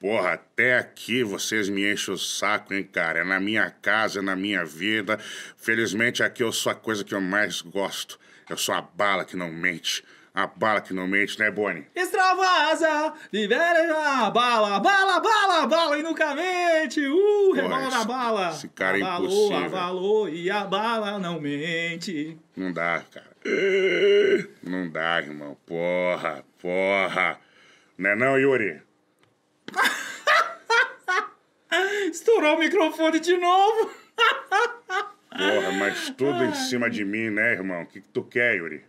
Porra, até aqui vocês me enchem o saco, hein, cara? É na minha casa, é na minha vida. Felizmente aqui eu sou a coisa que eu mais gosto. Eu sou a bala que não mente. A bala que não mente, né, Boni? Extravasa! Libera a bala! Bala, bala, bala e nunca mente! Uh, rebola na bala! Esse cara avalou, é impossível. Avalou e a bala não mente. Não dá, cara. Não dá, irmão. Porra, porra. Não é não, Yuri? Estourou o microfone de novo. Porra, mas tudo em cima de mim, né, irmão? O que, que tu quer, Yuri?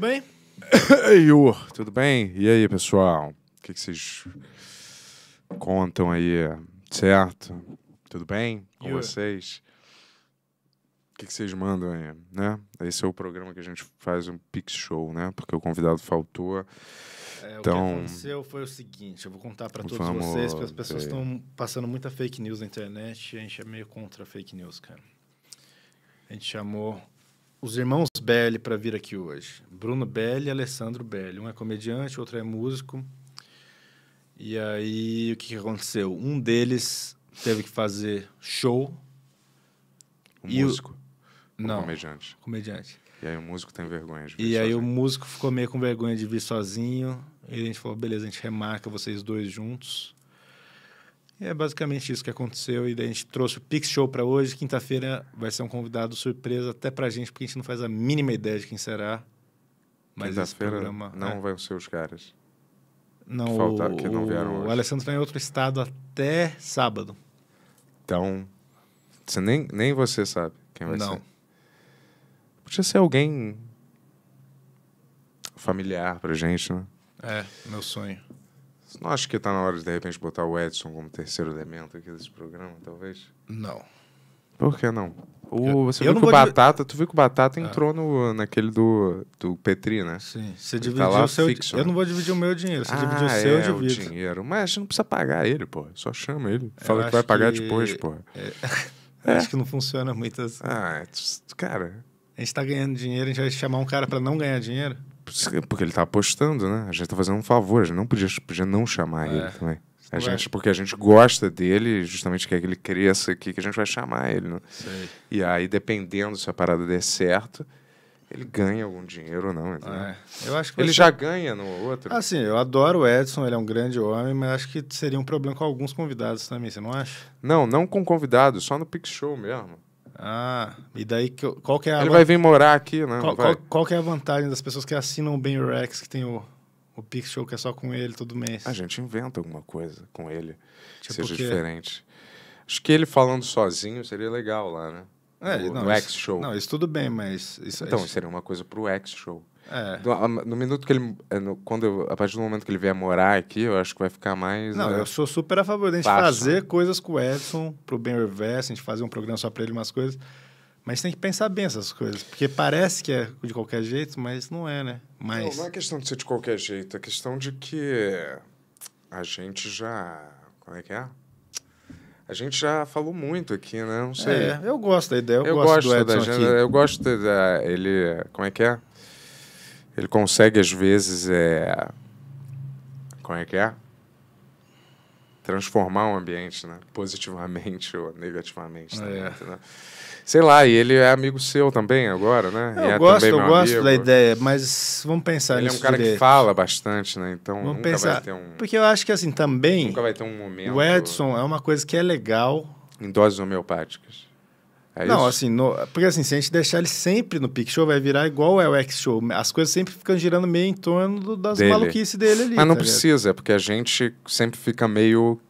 bem? Ei, tudo bem? E aí, pessoal? O que, vocês contam aí? Certo? Tudo bem com vocês? O que, vocês mandam aí, né? Esse é o programa que a gente faz um pix show, né? Porque o convidado faltou. É, então, o que então, aconteceu foi o seguinte, eu vou contar para todos vamos, vocês, porque as pessoas estão passando muita fake news na internet e a gente é meio contra fake news, cara. A gente chamou os irmãos Belli para vir aqui hoje. Bruno Belli e Alessandro Belli. Um é comediante, outro é músico. E aí, o que, que aconteceu? Um deles teve que fazer show. Um e músico? O... Não. Um comediante. Comediante. E aí o músico tem vergonha de vir E sozinho. aí o músico ficou meio com vergonha de vir sozinho. E a gente falou, beleza, a gente remarca vocês dois juntos é basicamente isso que aconteceu e daí a gente trouxe o Pix Show para hoje. Quinta-feira vai ser um convidado surpresa até para a gente, porque a gente não faz a mínima ideia de quem será. Mas Quinta-feira programa, é. não é... ser os caras. Não, que, que não vieram o hoje. Alessandro está em outro estado até sábado. Então, você nem, nem você sabe quem vai não. ser. Podia ser alguém familiar pra gente, né? É, meu sonho. Você não acha que tá na hora de, de repente, botar o Edson como terceiro elemento aqui desse programa, talvez? Não. Por que não? O, você eu viu que o Batata, tu viu que o Batata ah. entrou ah. no, naquele do, do Petri, né? Sim, você ele tá dividiu tá o seu. Fixo, né? eu né? não vou dividir o meu dinheiro, você ah, dividiu o seu, é, eu divido. O dinheiro. Mas a gente não precisa pagar ele, pô. Só chama ele. Fala que vai pagar que... depois, pô. É... é. Acho que não funciona muito assim. Ah, é, cara. A gente tá ganhando dinheiro, a gente vai chamar um cara para não ganhar dinheiro? porque ele tá apostando, né? A gente tá fazendo um favor, a gente não podia, podia não chamar é. ele também. A gente, porque a gente gosta dele, justamente quer que ele cresça aqui, que a gente vai chamar ele, né? E aí, dependendo se a parada der certo, ele ganha algum dinheiro ou não. É. Eu acho que ele você... já ganha no outro. Assim, eu adoro o Edson, ele é um grande homem, mas acho que seria um problema com alguns convidados também, você não acha? Não, não com convidados, só no Pix Show mesmo. Ah, e daí qual que é a... Ele vai vir morar aqui, né? Qual, qual, qual, que é a vantagem das pessoas que assinam bem o Rex, que tem o, o Pix Show, que é só com ele todo mês? A gente inventa alguma coisa com ele, tipo seja diferente. Acho que ele falando sozinho seria legal lá, né? É, no, não, no X Show. Não, isso tudo bem, mas... Isso, então, isso... seria uma coisa pro X Show. É. No, no, minuto que ele. É, no, quando eu, a partir do momento que ele vier morar aqui, eu acho que vai ficar mais. Não, né? eu sou super a favor a gente fazer né? coisas com o Edson, pro Ben Reverse, a gente fazer um programa só pra ele, umas coisas. Mas tem que pensar bem essas coisas, porque parece que é de qualquer jeito, mas não é, né? Mas... Não, não é questão de ser de qualquer jeito, é questão de que a gente já. Como é que é? A gente já falou muito aqui, né? Não sei. É, eu gosto da ideia, eu, eu gosto, gosto da gente, Eu gosto da. Ele. Como é que é? Ele consegue, às vezes, é... como é que é? Transformar o ambiente, né? Positivamente ou negativamente. né? Sei lá, e ele é amigo seu também agora, né? Eu é gosto, eu gosto amigo. da ideia, mas vamos pensar ele nisso. Ele é um cara direito. que fala bastante, né? Então vamos nunca pensar, vai ter um. Porque eu acho que assim também. Nunca vai ter um momento. O Edson é uma coisa que é legal. Em doses homeopáticas. É não, isso? assim, no, porque assim, se a gente deixar ele sempre no Pix Show, vai virar igual é o X Show. As coisas sempre ficam girando meio em torno do, das dele. maluquices dele ali. Mas não tá precisa, é porque a gente sempre fica meio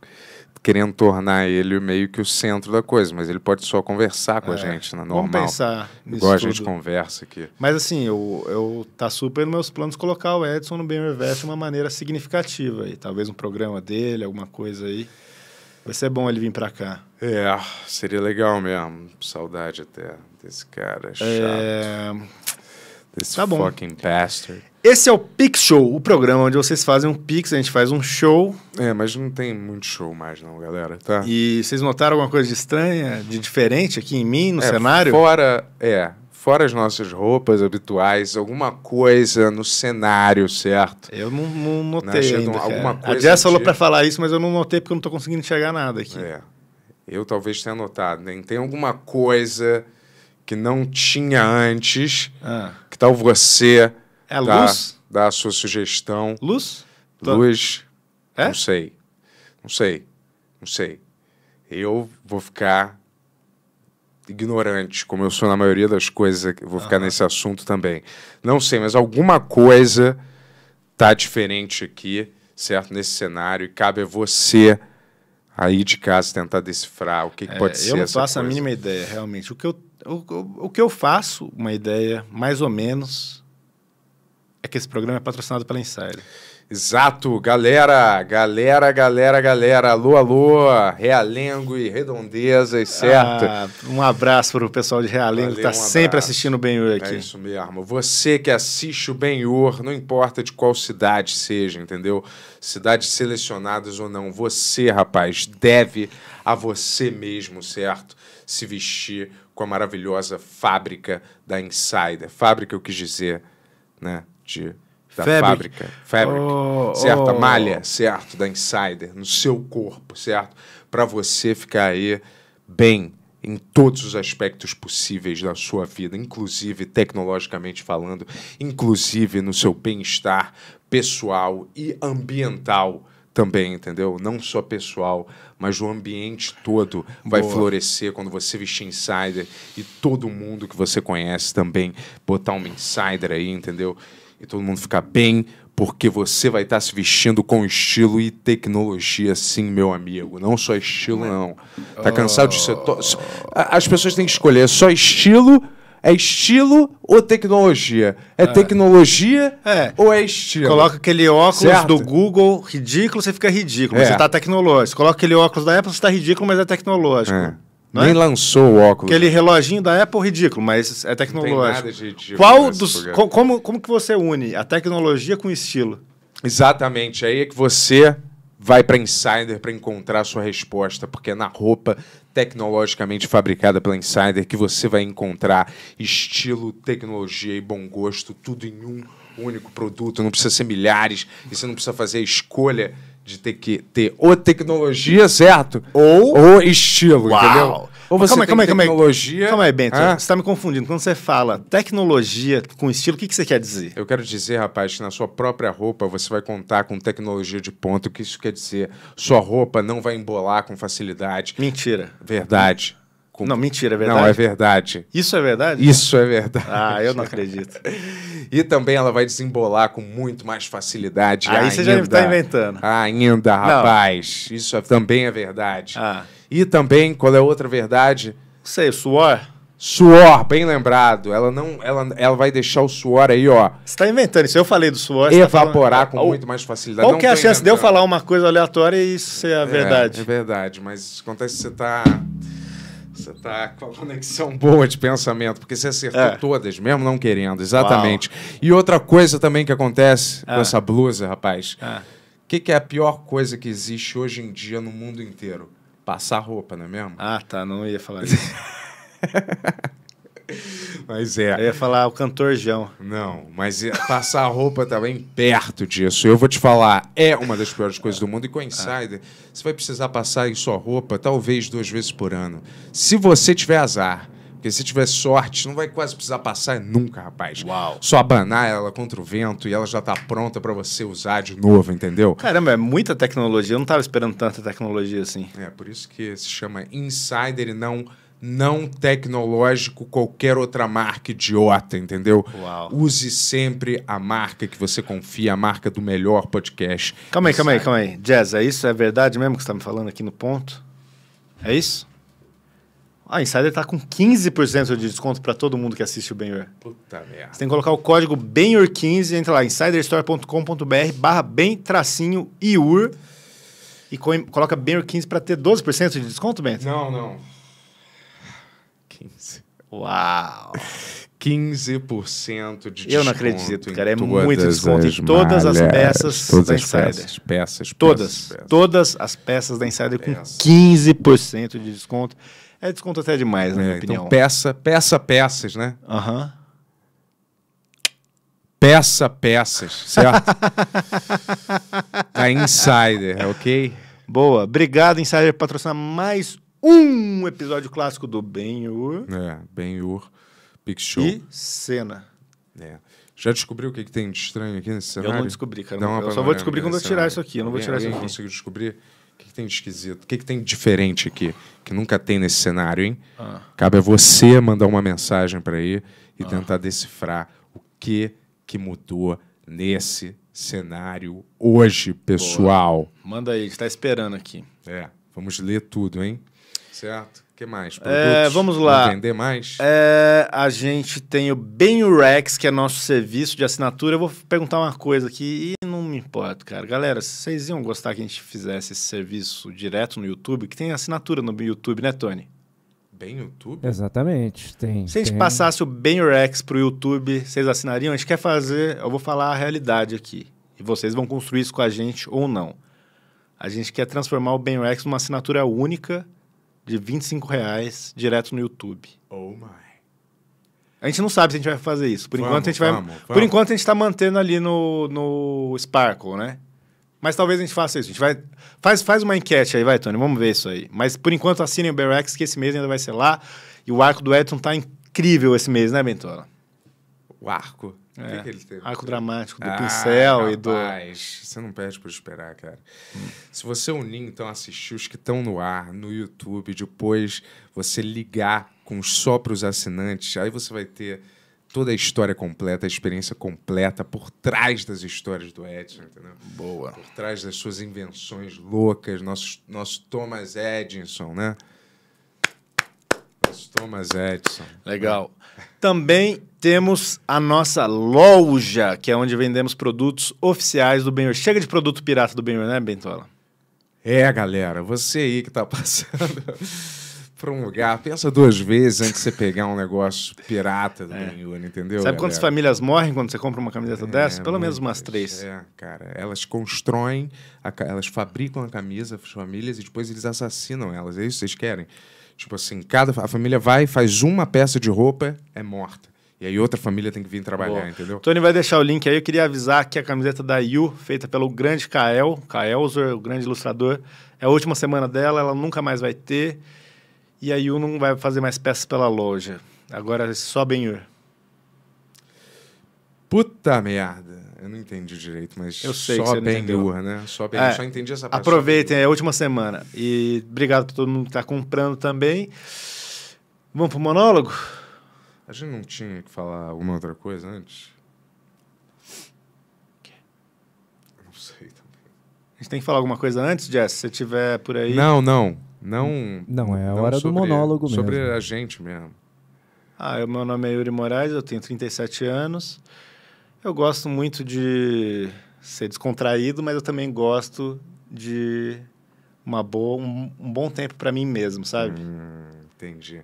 querendo tornar ele meio que o centro da coisa, mas ele pode só conversar com é, né, a gente, na normal. Vamos pensar nisso Igual a tudo. gente conversa aqui. Mas assim, eu, eu tá super nos meus planos colocar o Edson no bem reverse de uma maneira significativa aí, talvez um programa dele, alguma coisa aí. Vai ser bom ele vir para cá. É, seria legal mesmo. Saudade até desse cara é. chato. É... Desse tá fucking bastard. Esse é o Pix Show, o programa onde vocês fazem um Pix, a gente faz um show. É, mas não tem muito show mais não, galera, tá? E vocês notaram alguma coisa de estranha, de diferente aqui em mim, no é, cenário? Fora, é, fora as nossas roupas habituais, alguma coisa no cenário, certo? Eu não, não né, notei não, ainda, alguma coisa. A Jess falou para falar isso, mas eu não notei porque eu não tô conseguindo enxergar nada aqui. É eu talvez tenha notado, né? tem alguma coisa que não tinha antes. Ah. Que tal você é dar, luz? dar a sua sugestão? Luz? Luz? É? Não sei. Não sei. Não sei. Eu vou ficar ignorante, como eu sou na maioria das coisas, vou ficar nesse assunto também. Não sei, mas alguma coisa tá diferente aqui, certo? Nesse cenário, e cabe a você aí de casa tentar decifrar o que, que é, pode ser. Eu não faço coisa. a mínima ideia, realmente. O que, eu, o, o, que eu faço, uma ideia, mais ou menos, é que esse programa é patrocinado pela Insider. Exato, galera, galera, galera, galera, alô, alô, Realengo e Redondezas, é certo? Ah, um abraço para o pessoal de Realengo que está um sempre assistindo o Benhur aqui. É isso mesmo, você que assiste o Benhur, não importa de qual cidade seja, entendeu? Cidades selecionadas ou não, você, rapaz, deve a você mesmo, certo? Se vestir com a maravilhosa fábrica da Insider, fábrica, eu quis dizer, né, de da Fabric. fábrica, Fabric, oh, certo? A malha, certo? Da Insider, no seu corpo, certo? Para você ficar aí bem em todos os aspectos possíveis da sua vida, inclusive tecnologicamente falando, inclusive no seu bem-estar pessoal e ambiental também, entendeu? Não só pessoal, mas o ambiente todo vai Boa. florescer quando você vestir insider e todo mundo que você conhece também botar um insider aí, entendeu? e todo mundo ficar bem, porque você vai estar tá se vestindo com estilo e tecnologia, sim, meu amigo. Não só estilo, não. É? Tá cansado de ser. To... Oh. As pessoas têm que escolher é só estilo. É estilo ou tecnologia? É, é. tecnologia é. ou é estilo? Coloca aquele óculos certo? do Google ridículo, você fica ridículo, é. você tá tecnológico. Coloca aquele óculos da Apple, você tá ridículo, mas é tecnológico. É. Não Nem é? lançou o óculos. Aquele reloginho da Apple ridículo, mas é tecnológico. Ridículo Qual dos, co como, como que você une a tecnologia com o estilo? Exatamente, aí é que você vai para Insider para encontrar a sua resposta, porque é na roupa tecnologicamente fabricada pela Insider que você vai encontrar estilo, tecnologia e bom gosto, tudo em um único produto, não precisa ser milhares, e você não precisa fazer a escolha de ter que ter ou tecnologia, certo? Ou, ou estilo, Uau. entendeu? Ou você calma, tem calma, tecnologia... Calma aí, Bento. Ah? Você está me confundindo. Quando você fala tecnologia com estilo, o que, que você quer dizer? Eu quero dizer, rapaz, que na sua própria roupa você vai contar com tecnologia de ponto. O que isso quer dizer? Sua roupa não vai embolar com facilidade. Mentira. Verdade. Com... Não, mentira, é verdade. Não, é verdade. Isso é verdade? Isso é verdade. Ah, eu não acredito. e também ela vai desembolar com muito mais facilidade. Aí ainda. você já está inventando. Ainda, rapaz. Não. Isso é, também é verdade. Ah. E também, qual é outra verdade? Sei, suor. Suor, bem lembrado. Ela não, ela, ela vai deixar o suor aí, ó. Você tá inventando isso. Eu falei do suor. Tá Evaporar tá falando... com muito mais facilidade. Qual que é a chance de eu falar uma coisa aleatória e isso ser a é, verdade? É verdade, mas acontece que você tá você está com a conexão boa de pensamento, porque você acertou é. todas, mesmo não querendo, exatamente. Uau. E outra coisa também que acontece é. com essa blusa, rapaz. O é. que, que é a pior coisa que existe hoje em dia no mundo inteiro? Passar roupa, não é mesmo? Ah, tá, não ia falar isso. Mas é. Eu ia falar o cantor João. Não, mas é, passar a roupa também perto disso. Eu vou te falar, é uma das piores coisas do mundo. E com ah. Insider, você vai precisar passar em sua roupa talvez duas vezes por ano. Se você tiver azar. Porque se tiver sorte, não vai quase precisar passar nunca, rapaz. Uau. Só abanar ela contra o vento e ela já tá pronta para você usar de novo, entendeu? Caramba, é muita tecnologia. Eu não tava esperando tanta tecnologia assim. É, por isso que se chama Insider e não não tecnológico qualquer outra marca idiota, entendeu? Uau. Use sempre a marca que você confia, a marca do melhor podcast. Calma aí, calma aí, calma aí. Jazz, é isso? É verdade mesmo que você está me falando aqui no ponto? É isso? Ah, Insider está com 15% de desconto para todo mundo que assiste o Ben Puta merda. Você tem que colocar o código BENHOR15, entra lá, insiderstore.com.br barra bem tracinho IUR e coloca BENHOR15 para ter 12% de desconto, Bento? Não, não. Uau! 15% de desconto. Eu não acredito, cara. É muito desconto em todas as peças todas da Insider. As peças, peças, todas. Peças. Todas as peças da Insider peças. com 15% de desconto. É desconto até demais, na é, minha então opinião. Peça, peça, peças, né? Aham. Uhum. Peça, peças, certo? A Insider, ok? Boa. Obrigado, Insider, por patrocinar mais um episódio clássico do Ben-Hur. É, Ben-Hur, Big Show. E Cena. É. Já descobriu o que, é que tem de estranho aqui nesse cenário? Eu não descobri, cara. Não, eu só vou descobrir quando eu tirar isso aqui. Eu não vou tirar isso aqui. conseguiu descobrir? O que, é que, tem de esquisito? O que, é que tem de diferente aqui? Que nunca tem nesse cenário, hein? Ah. Cabe a você mandar uma mensagem para aí e ah. tentar decifrar o que, que mudou nesse cenário hoje, pessoal. Boa. Manda aí, a gente tá esperando aqui. É, vamos ler tudo, hein? Certo. O que mais? É, vamos lá. Vamos vender mais? É, a gente tem o Benurex que é nosso serviço de assinatura. Eu vou perguntar uma coisa aqui e não me importo, cara. Galera, vocês iam gostar que a gente fizesse esse serviço direto no YouTube? Que tem assinatura no YouTube, né, Tony? Bem YouTube? Exatamente, tem. Se a gente tem... passasse o Benurex para o YouTube, vocês assinariam? A gente quer fazer, eu vou falar a realidade aqui. E vocês vão construir isso com a gente ou não. A gente quer transformar o Benurex numa assinatura única de 25 reais direto no YouTube. Oh my. A gente não sabe se a gente vai fazer isso. Por vamos, enquanto a gente vai. Vamos. Por enquanto a gente está mantendo ali no, no Sparkle, né? Mas talvez a gente faça isso. A gente vai. Faz, faz uma enquete aí, vai, Tony. Vamos ver isso aí. Mas por enquanto assinem o BRX, que esse mês ainda vai ser lá. E o arco do Edson tá incrível esse mês, né, Bentola? O arco. O é, que, que, ele teve? Arco ah, dramático do ah, pincel rapaz, e do. Você não perde por esperar, cara. Se você unir, então, assistir os que estão no ar, no YouTube, depois você ligar com só para os assinantes, aí você vai ter toda a história completa, a experiência completa por trás das histórias do Edson, entendeu? Boa. Por trás das suas invenções loucas, nosso, nosso Thomas Edison, né? Nosso Thomas Edison. Legal. Também temos a nossa loja, que é onde vendemos produtos oficiais do Benhor. Chega de produto pirata do Benhor, né, Bentola? É, galera, você aí que tá passando para um lugar, pensa duas vezes antes de você pegar um negócio pirata do é. entendeu? Sabe quantas famílias morrem quando você compra uma camiseta é, dessa? Pelo muitas, menos umas três. É, cara. Elas constroem, a, elas fabricam a camisa, as famílias, e depois eles assassinam elas. É isso que vocês querem? Tipo assim, cada a família vai, faz uma peça de roupa, é morta. E aí outra família tem que vir trabalhar, entendeu? Tony vai deixar o link aí. Eu queria avisar que a camiseta da Yu, feita pelo grande Kael, Kaelzer, o grande ilustrador, é a última semana dela, ela nunca mais vai ter. E a Yu não vai fazer mais peças pela loja. Agora é só Ben Yur. Puta merda. Eu não entendi direito, mas eu sei só bem lua, né? Só bem, é, só entendi essa parte. Aproveitem, é a última semana. E obrigado para todo mundo que está comprando também. Vamos para o monólogo? A gente não tinha que falar alguma outra coisa antes? Eu não sei também. A gente tem que falar alguma coisa antes, Jess? Se você estiver por aí. Não, não. Não, não é a não hora sobre, do monólogo mesmo. Sobre a gente mesmo. Ah, meu nome é Yuri Moraes, eu tenho 37 anos. Eu gosto muito de ser descontraído, mas eu também gosto de uma boa, um, um bom tempo para mim mesmo, sabe? Hum, entendi.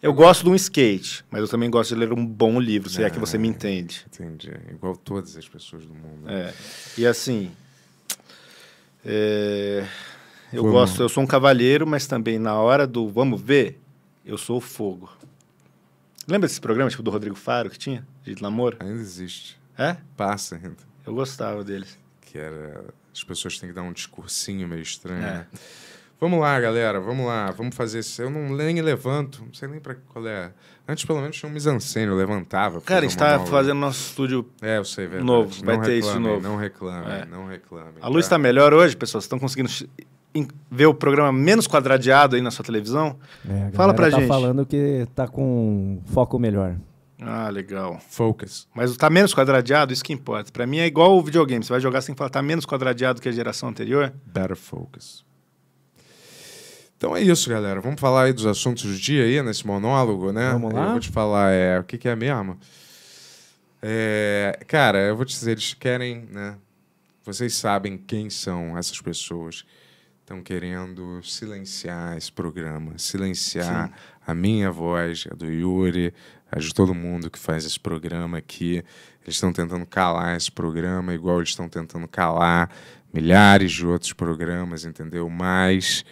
Eu gosto de um skate, mas eu também gosto de ler um bom livro, se é, é que você me ah, entende. Entendi. Igual todas as pessoas do mundo. Né? É. E assim. É... Eu Foi gosto, eu sou um cavalheiro, mas também na hora do vamos ver, eu sou o fogo. Lembra desse programa, tipo, do Rodrigo Faro que tinha? De namoro? Ainda existe. É? Passa ainda. Então. Eu gostava deles. Que era. As pessoas têm que dar um discursinho meio estranho, é. né? Vamos lá, galera, vamos lá, vamos fazer isso. Eu não nem levanto, não sei nem pra qual é. Antes, pelo menos, tinha um misancênio, eu levantava. Cara, a gente tá fazendo nosso estúdio é, eu sei, é verdade. novo, vai ter isso novo. Não reclame, é. não reclame. A luz tá, tá melhor hoje, pessoal? Vocês estão conseguindo ver o programa menos quadradeado aí na sua televisão? É, Fala pra tá gente. falando que tá com foco melhor. Ah, legal. Focus. Mas tá menos quadradeado, isso que importa. Para mim é igual o videogame. Você vai jogar sem falar, tá menos quadradeado que a geração anterior? Better focus. Então é isso, galera. Vamos falar aí dos assuntos do dia aí, nesse monólogo, né? Vamos lá. Eu vou te falar é, o que, que é mesmo. É, cara, eu vou te dizer, eles querem, né? Vocês sabem quem são essas pessoas estão querendo silenciar esse programa, silenciar Sim. a minha voz, a do Yuri, de todo mundo que faz esse programa aqui. Eles estão tentando calar esse programa, igual eles estão tentando calar milhares de outros programas, entendeu? Mas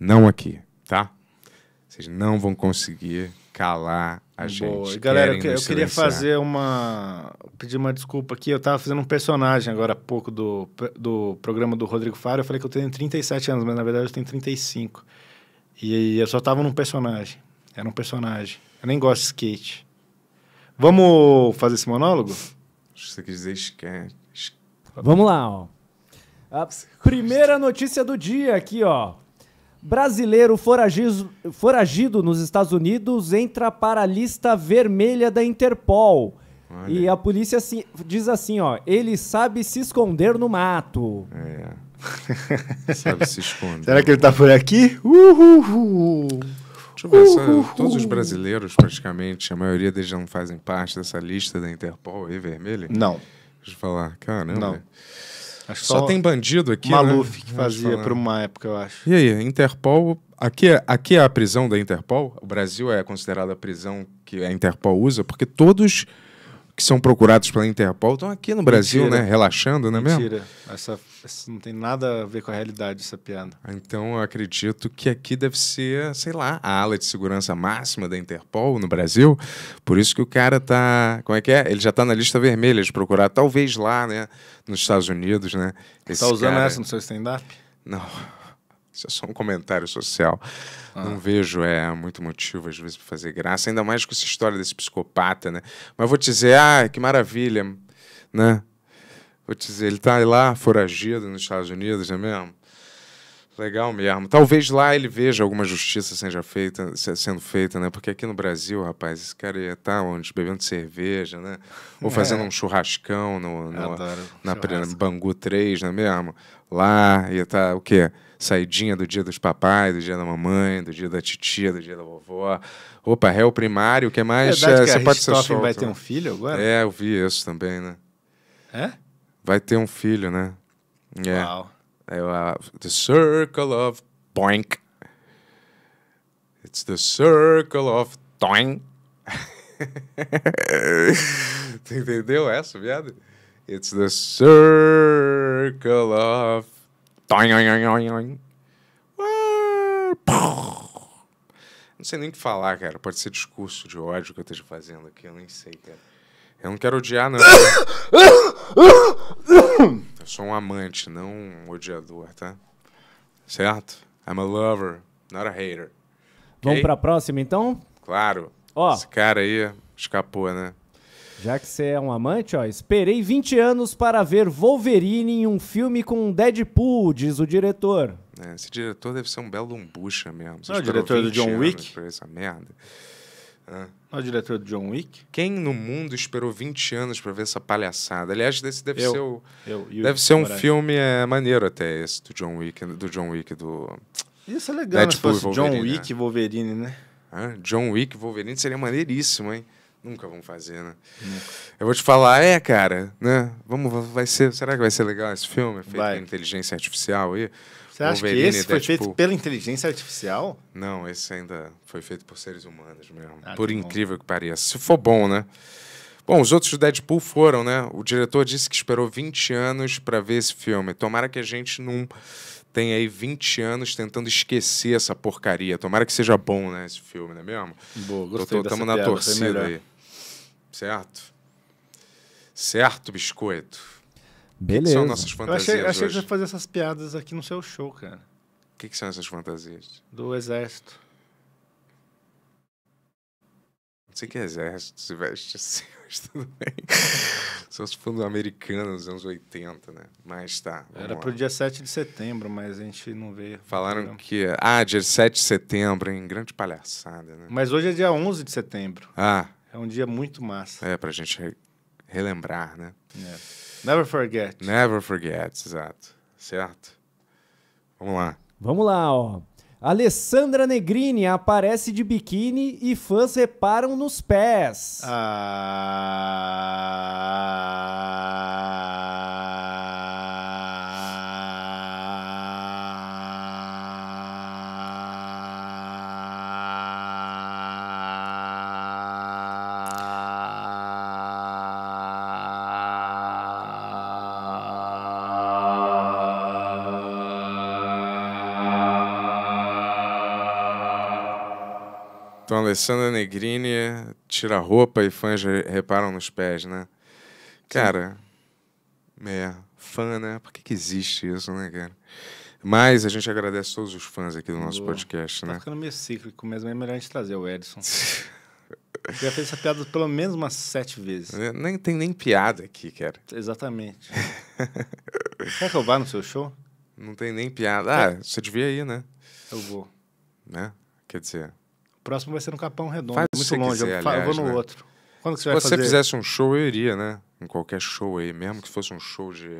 não aqui, tá? Vocês não vão conseguir calar a gente. Boa. galera, eu, eu queria fazer uma. pedir uma desculpa aqui. Eu tava fazendo um personagem agora há pouco do, do programa do Rodrigo Faro. Eu falei que eu tenho 37 anos, mas na verdade eu tenho 35. E eu só tava num personagem. Era um personagem. Eu nem gosto de skate. Vamos fazer esse monólogo? Acho que você quis dizer skate. Vamos lá, ó. A primeira notícia do dia aqui, ó. Brasileiro foragido, foragido nos Estados Unidos entra para a lista vermelha da Interpol. Olha. E a polícia se, diz assim, ó, ele sabe se esconder no mato. É. sabe se esconder. Será que ele tá por aqui? Uhul! Deixa eu ver, uh, uh, todos os brasileiros, praticamente, a maioria deles não fazem parte dessa lista da Interpol aí, vermelha? Não. Deixa eu falar, caramba. Não. Acho só, só tem bandido aqui, né? Maluf né? que fazia por uma época, eu acho. E aí, Interpol... Aqui, é, aqui é a prisão da Interpol? O Brasil é considerado a prisão que a Interpol usa? Porque todos que são procurados pela Interpol estão aqui no Brasil, Mentira. né? Relaxando, não é Mentira. mesmo? Mentira. não tem nada a ver com a realidade, essa piada. Ah, então, eu acredito que aqui deve ser, sei lá, a ala de segurança máxima da Interpol no Brasil. Por isso que o cara tá. Como é que é? Ele já tá na lista vermelha de procurar, talvez lá, né? Nos Estados Unidos, né? Tá Esse tá usando cara... essa no seu stand-up? Não. Isso é só um comentário social. Ah. Não vejo é muito motivo, às vezes, para fazer graça, ainda mais com essa história desse psicopata, né? Mas vou te dizer, ah, que maravilha, né? Vou te dizer, ele está lá foragido nos Estados Unidos, não é mesmo? Legal mesmo. Talvez lá ele veja alguma justiça seja feita, sendo feita, né? Porque aqui no Brasil, rapaz, esse cara ia estar tá onde? Bebendo cerveja, né? Ou fazendo é. um churrascão no, no na Bangu 3, não é mesmo? Lá ia estar tá o quê? saidinha do dia dos papais, do dia da mamãe, do dia da titia, do dia da vovó. Opa, réu primário, o que mais? Verdade é, que você pode ser vai ter né? um filho agora? É, eu vi isso também, né? É? Vai ter um filho, né? É. Uau. É o The Circle of Boink. It's the Circle of Toink. tu entendeu essa, viado? It's the circle of não sei nem o que falar, cara. Pode ser discurso de ódio que eu esteja fazendo aqui, eu nem sei, cara. Eu não quero odiar, não. Né? Eu sou um amante, não um odiador, tá? Certo? I'm a lover, not a hater. Vamos pra próxima, então? Claro. Ó. Esse cara aí escapou, né? Já que você é um amante, ó, esperei 20 anos para ver Wolverine em um filme com Deadpool, diz o diretor. É, esse diretor deve ser um belo umbucha mesmo. Você Não, o diretor do John Wick? Essa merda. É. o diretor do John Wick? Quem no mundo esperou 20 anos para ver essa palhaçada? Aliás, esse deve eu, ser o, eu, deve ser um filme é, maneiro até esse do John Wick, do John Wick do Isso é legal, né, Deadpool, se fosse Wolverine, né? Né? John Wick e Wolverine, né? John Wick Wolverine seria maneiríssimo, hein? Nunca vão fazer, né? Eu vou te falar, é, cara, né? Vamos, vai ser, será que vai ser legal esse filme? É feito vai. pela inteligência artificial aí? Você acha Wolverine, que esse foi Deadpool. feito pela inteligência artificial? Não, esse ainda foi feito por seres humanos mesmo. Ah, por incrível bom. que pareça. Se for bom, né? Bom, os outros do Deadpool foram, né? O diretor disse que esperou 20 anos para ver esse filme. Tomara que a gente não tem aí 20 anos tentando esquecer essa porcaria. Tomara que seja bom, né, esse filme, não é mesmo? Boa, gostei Estamos na piada, torcida aí. Certo? Certo, biscoito. Beleza. Que são nossas fantasias Eu achei, achei que você ia fazer essas piadas aqui no seu show, cara. O que, que são essas fantasias? Do exército. sei que exército se veste assim, mas tudo bem. Só se for americano, nos anos 80, né? Mas tá. Era lá. pro dia 7 de setembro, mas a gente não vê. Falaram não. que. Ah, dia 7 de setembro, em Grande palhaçada, né? Mas hoje é dia 11 de setembro. Ah. É um dia muito massa. É, pra gente re relembrar, né? É. Never forget. Never forget, exato. Certo? Vamos lá. Vamos lá, ó. Alessandra Negrini aparece de biquíni e fãs reparam nos pés. Ah... Então, Alessandra Negrini tira roupa e fãs reparam nos pés, né? Cara, Sim. é, fã, né? Por que, que existe isso, né, cara? Mas a gente agradece todos os fãs aqui do nosso Boa. podcast, tá né? Tá ficando meio cíclico, mas é melhor a gente trazer o Edson. já fez essa piada pelo menos umas sete vezes. É, nem tem nem piada aqui, cara. Exatamente. Quer que eu vá no seu show? Não tem nem piada. Ah, é. você devia ir, né? Eu vou. Né? Quer dizer, o próximo vai ser no Capão Redondo, Faz muito longe. Quiser, eu, aliás, eu vou no né? outro. Quando que você Se você fazer? fizesse um show, eu iria, né? Em qualquer show aí, mesmo que fosse um show de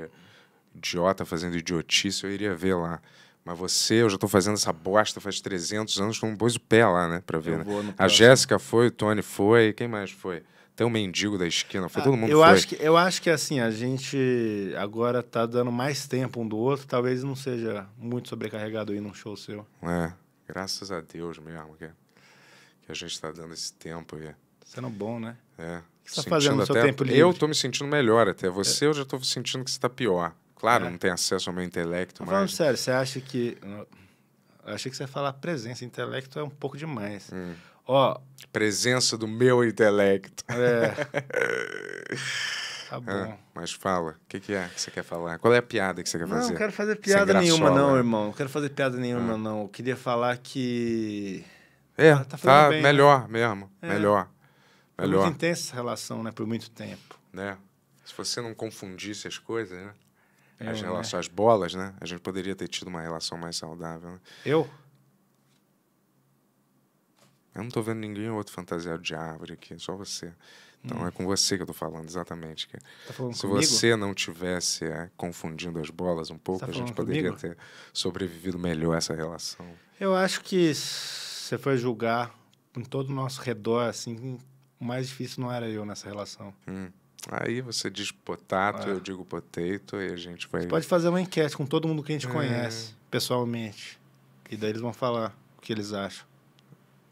idiota fazendo idiotice, eu iria ver lá. Mas você, eu já estou fazendo essa bosta faz 300 anos, não pôs o pé lá, né? Pra ver. Né? A Jéssica foi, o Tony foi, quem mais foi? Até o mendigo da esquina, foi ah, todo mundo eu foi. Acho que, eu acho que assim, a gente agora tá dando mais tempo um do outro, talvez não seja muito sobrecarregado aí num show seu. É, graças a Deus mesmo. Que... É que a gente está dando esse tempo. aí, Sendo bom, né? É. Você está fazendo no seu até... tempo livre? Eu estou me sentindo melhor até. Você, é. eu já estou sentindo que você está pior. Claro, é. não tem acesso ao meu intelecto, mas... Falando sério, você acha que... Eu achei que você ia falar presença. Intelecto é um pouco demais. Hum. Ó... Presença do meu intelecto. É. tá é, bom. Ah, mas fala, o que, que, é que você quer falar? Qual é a piada que você quer não, fazer? Não, quero fazer piada nenhuma, não, irmão. Não quero fazer piada nenhuma, ah. não. Eu queria falar que é, tá, tá, tá bem, né? melhor né? mesmo, é. melhor. É melhor. muito intensa essa relação, né? Por muito tempo. Né? Se você não confundisse as coisas, né? Eu, é, as relações, né? as bolas, né? A gente poderia ter tido uma relação mais saudável. Né? Eu? Eu não tô vendo ninguém outro fantasiado de árvore aqui, só você. Então hum. é com você que eu tô falando, exatamente. Tá falando Se comigo? você não tivesse é, confundindo as bolas um tá pouco, tá a gente poderia comigo? ter sobrevivido melhor essa relação. Eu acho que você foi julgar em todo o nosso redor, assim, o mais difícil não era eu nessa relação. Hum. Aí você diz potato, é. eu digo potato, e a gente vai. Você pode fazer uma enquete com todo mundo que a gente é. conhece, pessoalmente. E daí eles vão falar o que eles acham.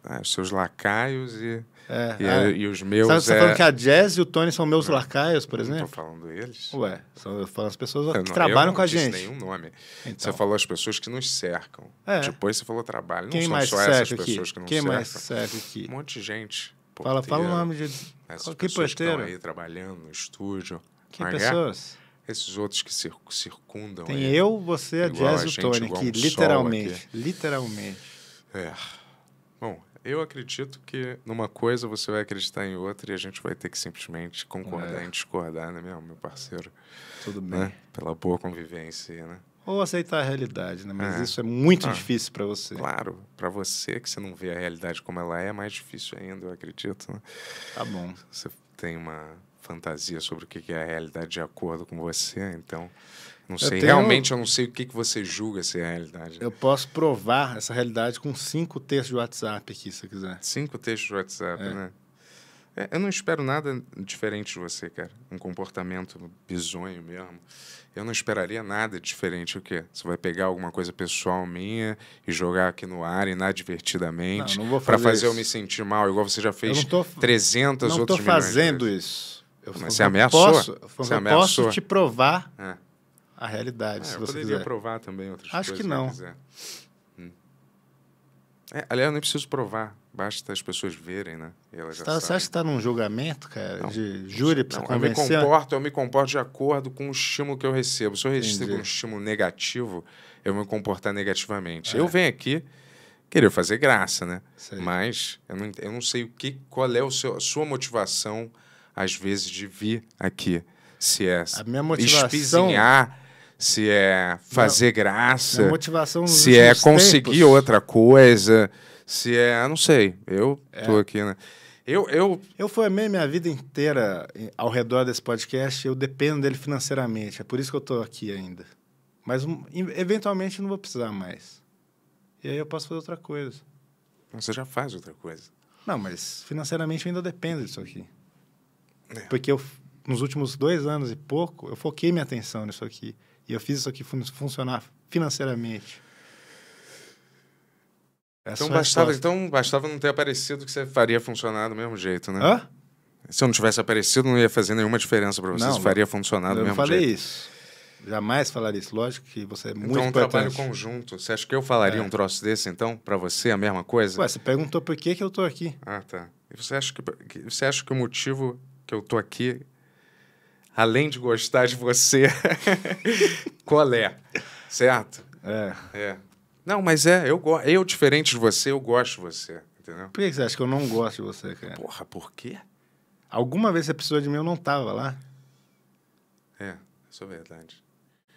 Ah, os seus lacaios e, é, e, ah, e, os meus. Sabe, você está é... falando que a Jazz e o Tony são meus não, ah, lacaios, por exemplo? Não estou falando eles. Ué, são as pessoas que não, trabalham com a gente. Não nenhum nome. Então. Você falou as pessoas que nos cercam. É. Depois você falou trabalho. Quem não são só essas pessoas aqui? que nos Quem cercam. Quem mais serve aqui? Um monte de gente. Porteiro, fala, fala o nome de. Essas que pessoas que estão aí trabalhando no estúdio. Que é é? pessoas? esses outros que circundam. Tem eu, você, a Jazz e o Tony, que um literalmente, literalmente. É eu acredito que numa coisa você vai acreditar em outra e a gente vai ter que simplesmente concordar é. em discordar, né, meu, meu parceiro? Tudo né, bem. Né? Pela boa convivência, né? Ou aceitar a realidade, né? Mas é. isso é muito ah, difícil para você. Claro, para você que você não vê a realidade como ela é, é mais difícil ainda, eu acredito. Né? Tá bom. Você tem uma fantasia sobre o que é a realidade de acordo com você, então não sei, eu tenho... realmente eu não sei o que, que você julga ser é a realidade. Eu posso provar essa realidade com cinco textos de WhatsApp aqui, se você quiser. Cinco textos de WhatsApp, é. né? É, eu não espero nada diferente de você, cara. Um comportamento bizonho mesmo. Eu não esperaria nada diferente. O quê? Você vai pegar alguma coisa pessoal minha e jogar aqui no ar inadvertidamente para fazer isso. eu me sentir mal, igual você já fez eu não tô, 300 não outros Não estou fazendo isso. Eu, Mas você ameaçou? Posso, eu, você eu ameaçou. posso te provar... É a realidade, ah, se você poderia quiser. provar também outras Acho coisas. Acho que não. Hum. É, aliás, nem preciso provar. Basta as pessoas verem, né? Você, tá, você, acha que está num julgamento, cara? Não. De júri para convencer? Eu me comporto, eu me comporto de acordo com o estímulo que eu recebo. Se eu Entendi. recebo um estímulo negativo, eu vou me comportar negativamente. É. Eu venho aqui querer fazer graça, né? Sei. Mas eu não, eu não sei o que, qual é o seu, a sua motivação, às vezes, de vir aqui. Se é a minha motivação... espizinhar se é fazer não, graça, é se é conseguir tempos. outra coisa, se é, não sei. Eu é. tô aqui, né? Eu, eu... eu formei minha vida inteira ao redor desse podcast, eu dependo dele financeiramente, é por isso que eu estou aqui ainda. Mas hum, eventualmente não vou precisar mais. E aí eu posso fazer outra coisa. Você já faz outra coisa. Não, mas financeiramente eu ainda dependo disso aqui. É. Porque eu, nos últimos dois anos e pouco, eu foquei minha atenção nisso aqui. E eu fiz isso aqui fun funcionar financeiramente. Essa então é bastava, então bastava não ter aparecido que você faria funcionar do mesmo jeito, né? Hã? Se eu não tivesse aparecido, não ia fazer nenhuma diferença para vocês. Não, faria funcionar do mesmo jeito. Eu falei isso. Jamais falaria isso. Lógico que você é então, muito Então, um trabalho conjunto. Você acha que eu falaria é. um troço desse, então? Para você, a mesma coisa? Ué, você perguntou por que, que eu tô aqui. Ah, tá. E você acha que, você acha que o motivo que eu tô aqui além de gostar de você, colé, certo? É. é. Não, mas é, eu, eu, diferente de você, eu gosto de você, entendeu? Por que você acha que eu não gosto de você, cara? Porra, por quê? Alguma vez você precisou de mim, eu não tava lá. É, isso é verdade.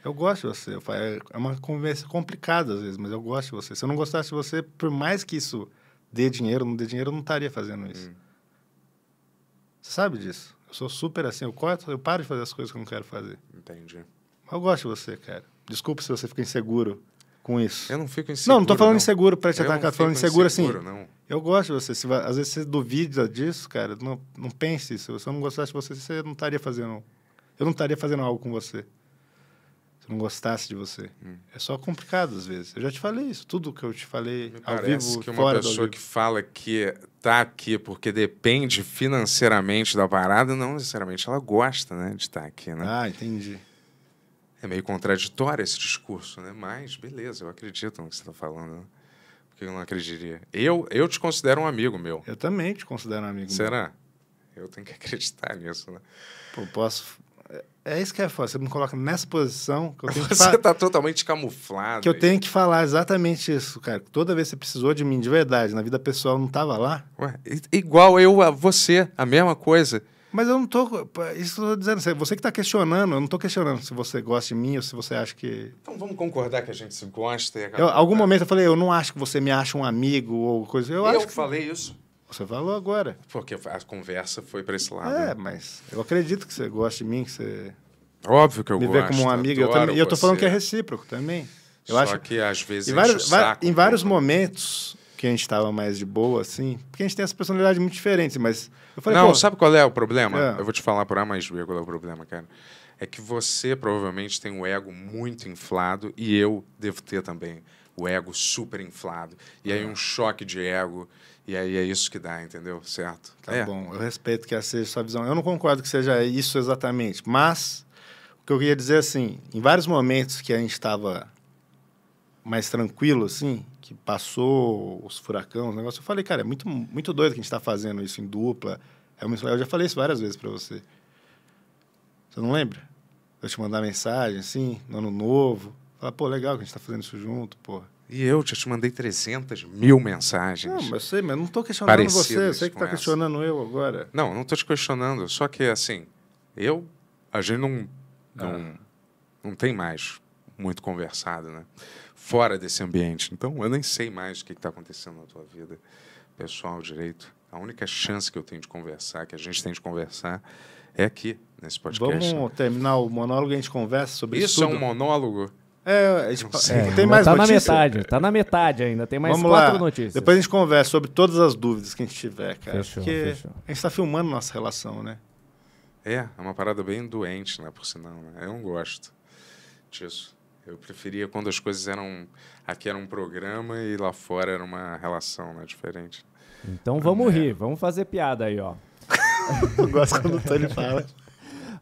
Eu gosto de você. É, é uma conversa complicada às vezes, mas eu gosto de você. Se eu não gostasse de você, por mais que isso dê dinheiro, não dê dinheiro, eu não estaria fazendo isso. Hum. Você sabe disso? Eu sou super assim, eu corto, eu paro de fazer as coisas que eu não quero fazer. Entendi. Eu gosto de você, cara. Desculpa se você fica inseguro com isso. Eu não fico inseguro. Não, não tô falando não. inseguro pra te atacar, tô falando inseguro, inseguro assim. Não. Eu gosto de você. Se, às vezes você duvida disso, cara, não, não pense isso. Se eu não gostasse de você, você não estaria fazendo. Eu não estaria fazendo algo com você não gostasse de você. Hum. É só complicado às vezes. Eu já te falei isso, tudo que eu te falei Me ao vivo, que uma fora pessoa que fala que tá aqui porque depende financeiramente da parada, não necessariamente ela gosta, né, de estar tá aqui, né? Ah, entendi. É meio contraditório esse discurso, né? Mas beleza, eu acredito no que você está falando. Né? Porque eu não acreditaria. Eu, eu te considero um amigo meu. Eu também te considero um amigo Será? meu. Será? Eu tenho que acreditar nisso, né? Pô, posso é isso que é foda. Você me coloca nessa posição. Que eu tenho você está totalmente camuflado. Que aí. eu tenho que falar exatamente isso, cara. Toda vez que você precisou de mim de verdade, na vida pessoal não estava lá. Ué, igual eu a você, a mesma coisa. Mas eu não tô. Isso eu tô dizendo. Você que está questionando, eu não estou questionando se você gosta de mim ou se você acha que. Então vamos concordar que a gente se gosta. E eu, algum momento eu falei, eu não acho que você me acha um amigo ou coisa. Eu, eu acho que... falei isso. Você falou agora. Porque a conversa foi para esse lado. É, mas eu acredito que você gosta de mim, que você. Óbvio que eu me gosto. Me vê como um amigo. Eu também, e eu tô falando que é recíproco também. Eu Só acho que às vezes. Em vários, saco, em vários momentos que a gente estava mais de boa, assim, porque a gente tem essa personalidade muito diferente, mas. Eu falei, Não, sabe qual é o problema? É. Eu vou te falar por A mais B qual é o problema, cara. É que você provavelmente tem um ego muito inflado e eu devo ter também o ego super inflado. E aí é. um choque de ego e aí é isso que dá, entendeu? Certo. Tá é. bom, eu respeito que essa seja sua visão. Eu não concordo que seja isso exatamente, mas o que eu queria dizer é assim, em vários momentos que a gente estava mais tranquilo, assim, que passou os furacões, o negócio, eu falei, cara, é muito, muito doido que a gente está fazendo isso em dupla. É uma, eu já falei isso várias vezes para você. Você não lembra? Eu te mandar mensagem, assim, no ano novo. Falar, pô, legal que a gente está fazendo isso junto, porra. E eu já te mandei 300 mil mensagens. Não, mas sei, mas não estou questionando você, sei que está questionando eu agora. Não, não estou te questionando, só que assim, eu, a gente não, ah. não, ah. não tem mais muito conversado, né? Fora desse ambiente. Então, eu nem sei mais o que está acontecendo na tua vida pessoal direito. A única chance que eu tenho de conversar, que a gente tem de conversar, é aqui, nesse podcast. Vamos né. terminar o monólogo e a gente conversa sobre isso. Isso é um monólogo? É, é, tipo, é tem mais tá notícias? na metade, tá na metade ainda. Tem mais Vamos quatro lá. notícias. Depois a gente conversa sobre todas as dúvidas que a gente tiver, cara. Fechou, porque fechou. a gente tá filmando nossa relação, né? É, é uma parada bem doente, né? Por sinal, né? Eu não gosto disso. Eu preferia quando as coisas eram. Aqui era um programa e lá fora era uma relação, né? Diferente. Então vamos é. rir, vamos fazer piada aí, ó. eu gosto quando o Tony fala.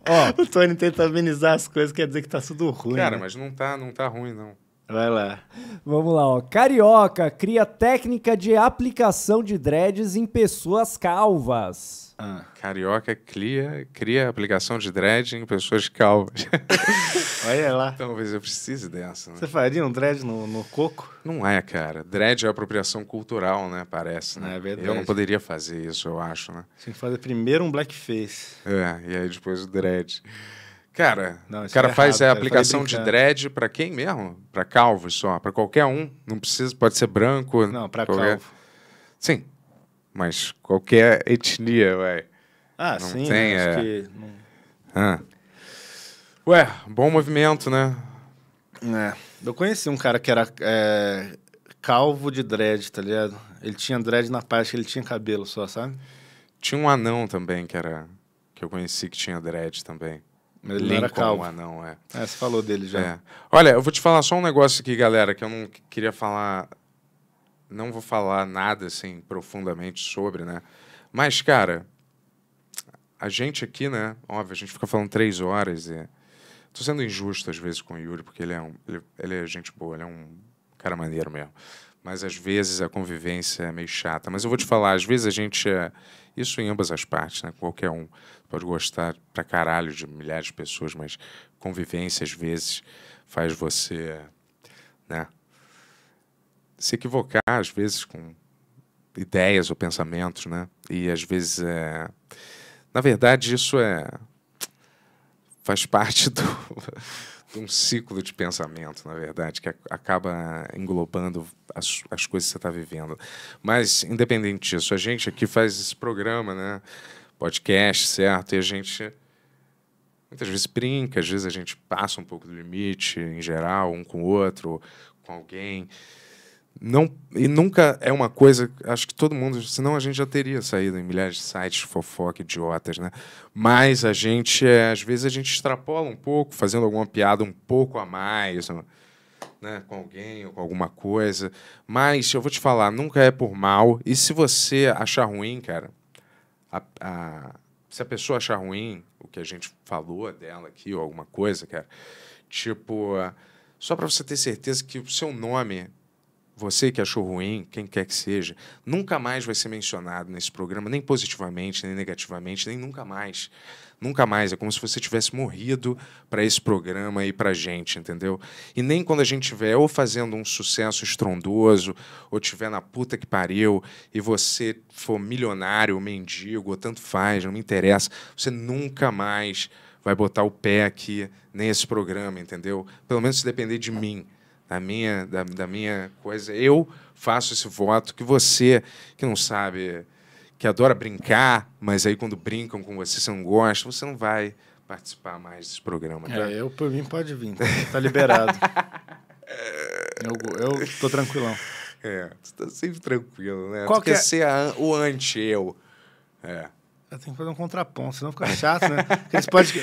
Ó, o Tony tenta amenizar as coisas, quer dizer que tá tudo ruim. Cara, né? mas não tá, não tá ruim, não. Vai lá. Vamos lá, ó. Carioca cria técnica de aplicação de dreads em pessoas calvas. Ah. Carioca cria, cria aplicação de dread em pessoas calvas. Olha lá. Então, talvez eu precise dessa. Né? Você faria um dread no, no coco? Não é, cara. Dread é apropriação cultural, né? Parece, né? É verdade. Eu não poderia fazer isso, eu acho, né? Tem que fazer primeiro um blackface. É, e aí depois o dread. Cara, não, o cara é faz errado, a aplicação de dread para quem mesmo? Para calvo só, para qualquer um. Não precisa, pode ser branco. Não, para qualquer... calvo. Sim, mas qualquer etnia, ué. Ah, não sim. Tem, né? é... que... ah. Ué, bom movimento, né? É. Eu conheci um cara que era é, calvo de dread, tá ligado? Ele tinha dread na parte que ele tinha cabelo só, sabe? Tinha um anão também que era... Que eu conheci que tinha dread também. Ele Lincoln, era calvo. anão, é. é. Você falou dele já. É. Olha, eu vou te falar só um negócio aqui, galera, que eu não queria falar... Não vou falar nada, assim, profundamente sobre, né? Mas, cara, a gente aqui, né? Óbvio, a gente fica falando três horas e... Tô sendo injusto, às vezes, com o Yuri, porque ele é, um, ele, ele é gente boa, ele é um cara maneiro mesmo mas às vezes a convivência é meio chata. Mas eu vou te falar, às vezes a gente é. Isso em ambas as partes, né? Qualquer um pode gostar pra caralho de milhares de pessoas, mas convivência às vezes faz você, né, se equivocar às vezes com ideias ou pensamentos, né? E às vezes é, na verdade isso é faz parte do de um ciclo de pensamento, na verdade, que acaba englobando as, as coisas que você está vivendo. Mas, independente disso, a gente aqui faz esse programa, né? podcast, certo? E a gente muitas vezes brinca, às vezes a gente passa um pouco do limite, em geral, um com o outro, com alguém. Não, e nunca é uma coisa, acho que todo mundo, senão a gente já teria saído em milhares de sites fofoca, idiotas, né? Mas a gente, é, às vezes a gente extrapola um pouco, fazendo alguma piada um pouco a mais, né? Com alguém ou com alguma coisa. Mas eu vou te falar, nunca é por mal. E se você achar ruim, cara, a, a, se a pessoa achar ruim o que a gente falou dela aqui ou alguma coisa, cara, tipo, só para você ter certeza que o seu nome, você que achou ruim, quem quer que seja, nunca mais vai ser mencionado nesse programa, nem positivamente, nem negativamente, nem nunca mais. Nunca mais. É como se você tivesse morrido para esse programa e para gente, entendeu? E nem quando a gente estiver ou fazendo um sucesso estrondoso, ou tiver na puta que pariu, e você for milionário, ou mendigo, ou tanto faz, não me interessa. Você nunca mais vai botar o pé aqui nesse programa, entendeu? Pelo menos se depender de mim da minha, da, da, minha coisa. Eu faço esse voto que você, que não sabe que adora brincar, mas aí quando brincam com você, você não gosta, você não vai participar mais desse programa. Tá? É, eu, por mim, pode vir. Tá, tá liberado. eu, eu tô tranquilão. É, tu tá sempre tranquilo, né? Qual tu que quer é? ser é a, o anti-eu. É. Eu tenho que fazer um contraponto, senão fica chato, né? Eles pode...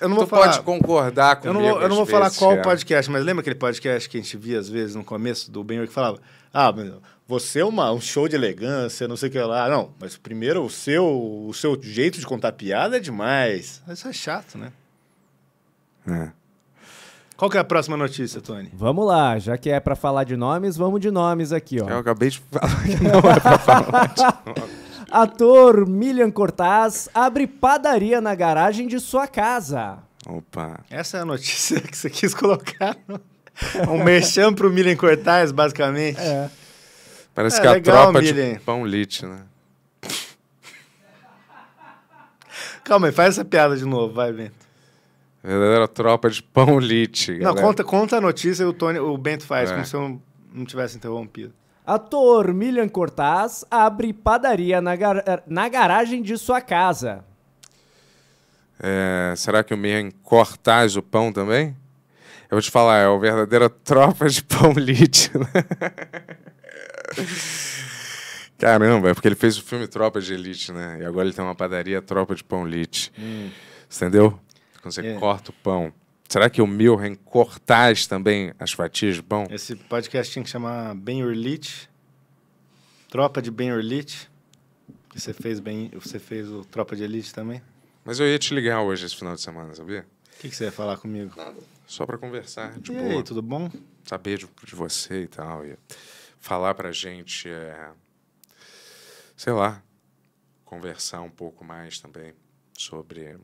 Eu não vou tu falar... pode concordar comigo. Eu não vou, eu não vou falar qual é. podcast, mas lembra aquele podcast que a gente via às vezes no começo do Ben que falava: Ah, Deus, você é uma, um show de elegância, não sei o que lá. Não, mas primeiro o seu, o seu jeito de contar piada é demais. Isso é chato, né? É. Qual que é a próxima notícia, Tony? Vamos lá, já que é para falar de nomes, vamos de nomes aqui, ó. Eu acabei de falar que não é pra falar de nomes. Ator Milian Cortaz abre padaria na garagem de sua casa. Opa. Essa é a notícia que você quis colocar. um mexão pro Milian Cortaz, basicamente. É. Parece é, que é legal, a tropa Miriam. de pão lit, né? Calma aí, faz essa piada de novo, vai, Bento. Verdadeira tropa de pão lit. Não, conta, conta a notícia e o, Tony, o Bento faz, é. como se eu não tivesse interrompido. Ator Milian Cortaz abre padaria na, gar eh, na garagem de sua casa. É, será que o Milian Cortaz o pão também? Eu vou te falar, é o verdadeira tropa de pão Paulite. Caramba, é porque ele fez o filme Tropa de Elite, né? E agora ele tem uma padaria Tropa de Pão Elite. Hum. Entendeu? Quando você é. corta o pão. Será que o Milren cortaz também as fatias de pão? Esse podcast tinha que chamar Ben Urlit. Tropa de Ben Urlit. Você fez bem, você fez o Tropa de Elite também? Mas eu ia te ligar hoje esse final de semana, sabia? O que, que, você ia falar comigo? Nada. Só para conversar, de e boa. Aí, tudo bom? Saber de, de, você e tal. E falar para a gente, é, sei lá, conversar um pouco mais também sobre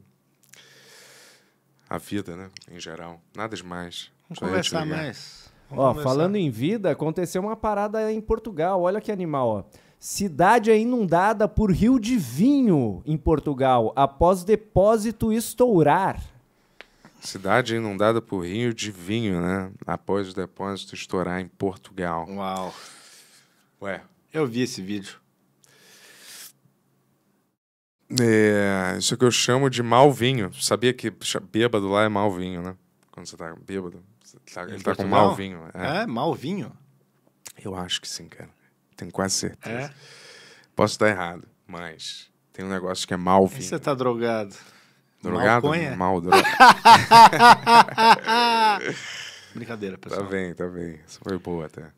a vida, né? Em geral. Nada demais. Vamos Só conversar mais. Vamos ó, conversar. falando em vida, aconteceu uma parada em Portugal. Olha que animal, ó. Cidade é inundada por rio de vinho em Portugal após depósito estourar. Cidade inundada por rio de vinho, né? Após o depósito estourar em Portugal. Uau. Ué. Eu vi esse vídeo. É, isso que eu chamo de mau vinho. Sabia que bêbado lá é mau vinho, né? Quando você tá bêbado. Você tá, ele tá com mau vinho. É. é, vinho? Eu acho que sim, cara. Tenho quase certeza. É? Posso estar errado, mas tem um negócio que é mau vinho. E você tá drogado. Drogado? Malconha? Mal drogado. Brincadeira, tá pessoal. Tá bem, tá bem. Isso foi boa até.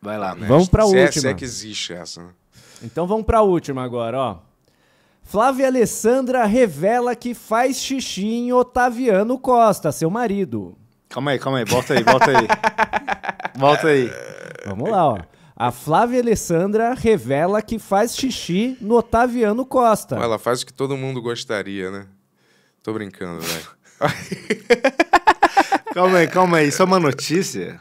Vai lá, Mestre. Né? Vamos pra última. é, se é que existe essa, né? Então vamos pra última agora, ó. Flávia Alessandra revela que faz xixi em Otaviano Costa, seu marido. Calma aí, calma aí, volta aí, volta aí. volta aí. Vamos lá, ó. A Flávia Alessandra revela que faz xixi no Otaviano Costa. Ela faz o que todo mundo gostaria, né? Tô brincando, velho. calma aí, calma aí. Isso é uma notícia?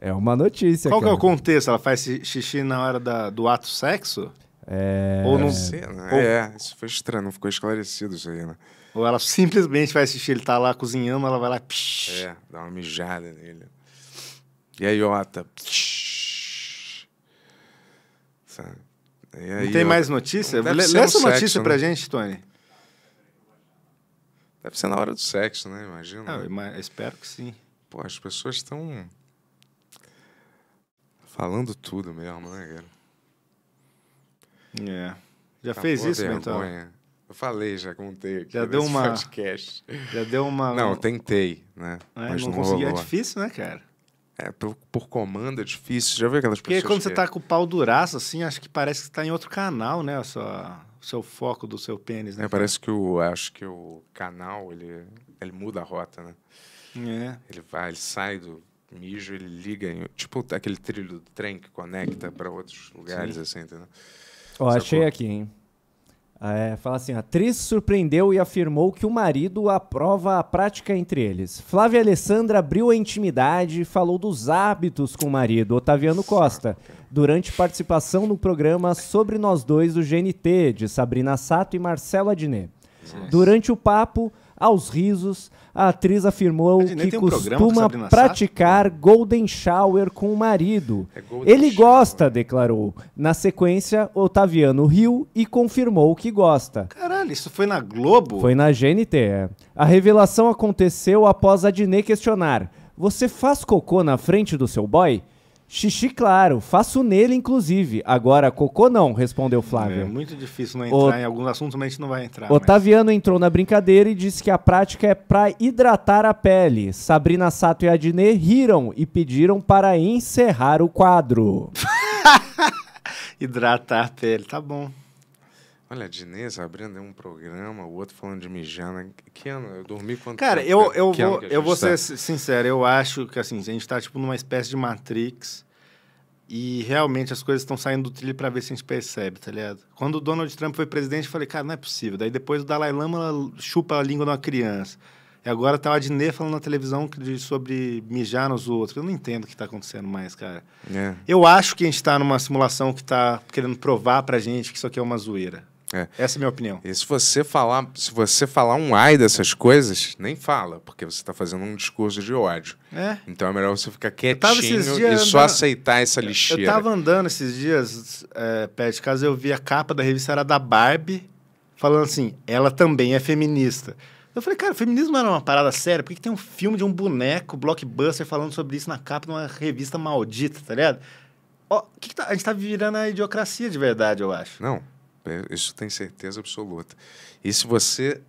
É uma notícia. Qual cara. que é o contexto? Ela faz xixi na hora da, do ato sexo? É... Ou não sei, né? Ou... É, isso foi estranho, não ficou esclarecido isso aí, né? Ou ela simplesmente vai assistir, ele tá lá cozinhando, ela vai lá. Psh. É, dá uma mijada nele. E aí, Iota. Psh. Sabe? E aí, não tem mais notícia? Lê, essa notícia sexo, pra né? gente, Tony. Deve ser na hora do sexo, né? Imagina. Ah, né? espero que sim. Pô, as pessoas estão falando tudo mesmo, né, cara? É. Já Acabou fez isso, então. Eu falei, já contei. Já deu uma. Podcast. Já deu uma. Não, tentei, né? É, mas não, não consegui. É difícil, né, cara? É, por, por, comando é difícil. Já viu aquelas Porque pessoas. Porque quando que... você tá com o pau duraço, assim, acho que parece que tá em outro canal, né? A sua, seu foco do seu pênis, né? É, parece que o acho que o canal ele ele muda a rota, né? É. Ele vai, ele sai do mijo, ele liga em, tipo aquele trilho do trem que conecta para outros lugares Sim. assim, entendeu? Ó, achei aqui, hein? É, fala assim: a atriz surpreendeu e afirmou que o marido aprova a prática entre eles. Flávia Alessandra abriu a intimidade e falou dos hábitos com o marido, Otaviano Costa, durante participação no programa Sobre Nós Dois do GNT, de Sabrina Sato e Marcela Adnet. Durante o papo, aos risos, a atriz afirmou que costuma praticar Sato. Golden Shower com o marido. É Ele shower. gosta, declarou. Na sequência, Otaviano riu e confirmou que gosta. Caralho, isso foi na Globo? Foi na GNT. É. A revelação aconteceu após a Diné questionar: Você faz cocô na frente do seu boy? Xixi, claro, faço nele, inclusive. Agora, cocô não, respondeu é Flávio. É muito difícil não entrar o... em alguns assuntos, mas a gente não vai entrar. Otaviano mas... entrou na brincadeira e disse que a prática é para hidratar a pele. Sabrina Sato e Adnê riram e pediram para encerrar o quadro. hidratar a pele, tá bom. Olha, a Dinês abrindo um programa, o outro falando de mijana. Que ano? Eu dormi quando. Cara, tempo? eu, eu, vou, eu vou tá? ser tá? sincero, eu acho que assim, a gente está tipo numa espécie de Matrix e realmente as coisas estão saindo do trilho para ver se a gente percebe, tá ligado? Quando o Donald Trump foi presidente, eu falei, cara, não é possível. Daí depois o Dalai Lama chupa a língua de uma criança. E agora tá o Adnê falando na televisão de, sobre mijar nos outros. Eu não entendo o que tá acontecendo mais, cara. É. Eu acho que a gente tá numa simulação que tá querendo provar pra gente que isso aqui é uma zoeira. É. Essa é a minha opinião. E se você falar, se você falar um ai dessas coisas, nem fala, porque você está fazendo um discurso de ódio. É. Então é melhor você ficar quietinho e andando... só aceitar essa lixeira. Eu estava andando esses dias, é, perto de casa, eu vi a capa da revista era da Barbie, falando assim, ela também é feminista. Eu falei, cara, feminismo era uma parada séria, por que, que tem um filme de um boneco, blockbuster, falando sobre isso na capa de uma revista maldita, tá ligado? Ó, que que tá... a gente está virando a idiocracia de verdade, eu acho. Não, né? Isso tem certeza absoluta. E se você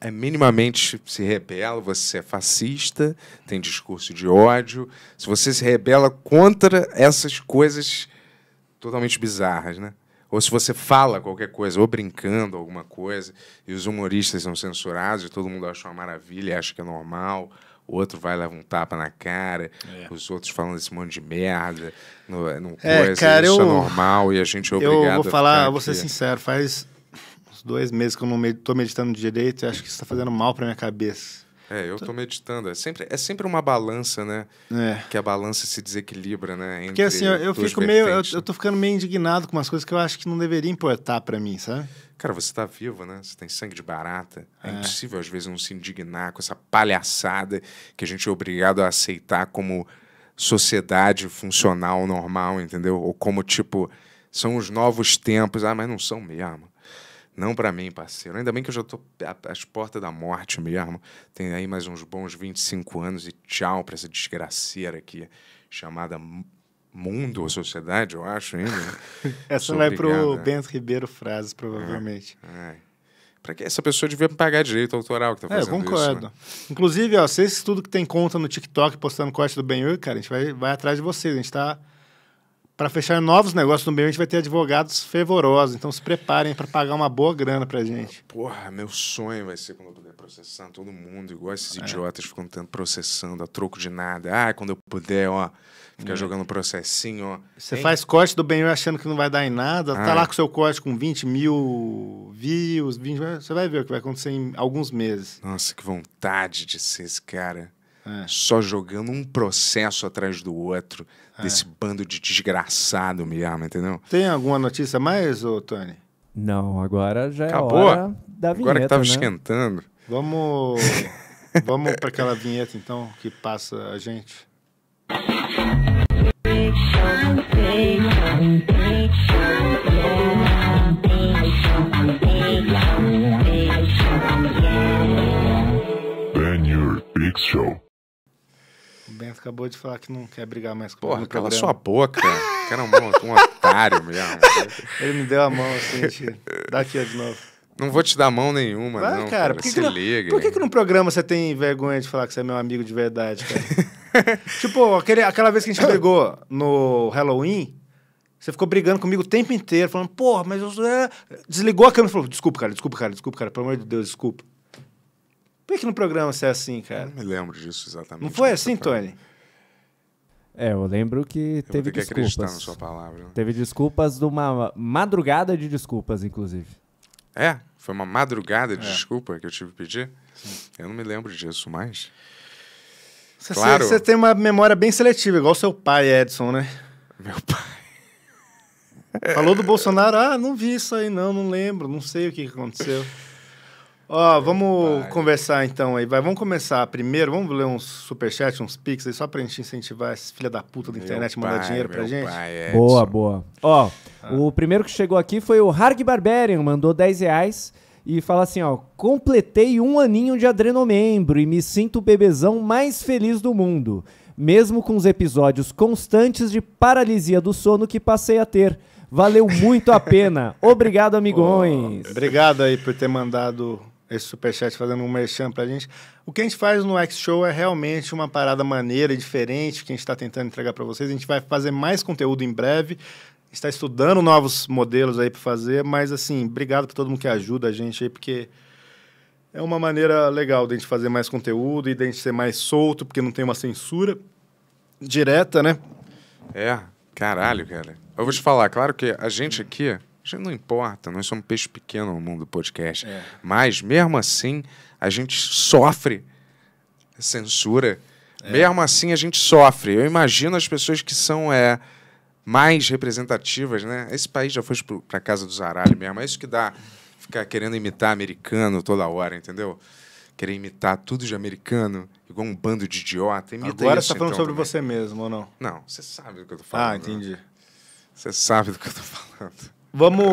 é minimamente se rebela, você é fascista, tem discurso de ódio, se você se rebela contra essas coisas totalmente bizarras, né? Ou se você fala qualquer coisa, ou brincando alguma coisa, e os humoristas são censurados, e todo mundo acha uma maravilha, acha que é normal, o outro vai levar um tapa na cara, é. os outros falando esse monte de merda, não é, coisa, cara, isso é eu, é normal e a gente é obrigado... Eu vou falar, a vou ser sincero, faz uns dois meses que eu não med tô meditando direito e acho que isso tá fazendo mal pra minha cabeça. É, eu estou meditando. É sempre, é sempre uma balança, né? É. Que a balança se desequilibra, né? Porque assim, eu, eu fico meio. Eu, eu tô ficando meio indignado com umas coisas que eu acho que não deveria importar para mim, sabe? Cara, você tá vivo, né? Você tem sangue de barata. É, é, impossível, às vezes, não se indignar com essa palhaçada que a gente é obrigado a aceitar como sociedade funcional, normal, entendeu? Ou como, tipo, são os novos tempos. Ah, mas não são mesmo. Não para mim, parceiro. Ainda bem que eu já tô às portas da morte mesmo. Tem aí mais uns bons 25 anos e tchau para essa desgraceira aqui, chamada mundo ou sociedade, eu acho ainda. essa Sou vai obrigado, pro né? Bento Ribeiro Frases, provavelmente. É, é. Para que essa pessoa devia pagar direito autoral que tá é, fazendo é, concordo. Isso, né? Inclusive, ó, vocês tudo que tem conta no TikTok postando corte do Benhur, cara, a gente vai, vai atrás de vocês. A gente tá para fechar novos negócios no meio, a gente vai ter advogados fervorosos. Então se preparem para pagar uma boa grana para gente. Porra, meu sonho vai ser quando eu puder processar todo mundo, igual esses é. idiotas ficam tanto processando a troco de nada. Ah, quando eu puder, ó. Ficar é. jogando processinho, ó. Você faz corte do bem achando que não vai dar em nada. Tá ah. Tá lá é. com seu corte com 20 mil views, 20 mil... Você vai ver o que vai acontecer em alguns meses. Nossa, que vontade de ser esse cara. É. só jogando um processo atrás do outro, é. desse bando de desgraçado mesmo, entendeu? Tem alguma notícia mais, ô Tony? Não, agora já é Acabou. é hora da vinheta, Agora que estava né? esquentando. Vamos, vamos para aquela vinheta, então, que passa a gente. Big Show. Bento acabou de falar que não quer brigar mais com Porra, cala sua boca. Cara, é um, um otário mesmo. Ele me deu a mão assim, tio. Daqui de novo. Não vou te dar mão nenhuma, Vai, não. Cara, cara. Por que, que não, liga. Por que, que num programa você tem vergonha de falar que você é meu amigo de verdade, cara? tipo, aquele, aquela vez que a gente brigou no Halloween, você ficou brigando comigo o tempo inteiro, falando, porra, mas eu. Desligou a câmera e falou: desculpa, cara, desculpa, cara, desculpa, cara, pelo amor de Deus, desculpa. Por que, no programa você é assim, cara? Não me lembro disso exatamente. Não foi assim, tá Tony? É, eu lembro que teve eu teve desculpas. Que acreditar na sua palavra. Teve desculpas de uma madrugada de desculpas, inclusive. É, foi uma madrugada de é. desculpa que eu tive que pedir. Sim. Eu não me lembro disso mais. Você, claro. você tem uma memória bem seletiva, igual seu pai, Edson, né? Meu pai. Falou do Bolsonaro, ah, não vi isso aí, não, não lembro, não sei o que aconteceu. Ó, oh, vamos vai. conversar então aí, vai. Vamos começar primeiro, vamos ler uns superchats, uns pix aí, só pra gente incentivar esse filhas da puta da internet meu mandar pai, dinheiro pra gente. Pai, é boa, boa. Ó, ah. o primeiro que chegou aqui foi o Harg Barbarian, mandou 10 reais e fala assim, ó, completei um aninho de adrenomembro e me sinto o bebezão mais feliz do mundo, mesmo com os episódios constantes de paralisia do sono que passei a ter. Valeu muito a pena. Obrigado, amigões. Oh, obrigado aí por ter mandado esse superchat fazendo um merchan para a gente. O que a gente faz no X-Show é realmente uma parada maneira e diferente que a gente está tentando entregar para vocês. A gente vai fazer mais conteúdo em breve. está estudando novos modelos aí para fazer, mas assim, obrigado para todo mundo que ajuda a gente aí, porque é uma maneira legal de a gente fazer mais conteúdo e de a gente ser mais solto, porque não tem uma censura direta, né? É, caralho, cara. Eu vou te falar, claro que a gente aqui gente não importa, nós somos peixe pequeno no mundo do podcast. É. Mas, mesmo assim, a gente sofre censura. É. Mesmo assim, a gente sofre. Eu imagino as pessoas que são é, mais representativas, né? Esse país já foi para casa dos aralhos mesmo. É isso que dá ficar querendo imitar americano toda hora, entendeu? Querer imitar tudo de americano, igual um bando de idiota. Imita Agora tá isso, você está falando então, sobre também. você mesmo, ou não? Não, você sabe do que eu tô ah, falando. Ah, entendi. Você sabe do que eu tô falando. Vamos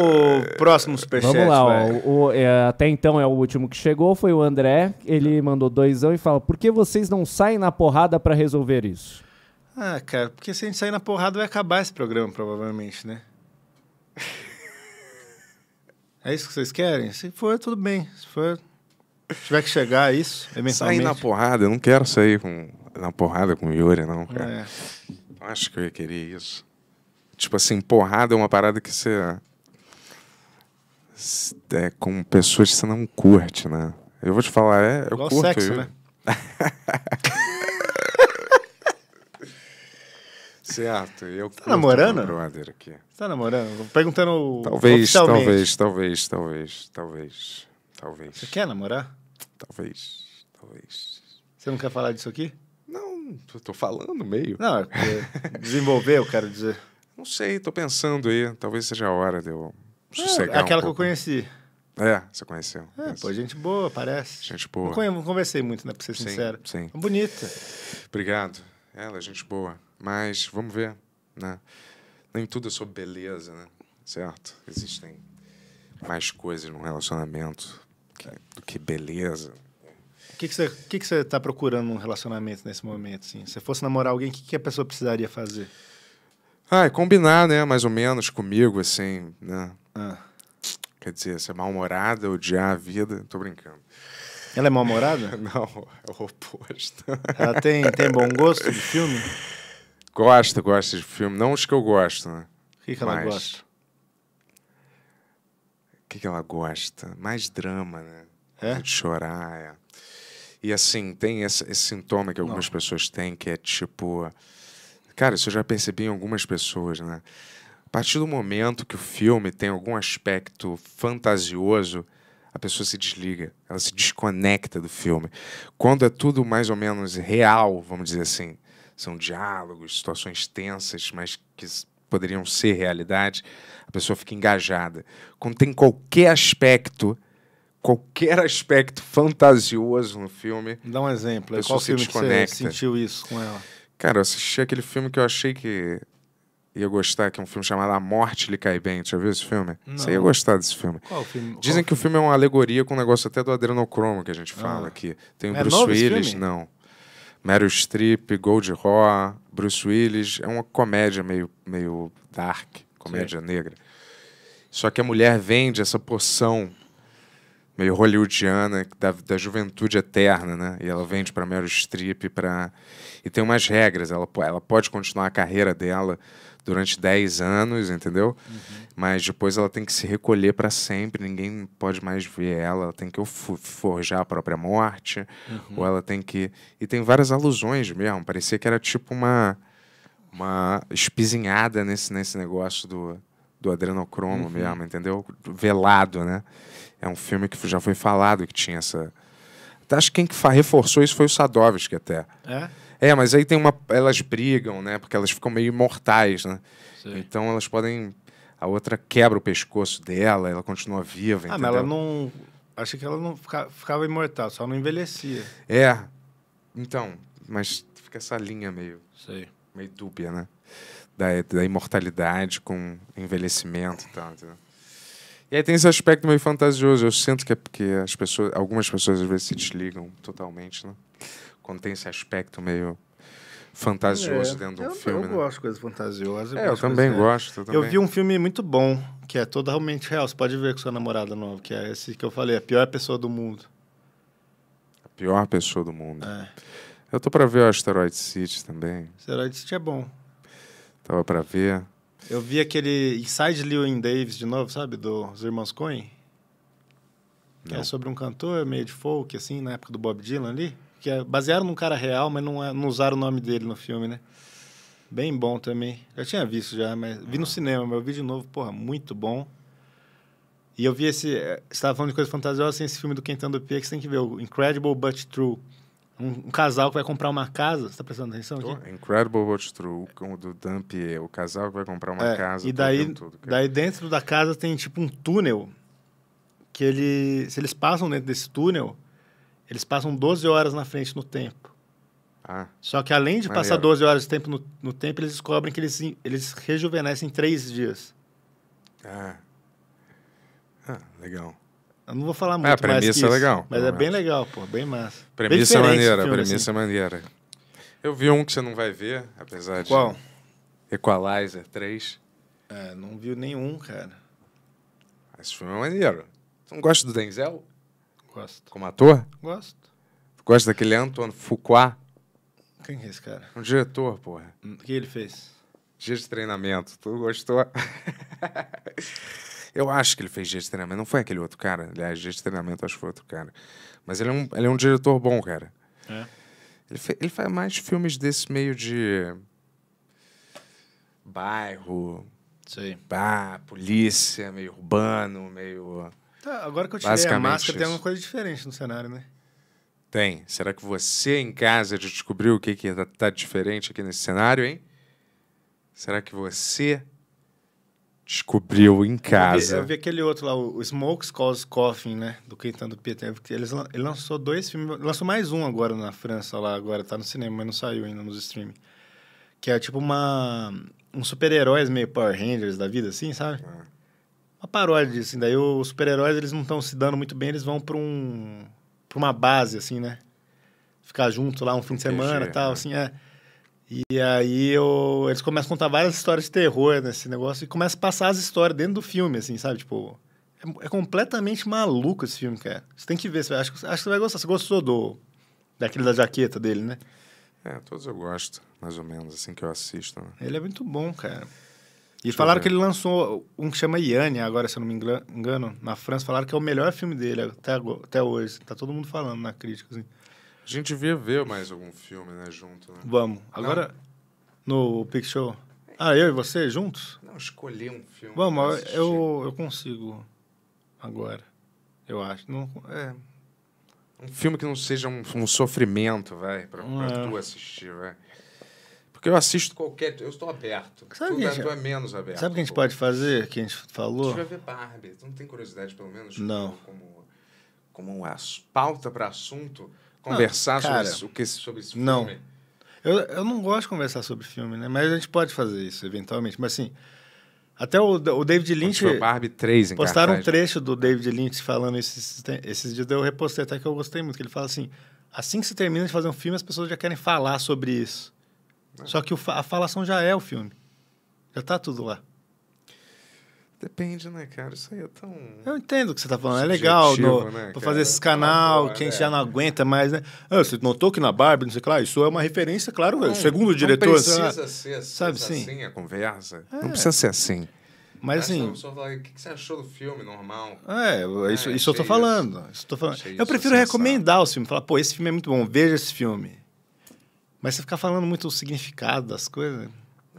próximo superchat. Vamos lá, ó, o, é, até então é o último que chegou, foi o André. Ele tá. mandou doisão e fala: por que vocês não saem na porrada para resolver isso? Ah, cara, porque se a gente sair na porrada vai acabar esse programa, provavelmente, né? é isso que vocês querem? Se for, tudo bem. Se for. Se tiver que chegar a isso, eventualmente. Sair na porrada, eu não quero sair com, na porrada com o Yuri, não, cara. É. Não acho que eu ia querer isso. Tipo assim, porrada é uma parada que você é, com pessoas que você não curte, né? Eu vou te falar, é. Eu Igual curto, sexo, eu... né? certo, eu tá, tá namorando? brother aqui. Tá namorando? Perguntando talvez, talvez, talvez, talvez, talvez, talvez. Você quer namorar? Talvez, talvez. Você não quer falar disso aqui? Não, tô falando meio. Não, é desenvolver, eu quero dizer. Não sei, tô pensando aí, talvez seja a hora de eu sossegar. Ah, é, aquela um que eu né? conheci. É, você conheceu. É, pô, gente boa, parece. Gente boa. Não, conversei muito, né, pra ser sim, sincero. Sim. É bonita. Obrigado. Ela, é gente boa. Mas vamos ver, né? Nem tudo é sobre beleza, né? Certo? Existem mais coisas no relacionamento que, do que beleza. O que você que que está procurando num relacionamento nesse momento? Assim? Se fosse namorar alguém, o que, que a pessoa precisaria fazer? Ah, é combinar, né? Mais ou menos comigo, assim, né? Ah. Quer dizer, ser é mal-humorada, odiar a vida. Tô brincando. Ela é mal-humorada? Não, é o oposto. Ela tem, tem bom gosto de filme? Gosta, gosta de filme. Não os que eu gosto, né? O que, que ela Mas... gosta? O que, que ela gosta? Mais drama, né? É? De chorar, é. E assim, tem esse, esse sintoma que algumas Não. pessoas têm, que é tipo. Cara, isso eu já percebi em algumas pessoas, né? A partir do momento que o filme tem algum aspecto fantasioso, a pessoa se desliga, ela se desconecta do filme. Quando é tudo mais ou menos real, vamos dizer assim, são diálogos, situações tensas, mas que poderiam ser realidade, a pessoa fica engajada. Quando tem qualquer aspecto, qualquer aspecto fantasioso no filme. Dá um exemplo, a pessoa qual se filme desconecta. que você sentiu isso com ela? Cara, eu assisti aquele filme que eu achei que ia gostar, que é um filme chamado A Morte Lhe Cai Bem. Já viu esse filme? Não. Você ia gostar desse filme. Qual filme? Dizem Qual que filme? o filme é uma alegoria com um negócio até do adrenocromo que a gente ah. fala ah. aqui. Tem o é Bruce Willis, não. Meryl Streep, Gold Raw, Bruce Willis. É uma comédia meio, meio dark, comédia Sim. negra. Só que a mulher vende essa poção meio hollywoodiana da, da juventude eterna, né? E ela vende para Meryl Streep para e tem umas regras. Ela, ela pode continuar a carreira dela durante 10 anos, entendeu? Uhum. Mas depois ela tem que se recolher para sempre, ninguém pode mais ver ela, ela tem que forjar a própria morte, uhum. ou ela tem que. E tem várias alusões mesmo, parecia que era tipo uma, uma espizinhada nesse, nesse negócio do, do adrenocromo uhum. mesmo, entendeu? Velado, né? É um filme que já foi falado que tinha essa. Acho que quem que reforçou isso foi o Sadovski até. É? É, mas aí tem uma. Elas brigam, né? Porque elas ficam meio imortais, né? Sim. Então elas podem. A outra quebra o pescoço dela, ela continua viva. Ah, entendeu? mas ela não. Achei que ela não fica... ficava imortal, só não envelhecia. É. Então, mas fica essa linha meio. Sei. Meio dúbia, né? Da, da imortalidade com envelhecimento e tal, entendeu? E aí tem esse aspecto meio fantasioso. Eu sinto que é porque as pessoas, algumas pessoas às vezes se desligam totalmente, né? quando tem esse aspecto meio fantasioso é, dentro de um filme. Eu né? gosto de coisas fantasiosas. Eu é, eu também gosto. Eu, também. eu vi um filme muito bom, que é totalmente real. Você pode ver com sua namorada nova, que é esse que eu falei, a pior pessoa do mundo. A pior pessoa do mundo. É. Eu tô para ver o Asteroid City também. Asteroid City é bom. Tava para ver. Eu vi aquele Inside Lewin Davis de novo, sabe? Dos Irmãos Coen. Que é sobre um cantor meio de folk, assim, na época do Bob Dylan ali que é num cara real, mas não, é, não usaram o nome dele no filme, né? Bem bom também. Eu tinha visto já, mas vi no cinema, mas eu vi de novo, porra, muito bom. E eu vi esse. Eh, você estava falando de coisa fantasiosa, assim, esse filme do Quentin do Pia, que você tem que ver, o Incredible But True. Um, um casal que vai comprar uma casa. Você tá prestando atenção aqui? Oh, Incredible But True, com o do Dan Pia, o casal que vai comprar uma é, casa. E tá daí, tudo, daí dentro da casa tem tipo um túnel. Que ele, se eles passam dentro desse túnel, eles passam 12 horas na frente no tempo. Ah, Só que além de maneiro. passar 12 horas de tempo no, no tempo, eles descobrem que eles, eles rejuvenescem em 3 dias. Ah. ah, legal. Eu não vou falar muito é, a premissa é legal. Mas é bem legal, pô, bem massa. Premissa bem é maneira, premissa assim. É maneira. Eu vi um que você não vai ver, apesar de... Qual? Equalizer 3. É, não vi nenhum, cara. Esse filme é maneiro. Você não gosta do Denzel? Gosto. Como ator? Gosto. Gosta daquele Antoine Fuqua? Quem é esse cara? Um diretor, porra. Hum, o que ele fez? Dia de treinamento. Tu gostou? eu acho que ele fez dia de treinamento. Não foi aquele outro cara. Aliás, dia de treinamento acho que foi outro cara. Mas ele é um, ele é um diretor bom, cara. É. Ele, fe, ele faz mais filmes desse meio de. bairro. Sei. Bah, polícia, meio urbano, meio Tá, agora que eu tirei a máscara, isso. tem alguma coisa diferente no cenário, né? Tem. Será que você em casa já descobriu o que que tá, tá diferente aqui nesse cenário, hein? Será que você descobriu em casa? Eu vi, eu vi aquele outro lá, o Smokes Cause Coffin, né? Do Quentin do Peter. Eles, ele lançou dois filmes, lançou mais um agora na França lá, agora tá no cinema, mas não saiu ainda nos streaming. Que é tipo uma... um super-heróis meio Power Rangers da vida, assim, sabe? Ah uma paródia disso. Assim, daí os super-heróis, eles não estão se dando muito bem, eles vão para um, pra uma base, assim, né? Ficar junto lá um fim de semana e tal, é. assim, é. E aí eu, eles começam a contar várias histórias de terror nesse negócio e começam a passar as histórias dentro do filme, assim, sabe? Tipo, é, é completamente maluco esse filme, cara. Você tem que ver, acho, acho que você vai gostar. Você gostou do, daquele da jaqueta dele, né? É, todos eu gosto, mais ou menos, assim que eu assisto. Né? Ele é muito bom, cara. E falaram que ele lançou um que chama Yanni, agora, se eu não me engano, na França. Falaram que é o melhor filme dele até, até hoje. Tá todo mundo falando na crítica, assim. A gente devia ver mais algum filme, né, junto. Né? Vamos. Agora, não. no Pic Show. Ah, eu e você juntos? Não, escolhi um filme. Vamos, eu, eu consigo agora. Eu acho. Não, é. Um filme que não seja um, um sofrimento, vai, pra, pra é. tu assistir, vai. Porque eu assisto qualquer. Eu estou aberto. Sabe tu, que a é gente, tu é menos aberto. Sabe o que a gente pô. pode fazer? Que a gente falou? ver Barbie. Tu não tem curiosidade, pelo menos? Não. Como, como, como as pauta para assunto, conversar não, cara, sobre, o que, sobre esse filme? Não. Eu, eu não gosto de conversar sobre filme, né? Mas a gente pode fazer isso eventualmente. Mas assim. Até o, o David Lynch. O Barbie 3 em Postaram cartaz, um né? trecho né? do David Lynch falando esses, esses dias, eu repostei até que eu gostei muito, que ele fala assim: assim que se termina de fazer um filme, as pessoas já querem falar sobre isso. É. Só que o, a falação já é o filme. Já tá tudo lá. Depende, né, cara? Isso aí é tão. Eu entendo o que você tá falando. É legal no, né, pra fazer esse canal, quem é. já não aguenta mais, né? Ah, você notou que na Barbie, não sei o que lá, isso é uma referência, claro, é não, segundo o diretor. Não precisa ser assim, é sabe, sim. Assim, a conversa. É. Não precisa ser assim. Mas assim. Falar, o que você achou do filme normal? É, ah, isso, é, isso eu tô falando. Isso, eu tô falando. eu prefiro recomendar o filme, falar, pô, esse filme é muito bom, veja esse filme. Mas você ficar falando muito o significado das coisas. Né?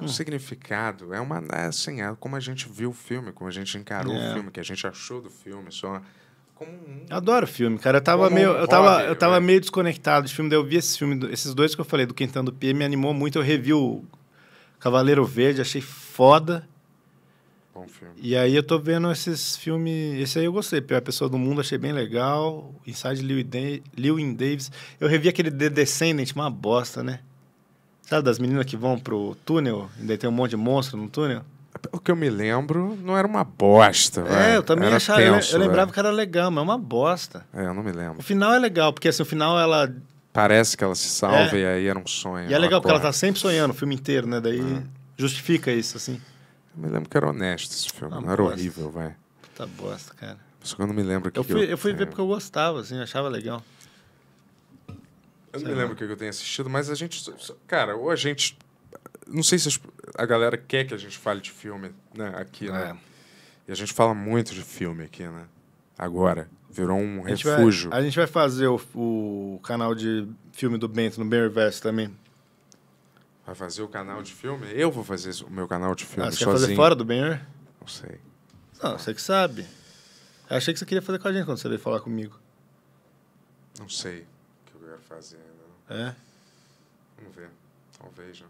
O hum. significado é uma. É assim, é como a gente viu o filme, como a gente encarou é. o filme, que a gente achou do filme. Só como um... Adoro filme, cara. Eu tava, meio, um eu tava, hobby, eu tava né? meio desconectado de filme. Daí eu vi esse filme, esses dois que eu falei, do do P, me animou muito. Eu revi o Cavaleiro Verde, achei foda bom filme. E aí eu tô vendo esses filmes. Esse aí eu gostei. A Pessoa do Mundo achei bem legal. Inside Lewin Davis. Eu revi aquele The Descendant, uma bosta, né? Sabe das meninas que vão pro túnel? Ainda tem um monte de monstro no túnel? O que eu me lembro, não era uma bosta. É, véio. eu também era achava. Tenso, eu lembrava véio. que era legal, mas é uma bosta. É, eu não me lembro. O final é legal, porque assim, o final ela. Parece que ela se salva é. e aí era um sonho. E é legal, porque ela tá sempre sonhando o filme inteiro, né? Daí é. justifica isso, assim. Me lembro que era honesto esse filme. não era horrível, vai. Tá bosta, cara. Só que eu não me lembro que eu fui, que eu, eu fui ver é. porque eu gostava, assim, eu achava legal. Eu não me lembro o que eu tenho assistido, mas a gente. Cara, ou a gente. Não sei se a galera quer que a gente fale de filme né, aqui, né? É. E a gente fala muito de filme aqui, né? Agora. Virou um a refúgio. Vai, a gente vai fazer o, o, canal de filme do Bento no Bearverse também. Vai fazer o canal de filme? Eu vou fazer o meu canal de filme ah, você sozinho. quer fazer fora do Benhur? Não sei. Não, você que sabe. Eu achei que você queria fazer com a gente quando você veio falar comigo. Não sei o que eu quero fazer ainda. É? Vamos ver. Talvez, né?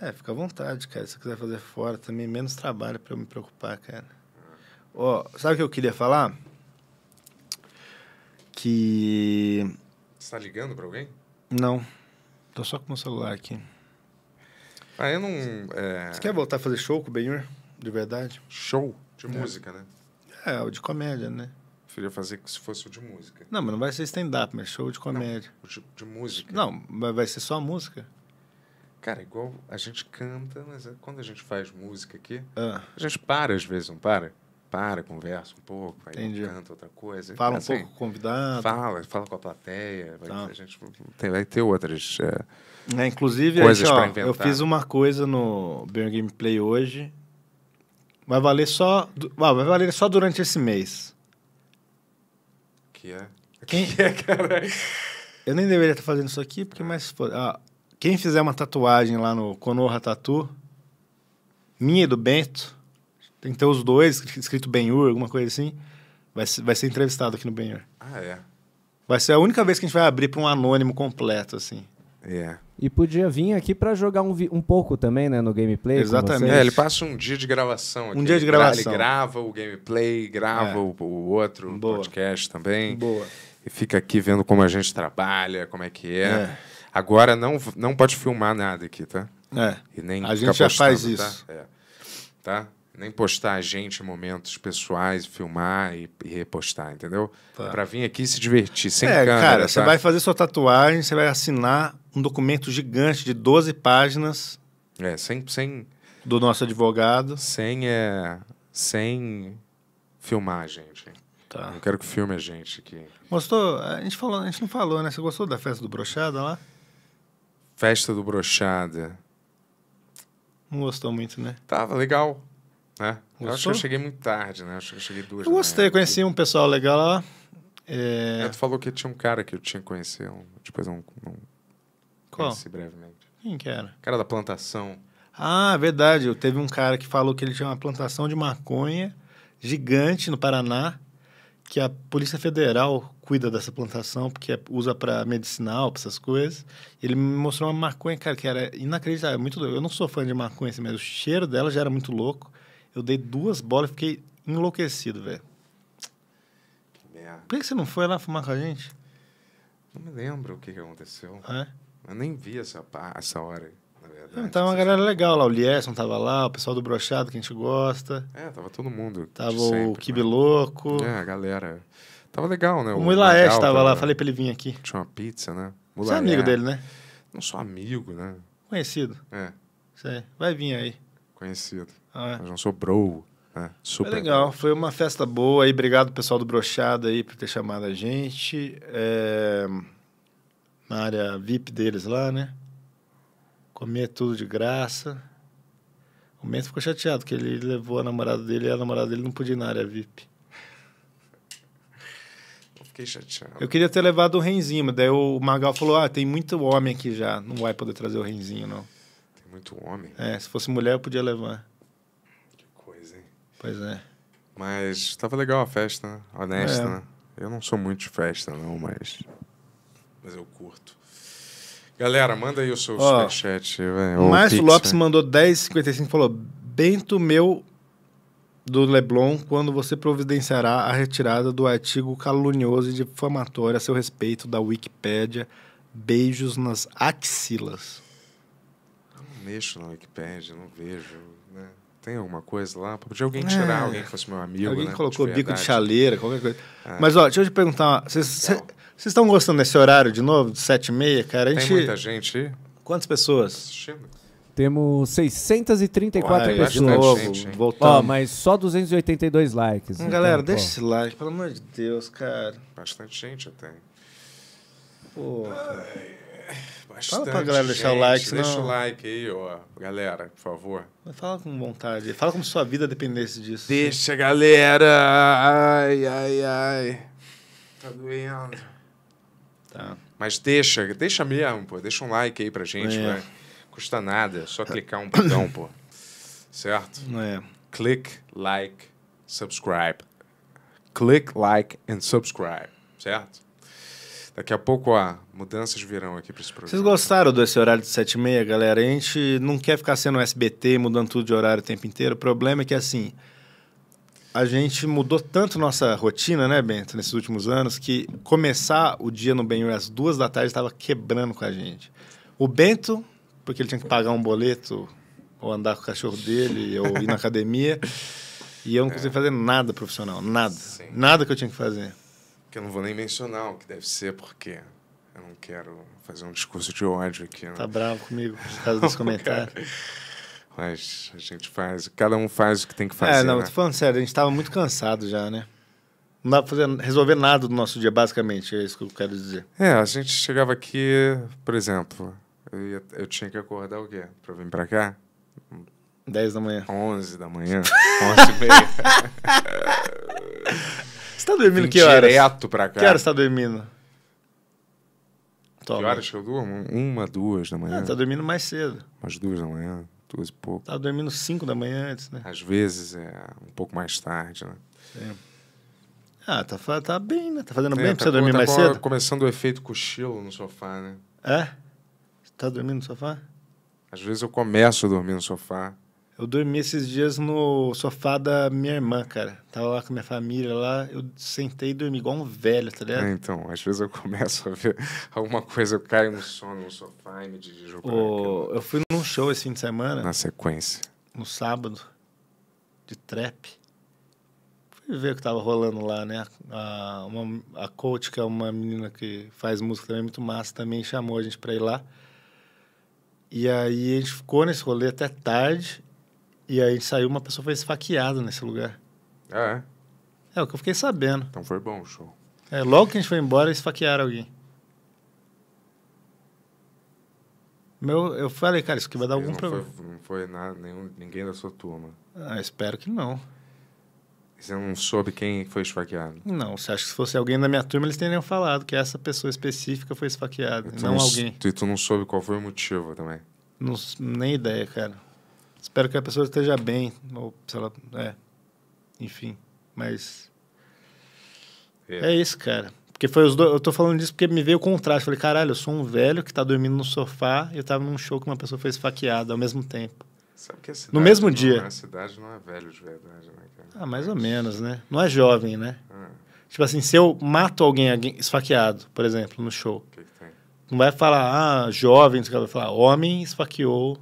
É, fica à vontade, cara. Se você quiser fazer fora também, menos trabalho para eu me preocupar, cara. É. Ó, oh, sabe o que eu queria falar? Que. Você tá ligando para alguém? Não. Tô só com o celular aqui. Ah, eu não. É... Você quer voltar a fazer show com o Benhur? De verdade? Show? De é. música, né? É, o de comédia, né? Preferia fazer se fosse o de música. Não, mas não vai ser stand-up, mas show de comédia. Não, de, de, música. Não, mas vai ser só a música. Cara, igual a gente canta, mas é, quando a gente faz música aqui, ah. a gente para às vezes, não para? para, conversa um pouco, aí Entendi. canta outra coisa. Fala assim, um pouco com o convidado. Fala, fala com a plateia. Vai, tá. a gente tem, vai ter outras é, é, inclusive, coisas para inventar. Eu fiz uma coisa no Beer Gameplay hoje. Vai valer só, vai valer só durante esse mês. Que é? Quem que é, cara? Eu nem deveria estar fazendo isso aqui, porque mais ah, quem fizer uma tatuagem lá no Conorra Tatu, minha e do Bento, tem que ter os dois, escrito Benhur, alguma coisa assim. Vai ser, vai ser entrevistado aqui no Benhur. Ah, é? Vai ser a única vez que a gente vai abrir para um anônimo completo, assim. É. E podia vir aqui para jogar um, um pouco também, né, no gameplay. Exatamente. É, ele passa um dia de gravação aqui. Um dia de gravação. Ele grava o gameplay, grava é. o, o, outro Boa. podcast também. Boa. E fica aqui vendo como a gente trabalha, como é que é. é. Agora não, não pode filmar nada aqui, tá? É. E nem a gente já postando, faz tá? isso. Tá? É. tá? nem postar a gente em momentos pessoais, filmar e, e repostar, entendeu? Tá. Para vir aqui se divertir, sem é, câmera. Cara, você tá? vai fazer sua tatuagem, você vai assinar um documento gigante de 12 páginas. É, sem. sem do nosso advogado. Sem, é, sem filmar a gente. Tá. Não quero que filme a gente aqui. Gostou? A gente, falou, a gente não falou, né? Você gostou da festa do Brochada lá? Festa do Brochada. Não gostou muito, né? Tava legal. Né? Eu acho que eu cheguei muito tarde, né? Acho que eu cheguei duas. Eu gostei, manhã. conheci um pessoal legal lá. É, é... tu falou que tinha um cara que eu tinha que conhecer, um, depois não, não Qual? conheci brevemente. Quem que era? O cara da plantação. Ah, verdade. Eu teve um cara que falou que ele tinha uma plantação de maconha gigante no Paraná, que a Polícia Federal cuida dessa plantação, porque é, usa para medicinal, para essas coisas. Ele me mostrou uma maconha, cara, que era inacreditável, muito Eu não sou fã de maconha, assim, mas o cheiro dela já era muito louco. Eu dei duas bolas e fiquei enlouquecido, velho. Por que você não foi lá fumar com a gente? Não me lembro o que, que aconteceu. É? Eu nem vi essa, essa hora, na verdade. uma galera legal lá. O Lieson tava lá, o pessoal do Brochado, que a gente gosta. É, tava todo mundo. Tava sempre, o né? Kibe né? Louco. É, a galera. Tava legal, né? O, o tava, tava lá, falei pra ele vir aqui. Tinha uma pizza, né? Você é amigo é. dele, né? Não sou amigo, né? Conhecido. É. Sei. Vai vir aí. Conhecido. Ah, é. Mas não sobrou. Né? Super foi legal, foi uma festa boa. e obrigado pessoal do Brochada aí por ter chamado a gente. É... Na área VIP deles lá, né? Comer tudo de graça. O Mento ficou chateado que ele levou a namorada dele e a namorada dele não podia ir na área VIP. Eu fiquei chateado. Eu queria ter levado o Renzinho, mas daí o Magal falou: Ah, tem muito homem aqui já, não vai poder trazer o Renzinho, não. Tem muito homem? É, se fosse mulher eu podia levar. Pois é. Mas tava legal a festa, né? Honesta, é. né? Eu não sou muito de festa, não, mas. Mas eu curto. Galera, manda aí o seu Ó, superchat. O Márcio Lopes véio. Né? mandou 10,55 e falou: Bento meu do Leblon, quando você providenciará a retirada do artigo calunioso e difamatório a seu respeito da Wikipédia, beijos nas axilas. Eu não mexo na Wikipédia, não vejo tem alguma coisa lá? Podia alguém tirar, é. alguém que fosse meu amigo. Alguém né? colocou de bico de chaleira, qualquer coisa. É. Mas, ó, deixa eu te perguntar, vocês estão gostando desse horário de novo, de 7 e meia, cara? A gente... Tem muita gente. Quantas pessoas? Assistindo. Temos 634 Uai, pessoas. Novo, gente, Ó, mas só 282 likes. Hum, então, galera, deixa esse like, pelo amor de Deus, cara. Bastante gente até. Porra. Ai. Bastante. Fala pra galera deixar gente, o like, senão... Deixa o like aí, ó. Galera, por favor. Fala com vontade. Fala como sua vida dependesse disso. Deixa, galera. Ai, ai, ai. Tá doendo. Tá. Mas deixa, deixa mesmo, pô. Deixa um like aí pra gente, é. Custa nada, é só clicar um botão, pô. Certo? É. Click, like, subscribe. Click, like and subscribe, certo? Daqui a pouco há mudanças virão aqui para esse programa. Vocês gostaram desse horário de 7 e meia, galera? A gente não quer ficar sendo SBT, mudando tudo de horário o tempo inteiro. O problema é que, assim, a gente mudou tanto nossa rotina, né, Bento, nesses últimos anos, que começar o dia no Benhur às duas da tarde estava quebrando com a gente. O Bento, porque ele tinha que pagar um boleto, ou andar com o cachorro dele, ou ir na academia, e eu não é. conseguia fazer nada profissional, nada. Sim. Nada que eu tinha que fazer que eu não vou nem mencionar o que deve ser, porque eu não quero fazer um discurso de ódio aqui. Né? Tá bravo comigo por causa dos comentários. Mas a gente faz, cada um faz o que tem que fazer. É, não, né? tô falando sério, a gente tava muito cansado já, né? Não dá pra fazer, resolver nada do nosso dia, basicamente, é isso que eu quero dizer. É, a gente chegava aqui, por exemplo, eu, ia, eu tinha que acordar o quê? Pra vir pra cá? 10 da manhã. 11 da manhã, 11 e meia. Você tá dormindo Vim que horas? Direto pra cá. Que horas você tá dormindo? Toma. Que horas que eu durmo? Uma, duas da manhã. Ah, tá dormindo mais cedo. Umas duas da manhã, duas e pouco. Tá dormindo cinco da manhã antes, né? Às vezes é um pouco mais tarde, né? Sim. Ah, tá, tá bem, né? Tá fazendo é, bem tá, pra você dormir tá mais cedo? começando o efeito cochilo no sofá, né? É? Tá dormindo no sofá? Às vezes eu começo a dormir no sofá. Eu dormi esses dias no sofá da minha irmã, cara. Tava lá com a minha família lá, eu sentei e dormi igual um velho, tá ligado? É, então, às vezes eu começo a ver alguma coisa, eu caio no sono no sofá e me dirijo pra o... Eu fui num show esse fim de semana. Na sequência. No sábado, de trap. Fui ver o que tava rolando lá, né? A, uma, a coach, que é uma menina que faz música também, muito massa, também chamou a gente pra ir lá. E aí a gente ficou nesse rolê até tarde e aí saiu, uma pessoa foi esfaqueada nesse lugar. Ah, é? É, o que eu fiquei sabendo. Então foi bom o show. É, logo que a gente foi embora, esfaquearam alguém. Meu, eu falei, cara, isso aqui vai dar algum não problema. Foi, não foi nada, nenhum, ninguém da sua turma. Ah, espero que não. Você não soube quem foi esfaqueado? Não, você acha que se fosse alguém da minha turma, eles teriam falado que essa pessoa específica foi esfaqueada, não, não alguém. E tu não soube qual foi o motivo também? Não, nem ideia, cara. Espero que a pessoa esteja bem, ou sei lá, é, enfim, mas é. é, isso, cara. Porque foi os dois, eu tô falando disso porque me veio o contraste. Falei, caralho, eu sou um velho que tá dormindo no sofá e eu tava num show que uma pessoa foi esfaqueada ao mesmo tempo. Sabe que a cidade no mesmo é dia. A cidade não é velho de verdade, né, cara? Ah, mais ou menos, né? Não é jovem, né? Ah. Tipo assim, se eu mato alguém, alguém esfaqueado, por exemplo, no show. Que que não vai falar, ah, jovem, vai falar, homem esfaqueou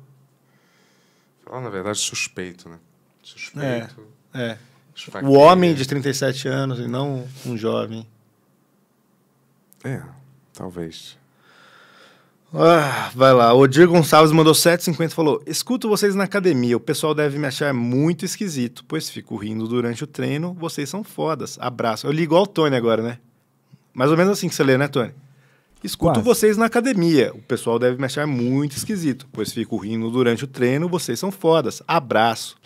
Fala, na verdade, suspeito, né? Suspeito. É. é. O homem de 37 anos e não um jovem. É, talvez. Ah, vai lá. O Odir Gonçalves mandou 7,50 e falou: Escuto vocês na academia. O pessoal deve me achar muito esquisito, pois fico rindo durante o treino. Vocês são fodas. Abraço. Eu li igual o Tony agora, né? Mais ou menos assim que você lê, né, Tony? Escuto Quase. vocês na academia. O pessoal deve me achar muito esquisito, pois fico rindo durante o treino, vocês são fodas. Abraço.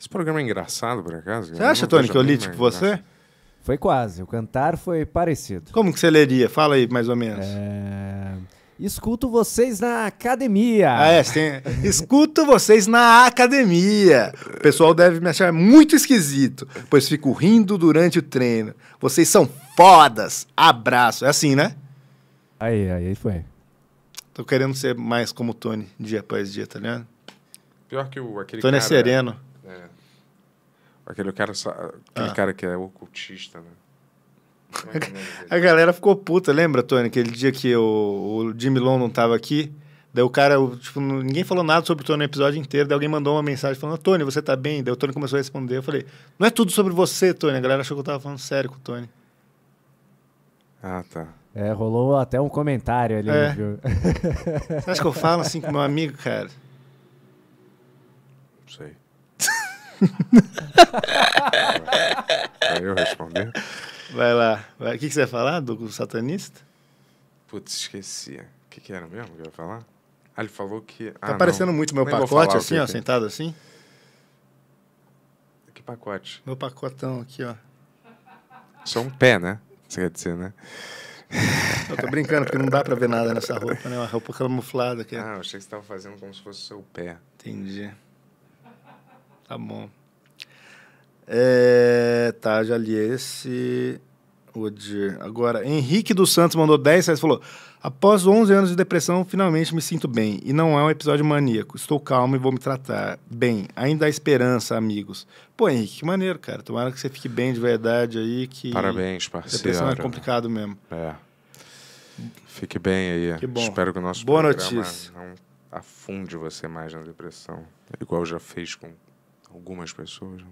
Esse programa é engraçado, por acaso? Você acha, Tony, que eu li tipo você? Foi quase. O cantar foi parecido. Como que você leria? Fala aí, mais ou menos. É... Escuto vocês na academia. Ah, é, sim. Escuto vocês na academia. O pessoal deve me achar muito esquisito, pois fico rindo durante o treino. Vocês são fodas. Abraço. É assim, né? Aí, aí, aí foi. Tô querendo ser mais como o Tony, dia após dia, tá ligado? Pior que o aquele Tony é cara... é sereno. É. Aquele cara, aquele ah. cara que é ocultista, né? a galera ficou puta, lembra, Tony? Aquele dia que o, o Jimmy Long não tava aqui. Daí o cara, tipo, ninguém falou nada sobre o Tony o episódio inteiro. Daí alguém mandou uma mensagem falando, Tony, você tá bem? Daí o Tony começou a responder. Eu falei, não é tudo sobre você, Tony. A galera achou que eu tava falando sério com o Tony. Ah, tá. É, rolou até um comentário ali. É. Viu? Você acha que eu falo assim com meu amigo, cara? Não sei. Vai eu responder? Vai lá. O que, que você ia falar do satanista? Putz, esqueci. O que, que era mesmo que eu ia falar? Ah, ele falou que. Tá ah, parecendo não. muito meu Nem pacote, assim, ó, é. sentado assim? Que pacote? Meu pacotão aqui, ó. Só um pé, né? Você quer dizer, né? Eu tô brincando, porque não dá para ver nada nessa roupa, né? Uma roupa camuflada aqui. Ah, eu achei que você tava fazendo como se fosse o seu pé. Entendi. Tá bom. É, tá, já li esse. Agora, Henrique dos Santos mandou 10 reais falou: Após 11 anos de depressão, finalmente me sinto bem. E não é um episódio maníaco. Estou calmo e vou me tratar. Bem, ainda há esperança, amigos. Pô, Henrique, que maneiro, cara. Tomara que você fique bem de verdade aí. Que Parabéns, parceiro. Depressão é complicado mesmo. É. Fique bem aí. Que bom. Espero que o nosso Boa notícia. não afunde você mais na depressão. Igual já fez com algumas pessoas. Né?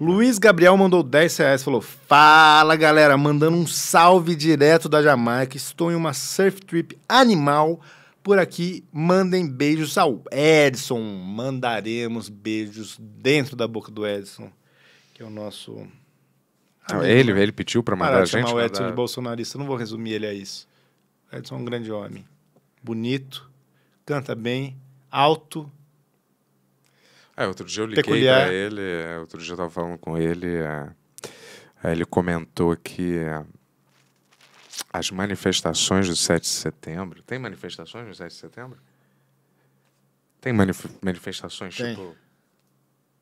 Luiz Gabriel mandou 10 reais, falou: Fala galera, mandando um salve direto da Jamaica. Estou em uma surf trip animal por aqui. Mandem beijos ao Edson. Mandaremos beijos dentro da boca do Edson, que é o nosso. Ah, ele, né? ele pediu para mandar a gente. chamar o ah, Edson mandar... de tá. bolsonarista. Eu não vou resumir ele a isso. Edson é um grande homem. Bonito, canta bem, alto é, outro dia eu liguei peculiar. pra ele, é, outro dia eu tava falando com ele, é, ele comentou que é, as manifestações do 7 de setembro. Tem manifestações do 7 de setembro? Tem manif manifestações, Tem. tipo,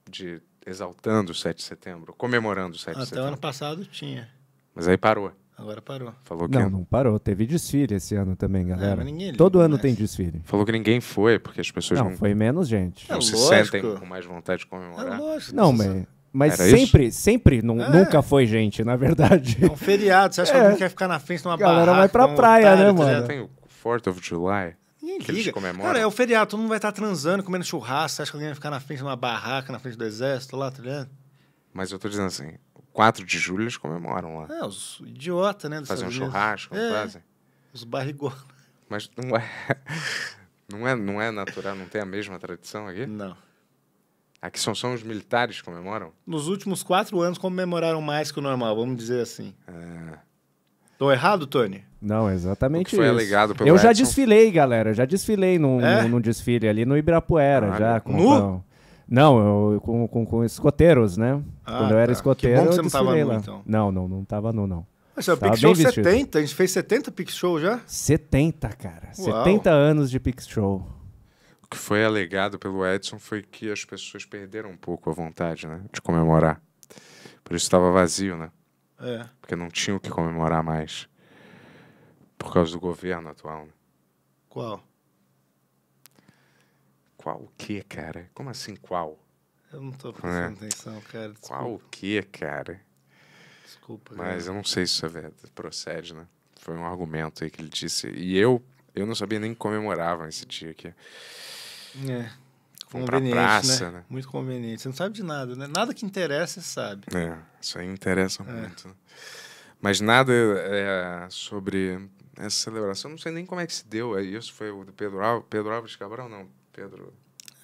de exaltando o 7 de setembro, comemorando o 7 Até de setembro. Até ano passado tinha. Mas aí parou. Agora parou. Falou que... Não, não parou. Teve desfile esse ano também, galera. É, Todo ano tem desfile. Falou que ninguém foi, porque as pessoas não... Não, foi menos gente. É não se sentem com mais vontade de comemorar. É lógico. Não, mas... Mas sempre, isso? sempre, é. nunca foi gente, na verdade. É um feriado, você acha que é. alguém quer ficar na frente de uma galera barraca? galera vai pra praia, né, tá mano? Já tem o 4 of July. Ninguém que liga. Cara, é o feriado, todo mundo vai estar transando, comendo churrasco, você acha que alguém vai ficar na frente de uma barraca, na frente do exército lá, tá ligado? Mas eu tô dizendo assim, 4 de julho eles comemoram lá. É, os idiota, né? Fazem um churrasco, é, fazem? Os barrigolos. Mas não é, não é. Não é natural, não tem a mesma tradição aqui? Não. Aqui são só os militares que comemoram? Nos últimos quatro anos comemoraram mais que o normal, vamos dizer assim. É. Estou errado, Tony? Não, exatamente foi isso. alegado pelo Eu já desfilei, galera. Já desfilei num, é? num, desfile ali no Ibirapuera. Ah, já, com, no? Não, eu, com, com, com, escoteiros, né? Ah, Quando eu era tá. escoteiro, que bom que você não tava nu, então. Não, não, não tava nu, não. Mas é Pix Show 70, a gente fez 70 Pix Show já? 70, cara. Uau. 70 anos de Pix Show. O que foi alegado pelo Edson foi que as pessoas perderam um pouco a vontade, né? De comemorar. Por isso estava vazio, né? É. Porque não tinha o que comemorar mais. Por causa do governo atual. Né? Qual? Qual o quê, cara? Como assim qual? Eu não estou prestando é. atenção, cara. Desculpa. Qual o quê, cara? Desculpa. Mas eu não sei se isso é procede, né? Foi um argumento aí que ele disse. E eu, eu não sabia nem que comemorava esse dia aqui. É. Vamos pra praça, né? né? Muito conveniente. Você não sabe de nada, né? Nada que interessa, você sabe. É, isso aí interessa é. muito. Né? Mas nada é, sobre essa celebração, não sei nem como é que se deu. Isso foi o Pedro Alves, Pedro Alves Cabral, não. Pedro.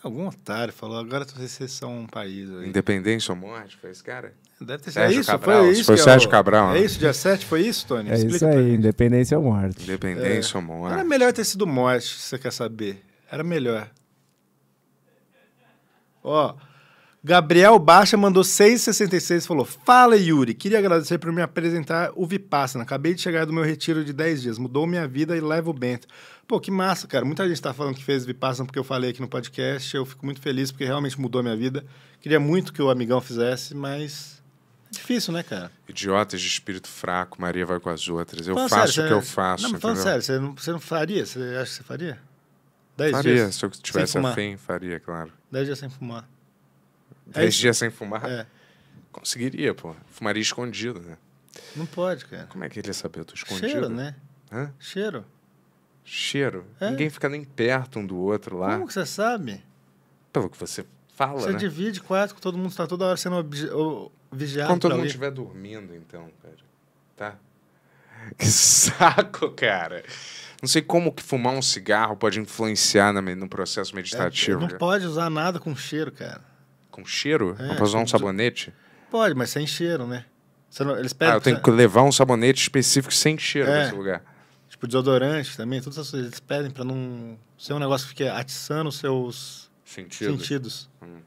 Algum otário falou, agora vocês são um país. Aí. Independência ou morte, foi esse cara? Deve ter sido é isso, Cabral. foi isso. Foi Sérgio Cabral. É né? isso, dia 7 foi isso, Tony? É Explica isso aí, independência ou morte. Independência é. ou morte. Era melhor ter sido morte, se você quer saber. Era melhor. Ó, Gabriel Baixa mandou 6,66 e falou: Fala, Yuri, queria agradecer por me apresentar o Vipassana. Acabei de chegar do meu retiro de 10 dias, mudou minha vida e levo o Bento. Pô, que massa, cara. Muita gente está falando que fez Vipassana porque eu falei aqui no podcast. Eu fico muito feliz porque realmente mudou a minha vida. Queria muito que o amigão fizesse, mas Difícil, né, cara? Idiotas de espírito fraco, Maria vai com as outras. Eu falando faço sério, o que eu faço. Não, mas falando entendeu? sério, você não, você não faria? Você acha que você faria? Dez faria, dias. se eu tivesse afim, faria, claro. Dez dias sem fumar. Dez é dias sem fumar? É. Conseguiria, pô. Fumaria escondido, né? Não pode, cara. Como é que ele ia saber? Eu tô escondido. Cheiro, né? Hã? Cheiro. Cheiro. É? Ninguém fica nem perto um do outro lá. Como que você sabe? Pelo que você fala, Você né? divide quarto com todo mundo, está toda hora sendo vigiado. Quando todo mundo estiver dormindo, então, cara. Tá? Que saco, cara. Não sei como que fumar um cigarro pode influenciar no processo meditativo. É, não cara. pode usar nada com cheiro, cara. Com cheiro? É, não pode usar um sabonete? Pode, mas sem cheiro, né? Não, eles pedem ah, eu tenho que levar um sabonete específico sem cheiro é. nesse lugar. Tipo, desodorante também, todas essas coisas eles pedem para não ser um negócio que fique atiçando os seus sentidos. Hum.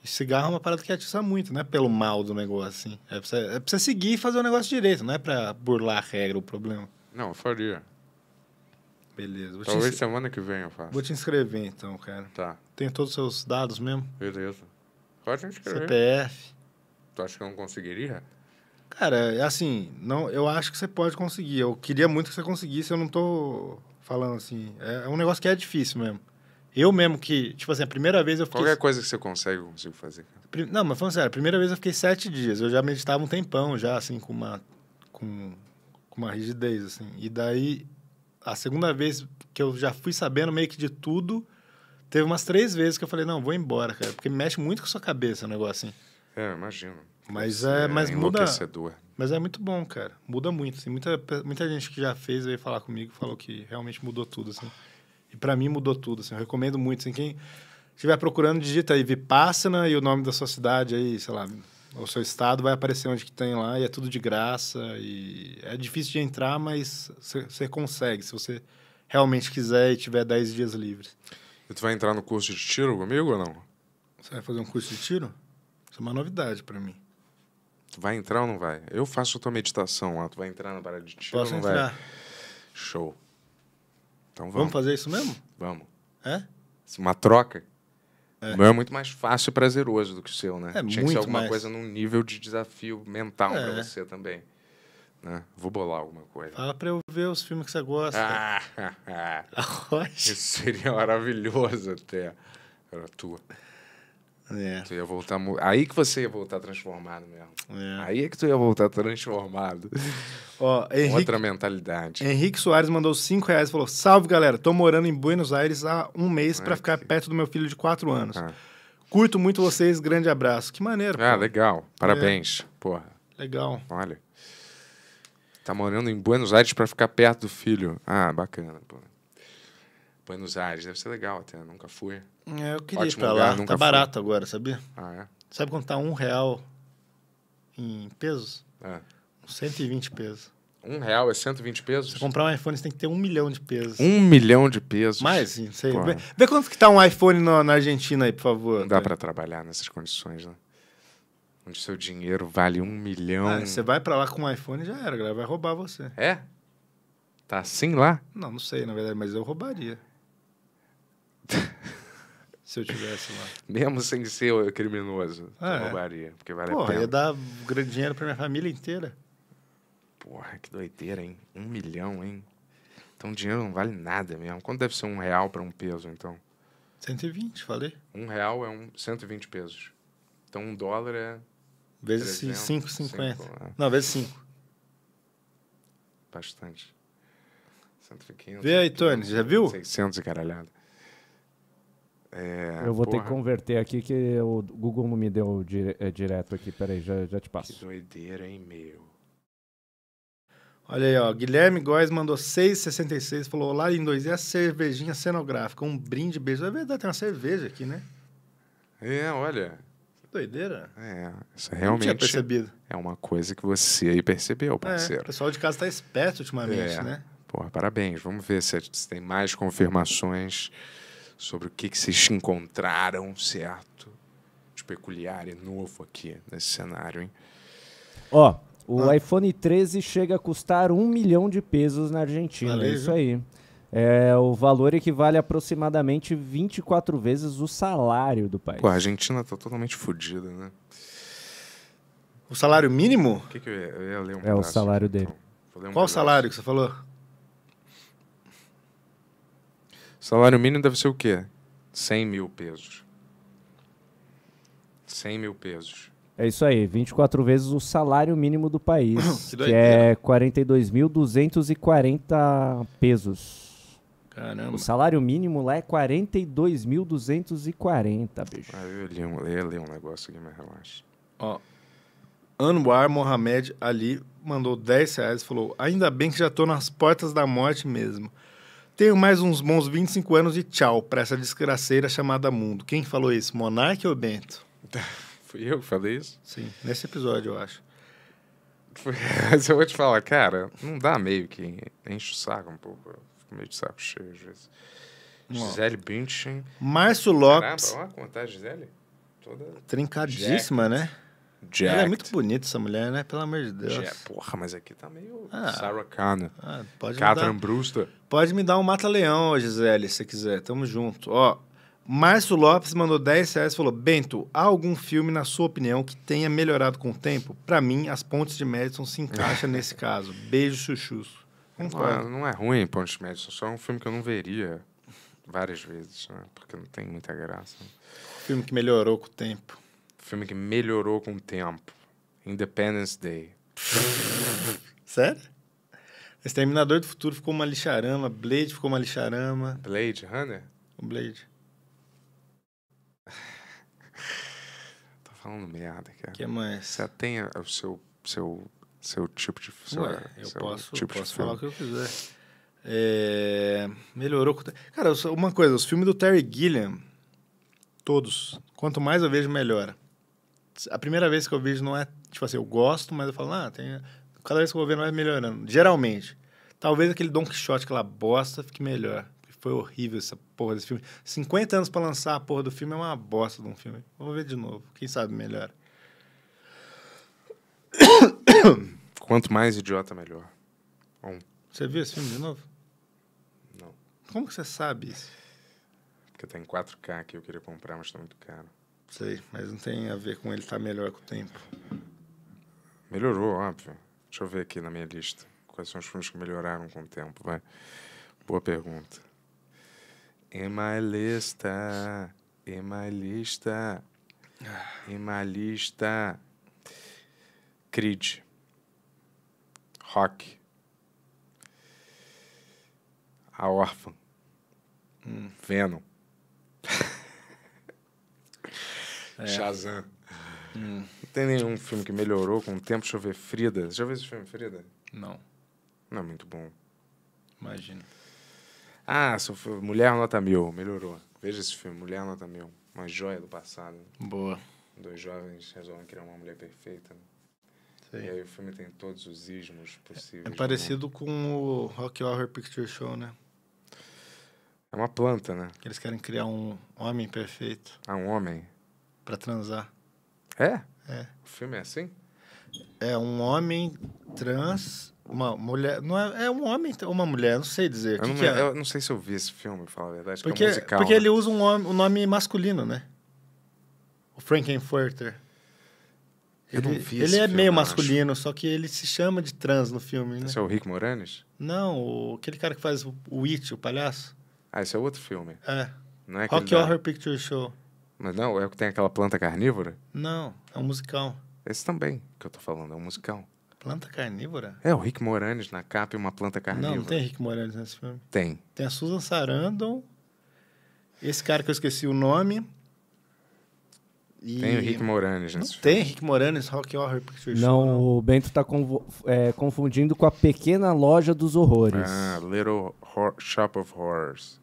E cigarro é uma parada que atiça muito, não é pelo mal do negócio, assim. É pra, você, é pra você seguir e fazer o negócio direito, não é pra burlar a regra, o problema. Não, eu faria. Beleza. Vou Talvez semana que vem eu faça. Vou te inscrever, então, cara. Tá. Tem todos os seus dados mesmo? Beleza. Pode inscrever. CPF. Tu acha que eu não conseguiria? Cara, é assim, não, eu acho que você pode conseguir. Eu queria muito que você conseguisse, eu não tô falando assim. É, é um negócio que é difícil mesmo. Eu mesmo que, tipo assim, a primeira vez eu fiquei. Qualquer coisa que você consegue, eu consigo fazer. Não, mas falando sério, a primeira vez eu fiquei sete dias. Eu já meditava um tempão, já, assim, com uma. com, com uma rigidez, assim. E daí, a segunda vez que eu já fui sabendo meio que de tudo, teve umas três vezes que eu falei, não, vou embora, cara. Porque mexe muito com a sua cabeça o um negócio assim. É, imagino. Mas é, é mas muda. Mas é muito bom, cara. Muda muito. Tem assim. muita, muita gente que já fez veio falar comigo, falou que realmente mudou tudo, assim. E para mim mudou tudo, assim. Eu recomendo muito, assim, quem estiver procurando, digita aí Vipassana e o nome da sua cidade aí, sei lá, o seu estado vai aparecer onde que tem lá e é tudo de graça e é difícil de entrar, mas você consegue se você realmente quiser e tiver 10 dias livres. E tu vai entrar no curso de tiro comigo ou não? Você vai fazer um curso de tiro? Isso é uma novidade para mim. Tu vai entrar ou não vai? Eu faço a tua meditação lá. Tu vai entrar na parada de tiro Posso ou não entrar. vai? Show. Então vamos. Vamos fazer isso mesmo? Vamos. É? Uma troca. É. O meu é muito mais fácil e prazeroso do que o seu, né? É Tinha muito que ser alguma mais. coisa num nível de desafio mental é. para você também. Né? Vou bolar alguma coisa. Fala pra eu ver os filmes que você gosta. Ah, ah, ah. Isso seria maravilhoso até. Era tua. É. Tu ia voltar Aí que você ia voltar transformado mesmo. É. Aí é que tu ia voltar transformado. Ó, Henrique, Outra mentalidade. Henrique Soares mandou 5 reais e falou: Salve galera, tô morando em Buenos Aires há um mês para ficar perto do meu filho de 4 anos. Curto muito vocês, grande abraço. Que maneiro. Ah, pô. legal. Parabéns. É. Porra. Legal. Olha. Tá morando em Buenos Aires para ficar perto do filho. Ah, bacana, Buenos Aires, deve ser legal até, nunca fui. É, eu queria Ótimo ir pra lugar, lá, tá nunca tá barato agora, sabia? Ah, é? Sabe quanto tá um real em pesos? É. 120 pesos. Um real é 120 pesos? Se comprar um iPhone, você tem que ter um milhão de pesos. Um milhão de pesos? Mais, não sei. Vê, vê, quanto que tá um iPhone no, na Argentina aí, por favor. Não dá para trabalhar nessas condições, né? Onde seu dinheiro vale um milhão. Ah, você vai para lá com um iPhone já era, galera. Vai roubar você. É? Tá assim lá? Não, não sei, na verdade, mas eu roubaria. Se eu tivesse lá. Mesmo sem ser criminoso, ah, eu é? roubaria. Porque vale Porra, a pena. ia dar grande dinheiro pra minha família inteira. Porra, que doideira, hein? Um milhão, hein? Então dinheiro não vale nada mesmo. Quanto deve ser um real para um peso, então? 120, falei. Um real é um 120 pesos. Então um dólar é. Vezes 5,50. É. Não, vezes 5. Bastante. 115. Vê aí, Tony, já viu? 600 e caralhada. É, eu vou porra. ter que converter aqui, que o Google não me deu dire é, direto aqui. Peraí, já, já te passo. Que doideira, hein, meu? Olha aí, ó. Guilherme Góes mandou 6,66. Falou: Olá, em dois é a cervejinha cenográfica. Um brinde, beijo. É verdade, tem uma cerveja aqui, né? É, olha. Que doideira. É, isso realmente. tinha percebido. É uma coisa que você aí percebeu, é, parceiro. É, o pessoal de casa tá esperto ultimamente, é. né? Porra, parabéns. Vamos ver se, se tem mais confirmações sobre o que, que vocês encontraram, certo? De peculiar e novo aqui nesse cenário, hein? Ó, o ah. iPhone 13 chega a custar um milhão de pesos na Argentina. Valeu. É isso aí. É, o valor equivale a aproximadamente 24 vezes o salário do país. Pô, a Argentina tá totalmente fodida, né? O salário mínimo? O que, que eu, ia, eu ia ler um É o salário aqui, dele. Então. Um Qual o salário que você falou? Salário mínimo deve ser o quê? 100 mil pesos. 100 mil pesos. É isso aí, 24 vezes o salário mínimo do país, que, que é 42.240 pesos. Caramba. O salário mínimo lá é 42.240, bicho. Ah, eu li, um, eu li um negócio aqui, mas relaxa. Ó, Anwar Mohamed Ali mandou 10 reais e falou: Ainda bem que já tô nas portas da morte mesmo. Tenho mais uns bons 25 anos de tchau para essa desgraceira chamada mundo. Quem falou isso, Monarque ou Bento? Fui eu que falei isso? Sim, nesse episódio, eu acho. Mas eu vou te falar, cara, não dá meio que enche o saco um pouco. Eu fico meio de saco cheio às vezes. Gisele Bündchen. Márcio Lopes. Caramba, olha a Gisele. Toda... Trincadíssima, né? Ela é muito bonita essa mulher, né? Pelo amor de Deus. Jack, porra, mas aqui tá meio ah, Sarah Connor. Ah, pode Catherine dar, Brewster. Pode me dar um mata-leão, Gisele, se quiser. Tamo junto. Ó, Márcio Lopes mandou 10 reais e falou: Bento, há algum filme, na sua opinião, que tenha melhorado com o tempo? Para mim, As Pontes de Madison se encaixa nesse caso. Beijo, chuchus. Não, não é ruim Pontes de Madison, só é um filme que eu não veria várias vezes, né? porque não tem muita graça. Filme que melhorou com o tempo filme que melhorou com o tempo. Independence Day. Sério? Exterminador do Futuro ficou uma lixarama, Blade ficou uma lixarama. Blade Hunter O Blade. Tô falando merda, cara. O que mais? Você tem o seu, seu, seu tipo de... Seu, Ué, eu posso, tipo posso falar o que eu quiser. É, melhorou. Cara, uma coisa, os filmes do Terry Gilliam, todos, quanto mais eu vejo, melhora a primeira vez que eu vejo não é, tipo assim, eu gosto, mas eu falo, ah, tem, cada vez que eu vou ver não é melhorando. Geralmente. Talvez aquele Don Quixote, aquela bosta, fique melhor. Foi horrível essa porra desse filme. 50 anos para lançar a porra do filme é uma bosta de um filme. Vou ver de novo. Quem sabe melhor. Quanto mais idiota, melhor. Um. Você viu esse filme de novo? Não. Como que você sabe isso? Porque tem 4K que eu queria comprar, mas tá muito caro. Sei, mas não tem a ver com ele estar tá melhor com o tempo. Melhorou, óbvio. Deixa eu ver aqui na minha lista. Quais são os filmes que melhoraram com o tempo, vai. Boa pergunta. Em my lista. Em my lista. Em my lista. Creed. Rock. A Orphan. Hum. Venom. É. Shazam. Hum. Não tem nenhum filme que melhorou com o tempo. Deixa eu ver Frida. Já viu esse filme, Frida? Não. Não é muito bom. Imagina. Ah, Mulher Nota Mil. Melhorou. Veja esse filme, Mulher Nota Mil. Uma joia do passado. Boa. Dois jovens resolvem criar uma mulher perfeita. Sim. E aí o filme tem todos os ismos possíveis. É, é parecido com o Rock Horror Picture Show, né? É uma planta, né? eles querem criar um homem perfeito. Ah, um homem? para transar. É? É. O filme é assim? É um homem trans, uma mulher. Não é, é um homem ou uma mulher, não sei dizer. Eu, que não, que é? eu não sei se eu vi esse filme, pra falar a verdade. Porque, é um musical, porque né? ele usa um, um nome masculino, né? O Frankenfurter. Eu ele, não vi Ele é filme, meio masculino, acho. só que ele se chama de trans no filme, né? Esse é o Rick Moranis? Não, o, aquele cara que faz o, o It, o palhaço. Ah, esse é outro filme. É. Não é Rock Horror Picture Show. Mas não, é o que tem aquela planta carnívora? Não, é um musical. Esse também que eu tô falando, é um musical. Planta carnívora? É, o Rick Moranis na capa e uma planta carnívora. Não, não tem Rick Moranis nesse filme. Tem. Tem a Susan Sarandon, esse cara que eu esqueci o nome. E... Tem o Rick Moranis nesse Não filme. tem Rick Moranis, Rock Horror Picture Show. Não, não. o Bento tá é, confundindo com a Pequena Loja dos Horrores. Ah, Little Hor- Shop of Horrors.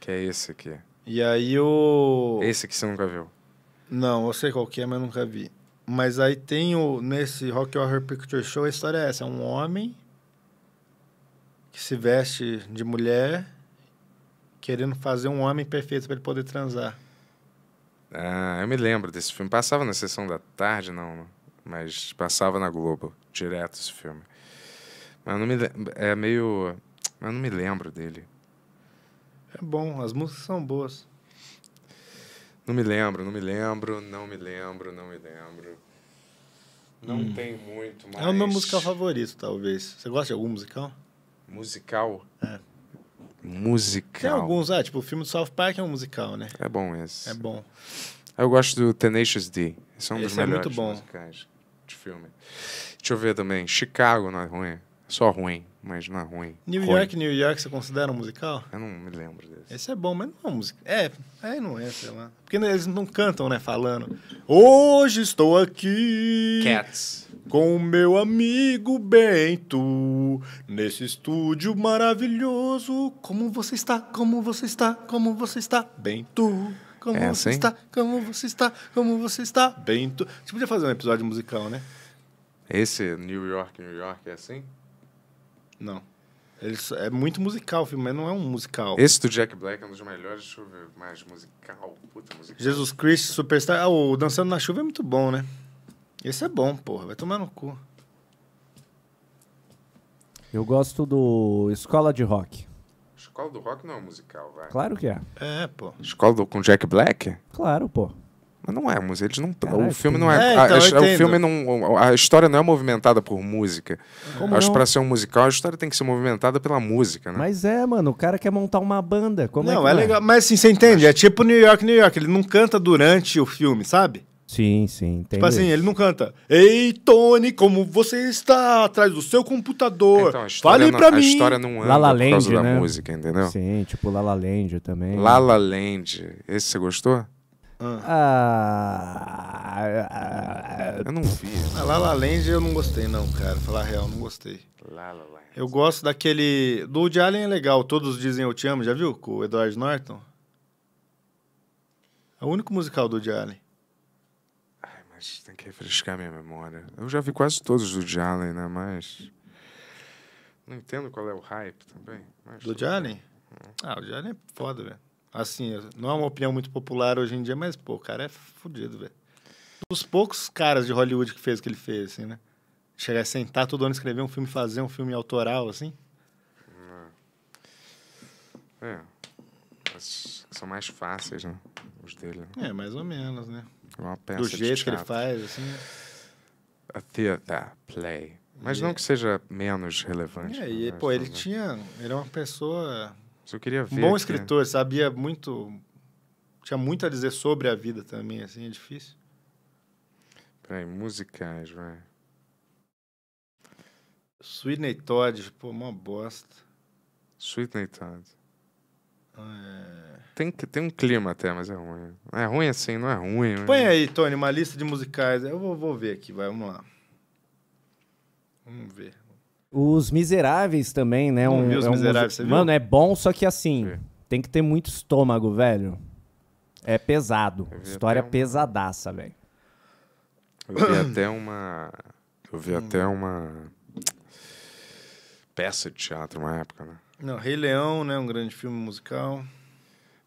Que é esse aqui. E aí o. Esse que você nunca viu? Não, eu sei qual que é, mas nunca vi. Mas aí tem o. Nesse Rock Horror Picture Show, a história é essa: é um homem que se veste de mulher querendo fazer um homem perfeito para ele poder transar. Ah, eu me lembro desse filme. Passava na sessão da tarde, não, né? mas passava na Globo, direto esse filme. Mas não me é meio, mas não me lembro dele. É bom, as músicas são boas. Não me lembro, não me lembro, não me lembro, não me lembro. Não hum. tem muito, mas... É o meu musical favorito, talvez. Você gosta de algum musical? Musical? É. Musical. Tem alguns, ah, tipo, o filme do South Park é um musical, né? É bom esse. É bom. Eu gosto do Tenacious D. Esse é um esse dos é melhores musicais de filme. Deixa eu ver também. Chicago não é ruim. Só ruim mas não é ruim. New York, New York, você considera um musical? Eu não me lembro desse. Esse é bom, mas não é um musical. É, é, não é, sei lá. Porque eles não cantam, né, falando. Hoje estou aqui. Cats. Com o meu amigo Bento, nesse estúdio maravilhoso. Como você está, como você está, como você está, Bento. Como é assim? você está, como você está, como você está, Bento. Você podia fazer um episódio musical, né? Esse New York, New York é assim? Não. Ele é muito musical o filme, mas não é um musical. Esse do Jack Black é um dos melhores, deixa eu ver, mais musical, puta musical. Jesus Christ, Superstar. Ah, o Dançando na Chuva é muito bom, né? Esse é bom, porra, vai tomar no cu. Eu gosto do Escola de Rock. Escola do Rock não é um musical, vai. Claro que é. É, pô. Escola do, com Jack Black? Claro, pô. Mas não é música. Eles não. o filme não é. é então, a, a, o filme não. A história não é movimentada por música. Como Acho que pra ser um musical, a história tem que ser movimentada pela música, né? Mas é, mano, o cara quer montar uma banda. Como é não, é, é legal. Mas assim, você entende? É tipo New York, New York. Ele não canta durante o filme, sabe? Sim, sim. Tipo assim, ele não canta. Ei, Tony, como você está atrás do seu computador? Então, Fale pra mim. A história não anda La por causa né? da música, entendeu? Sim, tipo Lala La Land também. Lala La Land. Esse você gostou? Ah. Eu não vi. Ah, a Lala Land eu não gostei, não, cara. Falar real, não gostei. Land. Eu gosto daquele. Do Woody Allen é legal, todos dizem eu te amo, já viu? Com o Edward Norton? É o único musical do Woody Allen. Ai, mas tem que refrescar minha memória. Eu já vi quase todos do Woody Allen, né? Mas. Não entendo qual é o hype também. do Woody Allen? Ah, o Woody Allen é foda, velho. Assim, não é uma opinião muito popular hoje em dia, mas, pô, o cara é fodido, velho. Dos poucos caras de Hollywood que fez o que ele fez, assim, né? Chegar a sentar todo ano, escrever um filme, fazer um filme autoral, assim. É. é são mais fáceis, né? Os dele. Né? É, mais ou menos, né? É uma peça Do jeito que ele faz, assim. Né? A theater play. Mas e não é. que seja menos relevante. É, e, pô, ele né? tinha... Ele é uma pessoa eu queria ver. Um bom aqui. Né? escritor, sabia muito. Tinha muito a dizer sobre a vida também, assim, é difícil. Peraí, musicais, vai. Sweetney Todd, pô, uma bosta. Sweetney Todd. É... Tem, tem um clima até, mas é ruim. É ruim assim, não é ruim. Mas... Põe aí, Tony, uma lista de musicais. Eu vou, vou ver aqui, vai, vamos lá. Vamos ver. Os Miseráveis também, né? Um, é um Miseráveis, Mano, é bom, só que assim, tem que ter muito estômago, velho. É pesado. História um... pesadaça, velho. Eu vi até uma. Eu vi hum. até uma. Peça de teatro, uma época, né? Não, Rei Leão, né? Um grande filme musical.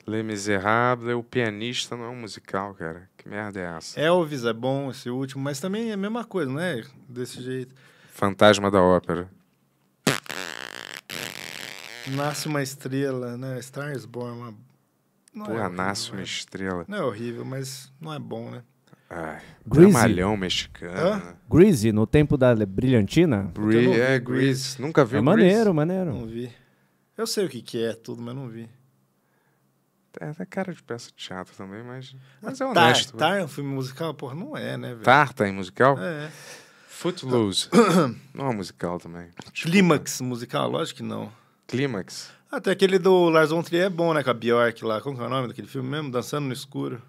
Le Miserables, O Pianista não é um musical, cara. Que merda é essa? Elvis é bom, esse último, mas também é a mesma coisa, né? Desse jeito. Fantasma da Ópera. Nasce uma estrela, né? Stars Born, uma... Não é Porra, é horrível, nasce né? uma estrela. Não é horrível, mas não é bom, né? Ai, Greasy. mexicano. Hã? Greasy, no tempo da brilhantina? Bri é, Greasy. Nunca vi é maneiro, maneiro. Não vi. Eu sei o que, que é tudo, mas não vi. É, é cara de peça de teatro também, mas, mas é ah, honesto. Tar, tar é um filme musical? Porra, não é, né, velho? Tar, tá em musical? É. Footloose. não é um musical também. Clímax musical? Lógico que não. Clímax? Até aquele do Lars von Trier é bom, né? Com a Bjork lá. Como que é o nome daquele filme mesmo? Dançando no Escuro.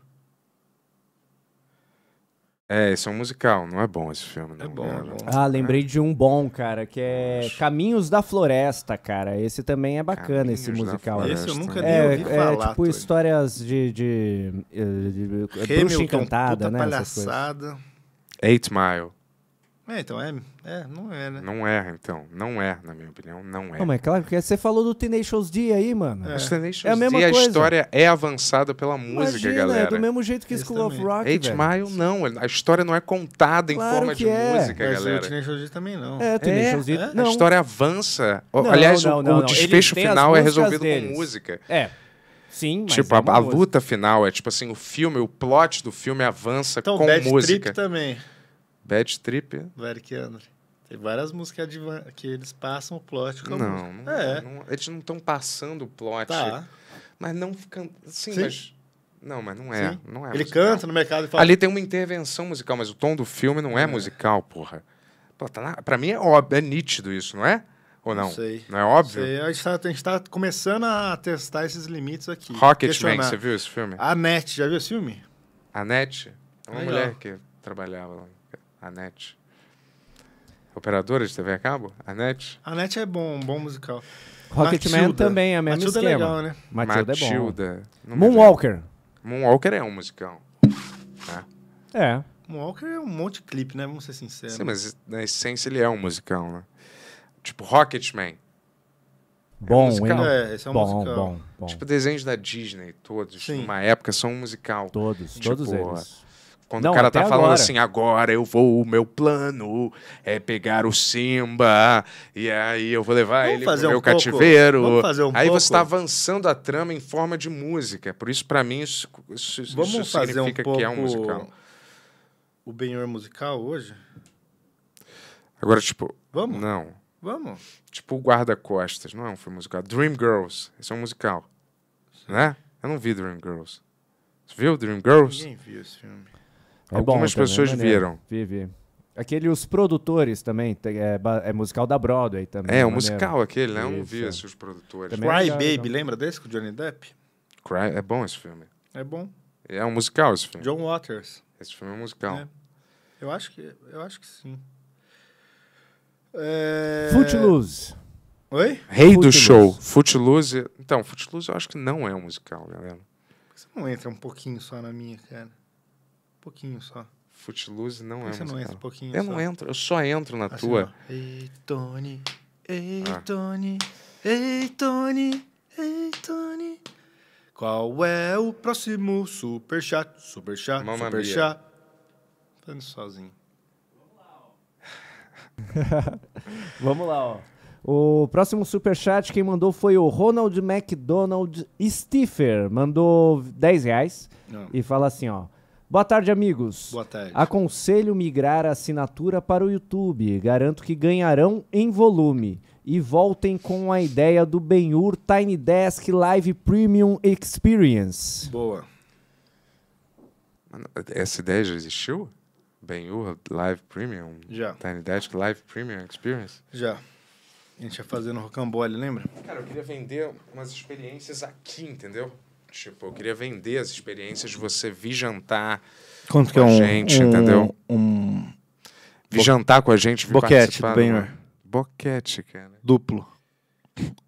É, esse é um musical, não é bom esse filme. Não, é bom, é bom. Ah, lembrei é. de um bom, cara, que é Caminhos da Floresta, cara. Esse também é bacana, Caminhos esse musical. Esse eu nunca nem é, ouvi é, falar. É tipo histórias de, eh, de, de, de bruxa encantada, né? palhaçada. Eight Mile. É, então é, é, não é, né? Não é, então. Não é, na minha opinião, não é. Não, mas é claro porque é. você falou do Tenacious D aí, mano. É. Tenacious é a mesma D, coisa. a história é avançada pela música, Imagina, galera. É do mesmo jeito que School of Rock, Eight velho. Mile, não. A história não é contada claro em forma de é. música, mas galera. o Tenacious D também não. É, o Tenacious é? D é? não. A história avança. Não, Aliás, não, não, o, o desfecho final é resolvido deles. com música. É. Sim, mas tipo, é a, a, luta final é tipo assim, o filme, o plot do filme avança então, com Bad música. Trip também. Bad Trip. Eric Andre. Tem várias músicas que eles passam o plot. não, não, é. não, eles não estão passando o plot. Tá. Mas não ficando. Sim, Sim, mas. Não, mas não é. Não é Ele musical. canta no mercado e fala. Ali tem uma intervenção musical, mas o tom do filme não é, é. musical, porra. Pô, tá na... Pra mim é óbvio, é nítido isso, não é? Ou não? não sei. Não é óbvio? Sei. A gente está tá começando a testar esses limites aqui. Rocketman, você viu esse filme? A Net, já viu esse filme? A Net? É uma Aí, mulher ó. que trabalhava lá a NET. Operadora de TV a cabo? A NET? A NET é bom, um bom musical. Rocketman também é a mesma Matilda é esquema. é legal, né? Matilda, Matilda é bom. Moonwalker. Moonwalker é um musical. É. Né? É. Moonwalker é um monte de clipe, né? Vamos ser sinceros. Sim, mas na essência ele é um musical, né? Tipo Rocketman. É bom, é, é, esse é um bom, musical. Bom, bom. Tipo desenhos da Disney, todos, Sim. numa época, são um musical. Todos, tipo, todos eles. Quando Não, o cara tá falando agora. assim, agora eu vou, o meu plano é pegar o Simba, e aí eu vou levar vamos ele pro um meu pouco, cativeiro. Um aí pouco. você tá avançando a trama em forma de música. Por isso, para mim, isso, isso, isso significa um que é um musical. O Benhor musical hoje? Agora, tipo. Vamos? Não. Vamos. Tipo o Guarda-Costas, não é um filme musical. Dream Girls, esse é um musical. Sim. Né? Eu não vi Dream Girls. Você viu Dream Girls? Ninguém viu esse filme. É Algumas bom, pessoas também, vieram. Vi, vi. Aquele Os Produtores também, é, é, musical da Broadway também. É, o um musical aquele, né? Eu não vi é. esses produtores. Também é Cry Baby, então. lembra desse com o Johnny Depp? Cry, é bom esse filme. É bom. É um musical esse filme. John Waters. Esse filme é um musical. É. Eu acho que, eu acho que sim. É... Footloose. Oi? Rei Footloose. do show. Footloose. Então, Footloose eu acho que não é um musical, galera. Você não entra um pouquinho só na minha, cara pouquinho só. Footloose não Por é você não entra um pouquinho Eu só? não entro, eu só entro na Assim, tua. ó. Ei, Tony. Ei, Ah. Tony. Ei, Tony. Ei, Tony. Qual é o próximo superchat? Superchat, Mamma mia. superchat. Fazendo tá sozinho. Vamos lá, ó. O próximo superchat quem mandou foi o Ronald McDonald Stiffer. Mandou 10 reais Não. e fala assim, ó. Boa tarde, amigos. Boa tarde. Aconselho migrar a assinatura para o YouTube. Garanto que ganharão em volume. E voltem com a ideia do Benhur Tiny Desk Live Premium Experience. Boa. essa ideia já existiu? Benhur Live Premium? Já. Tiny Desk Live Premium Experience? Já. A gente ia fazer no Rocambole, lembra? Cara, eu queria vender umas experiências aqui, entendeu? Tipo, eu queria vender as experiências de você vir jantar Quanto com é a um, gente, um, entendeu? Um... Vir jantar com a gente, vir Boquete do Benhor. Né? Boquete, cara. Duplo.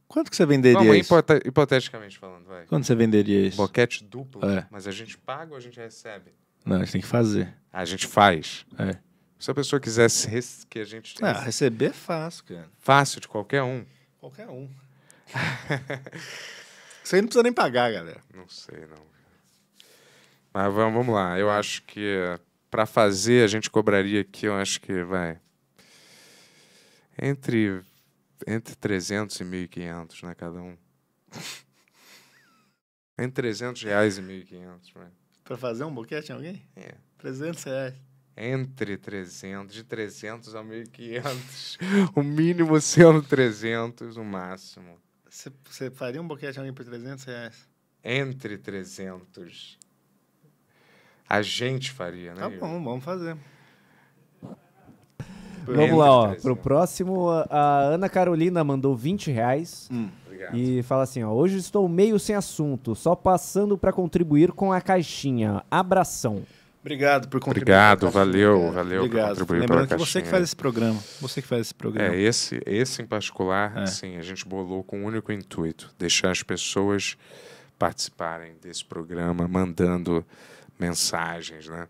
Quanto que você venderia Vamos, isso? hipoteticamente falando, vai. Quanto você venderia isso? Boquete duplo. É. Mas a gente paga ou a gente recebe? Não, a gente tem que fazer. A gente faz. É. Se a pessoa quisesse que a gente... Ah, receber é fácil, cara. Fácil de qualquer um. Qualquer um. Isso aí não precisa nem pagar, galera. Não sei, não. Mas vamos, vamos lá. Eu acho que para fazer a gente cobraria aqui, eu acho que vai entre entre 300 e 1.500, né, cada um. entre 300 reais e 1.500, né? Pra fazer um boquete em alguém? É. 300 reais. Entre 300, de 300 a 1.500. o mínimo sendo 300, o máximo você faria um boquete alguém por 300 reais? Entre 300. A gente faria, né? Tá bom, vamos fazer. Por vamos lá, ó. 300. Pro próximo, a Ana Carolina mandou 20 reais. Hum. E fala assim, ó, hoje estou meio sem assunto, só passando para contribuir com a caixinha. Abração. Obrigado por contribuir. Obrigado, valeu, valeu Obrigado. por contribuir Lembrando que você que faz esse programa, você que faz esse programa. É, esse, esse em particular, é. sim, a gente bolou com um único intuito, deixar as pessoas participarem desse programa, mandando mensagens, né?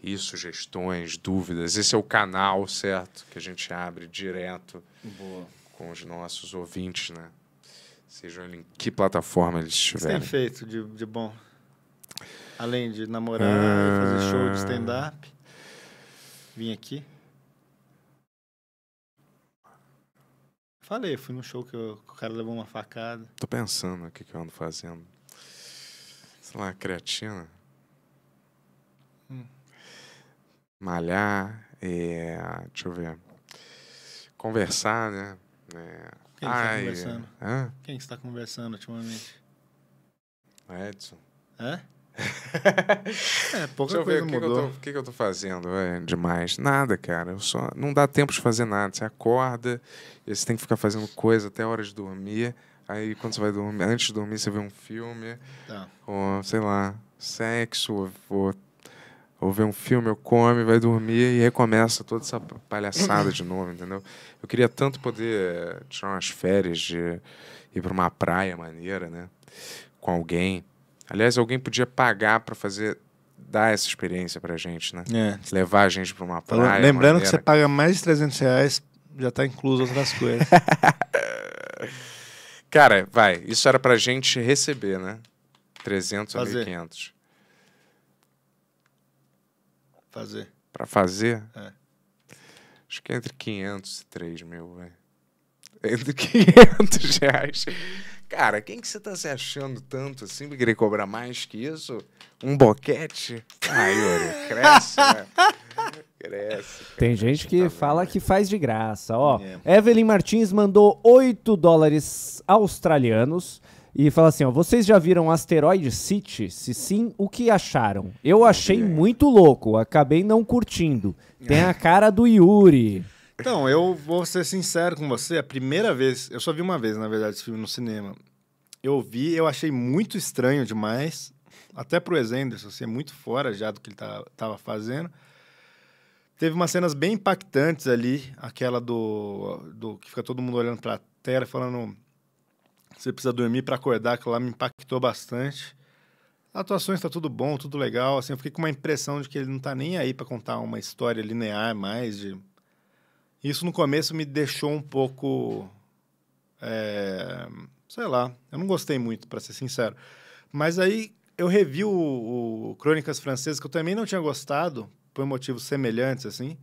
E sugestões, dúvidas. Esse é o canal, certo? Que a gente abre direto Boa. com os nossos ouvintes, né? Sejam em que plataforma eles estiverem. Isso tem feito de, de bom? Além de namorar ah... fazer show de ah. stand-up, vim aqui. Falei, fui num show que, eu, que, o cara levou uma facada. Tô pensando o que, que eu ando fazendo. Sei lá, creatina. Hum. Malhar, é, deixa eu ver. Conversar, né? É, Quem tá ai, está conversando? É... Quem está conversando ultimamente? Edson. É? é, pouca Deixa eu ver o que, que, eu tô, que, eu tô fazendo é, demais. Nada, cara. Eu só, não dá tempo de fazer nada. Você acorda, e você tem que ficar fazendo coisa até a hora de dormir. Aí quando você vai dormir, antes de dormir, você vê um filme. Tá. Ou, sei lá, sexo, ou, ou, ou vê um filme, ou come, vai dormir e recomeça toda essa palhaçada de novo, entendeu? Eu queria tanto poder tirar umas férias de ir para uma praia maneira, né? Com alguém Aliás, alguém podia pagar para fazer dar essa experiência pra gente, né? É. Levar a gente pra uma praia. Lembrando que você paga mais de 300 reais, já tá incluso outras coisas. Cara, vai. Isso era pra gente receber, né? 300 a 1.500. Fazer. Pra fazer? É. Acho que é entre 500 e 3 mil, velho. Entre 500 reais. Cara, quem que você tá se achando tanto assim pra querer cobrar mais que isso? Um boquete? Ah, Yuri, cresce, né? Cresce. Tem gente que tá fala bem. que faz de graça, ó. É. Evelyn Martins mandou 8 dólares australianos e fala assim, ó, vocês já viram Asteroid City? Se sim, o que acharam? Eu achei muito louco, acabei não curtindo. Tem a cara do Yuri. Então, eu vou ser sincero com você. A primeira vez, eu só vi uma vez, na verdade, esse filme no cinema. Eu vi, eu achei muito estranho demais. Até pro Wes Anderson, assim, é muito fora já do que ele tá, tava fazendo. Teve umas cenas bem impactantes ali, aquela do, do que fica todo mundo olhando pra tela falando você precisa dormir para acordar, que lá me impactou bastante. Atuações tá tudo bom, tudo legal, assim, eu fiquei com uma impressão de que ele não tá nem aí para contar uma história linear mais de isso no começo me deixou um pouco. É, sei lá, eu não gostei muito, para ser sincero. Mas aí eu revi o, o, Crônicas Francesas, que eu também não tinha gostado, por motivos semelhantes, assim.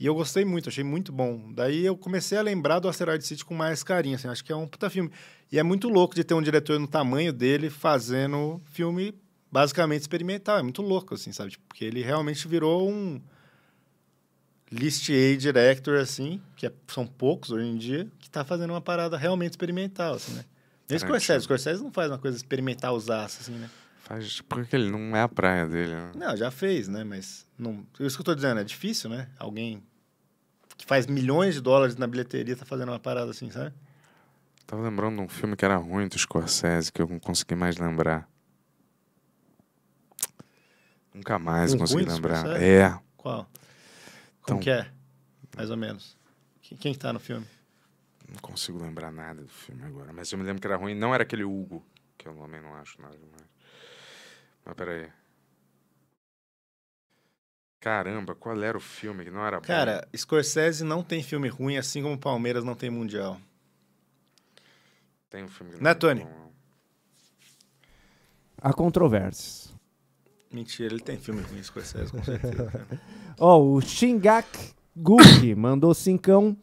E eu gostei muito, achei muito bom. Daí eu comecei a lembrar do Asteroid City com mais carinho, assim, acho que é um puta filme. E é muito louco de ter um diretor no tamanho dele fazendo filme basicamente experimental, é muito louco, assim, sabe? Tipo, porque ele realmente virou um a director, assim, que é, são poucos hoje em dia, que tá fazendo uma parada realmente experimental, assim, né? Nem Scorsese. Scorsese não faz uma coisa experimental usaço, assim, né? Faz, porque ele não é a praia dele, né? Não, já fez, né? Mas, não... É isso que eu tô dizendo, é difícil, né? Alguém que faz milhões de dólares na bilheteria tá fazendo uma parada assim, sabe? Tava lembrando de um filme que era ruim do Scorsese, que eu não consegui mais lembrar. Nunca mais um consegui lembrar. É. Qual? Como então, que é? Né? Mais ou menos. Quem está no filme? Não consigo lembrar nada do filme agora, mas eu me lembro que era ruim. Não era aquele Hugo, que eu também não acho nada demais. Mas peraí. Caramba, qual era o filme que não era Cara, bom? Cara, Scorsese não tem filme ruim, assim como Palmeiras não tem Mundial. Tem um filme que né, não, é, Tony? Bom, não. Há controvérsias. Mentira, ele tem filme com isso, com certeza. Né? Ó, oh, o Shingak Guk mandou cincão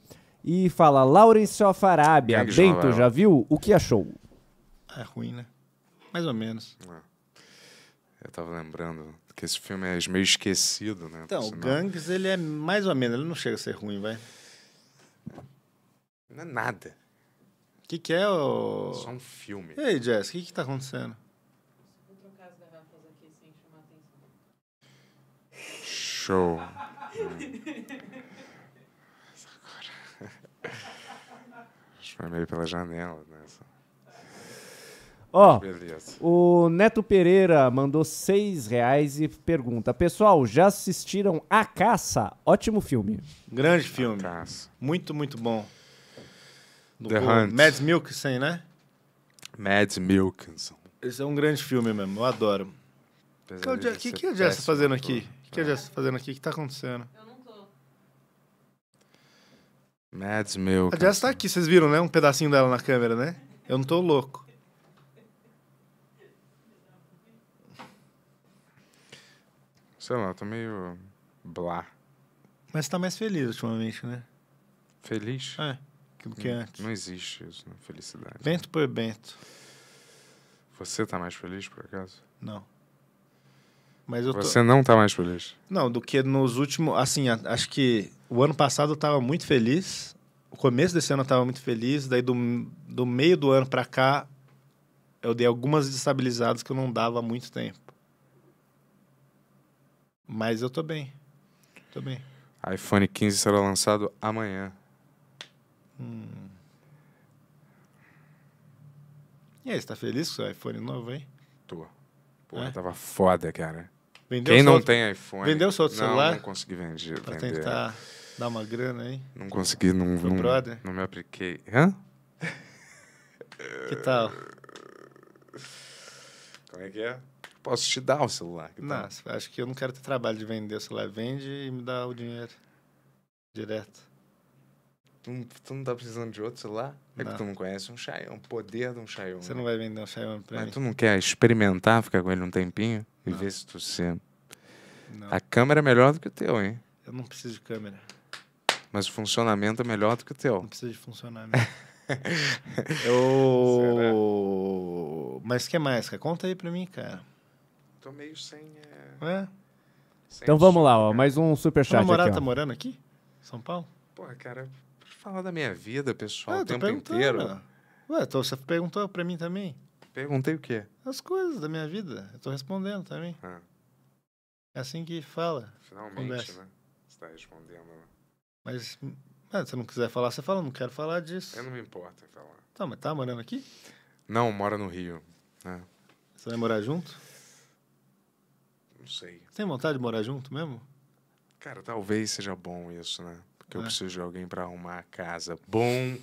e fala: Laurence of Arábia, é Bento, já, viu? O que achou? É ruim, né? Mais ou menos. É. Eu tava lembrando que esse filme é meio esquecido, né? Então, o Gangs, ele é mais ou menos, ele não chega a ser ruim, vai. Não é nada. O que, que é o. É só um filme. E aí, Jess, o que, que tá acontecendo? Show. Agora. meio pela janela, né? Ó, oh, o Neto Pereira mandou seis reais e pergunta: Pessoal, já assistiram A Caça? Ótimo filme. Grande filme. Muito, muito bom. Do The Hunt. Mads Mikkelsen, né? Mads Mikkelsen. Esse é um grande filme mesmo, eu adoro. O que, que, é que, que, é o Jess tá fazendo aqui? que a é Jess tá fazendo aqui? O que tá acontecendo? Eu não tô. Mads, meu. A Jess tá aqui, vocês viram, né? Um pedacinho dela na câmera, né? Eu não tô louco. Sei lá, eu tô meio. blá. Mas tá mais feliz ultimamente, né? Feliz? É, do que é antes. Não existe isso, né? Felicidade. Bento por Bento. Você tá mais feliz, por acaso? Não. Mas eu Você não tá mais feliz? Não, do que nos últimos. Assim, acho que o ano passado eu tava muito feliz. O começo desse ano eu tava muito feliz. Daí do, do meio do ano para cá, eu dei algumas destabilizadas que eu não dava há muito tempo. Mas eu tô bem. Tô bem. iPhone 15 será lançado amanhã. Hum. E aí, você tá feliz com o seu iPhone novo, hein? Tô. Pô, é? tava foda, cara. Vendeu Quem não outro... tem iPhone. Vendeu seu outro não, celular? Não, consegui vender. Pra vender. tentar dar uma grana aí. Não consegui, não, Pro não, brother. não me apliquei. Hã? Que tal? Como é que é? Posso te dar o celular? Que não, acho que eu não quero ter trabalho de vender o celular. Vende e me dá o dinheiro. Direto. Tu, tu não tá precisando de outro celular? É não. que tu não conhece um Xiaomi, um poder de um Xiaomi. Você não vai vender um Xiaomi pra Mas mim. tu não quer experimentar, ficar com ele um tempinho e ver se tu se... Não. A câmera é melhor do que o teu, hein? Eu não preciso de câmera. Mas o funcionamento é melhor do que o teu. Não preciso de funcionamento. eu... Será? Mas o que mais, cara? Conta aí pra mim, cara. Tô meio sem... É... é? Sem então vamos lá, ó. Mais um tá superchat aqui, ó. namorado tá morando aqui? São Paulo? Porra, cara falar da minha vida pessoal ah, o tempo inteiro. Ué, então você perguntou pra mim também? Perguntei o quê? As coisas da minha vida. Eu tô respondendo também. Ah. É assim que fala. Finalmente, conversa. né? Você tá respondendo, né? Mas, se ah, se não quiser falar, você fala, não quero falar disso. Eu não me importo em falar. Tá, mas tá morando aqui? Não, mora no Rio. Né? Você vai morar junto? Não sei. Tem vontade de morar junto mesmo? Cara, talvez seja bom isso, né? que eu é. preciso de alguém para arrumar a casa. Bom.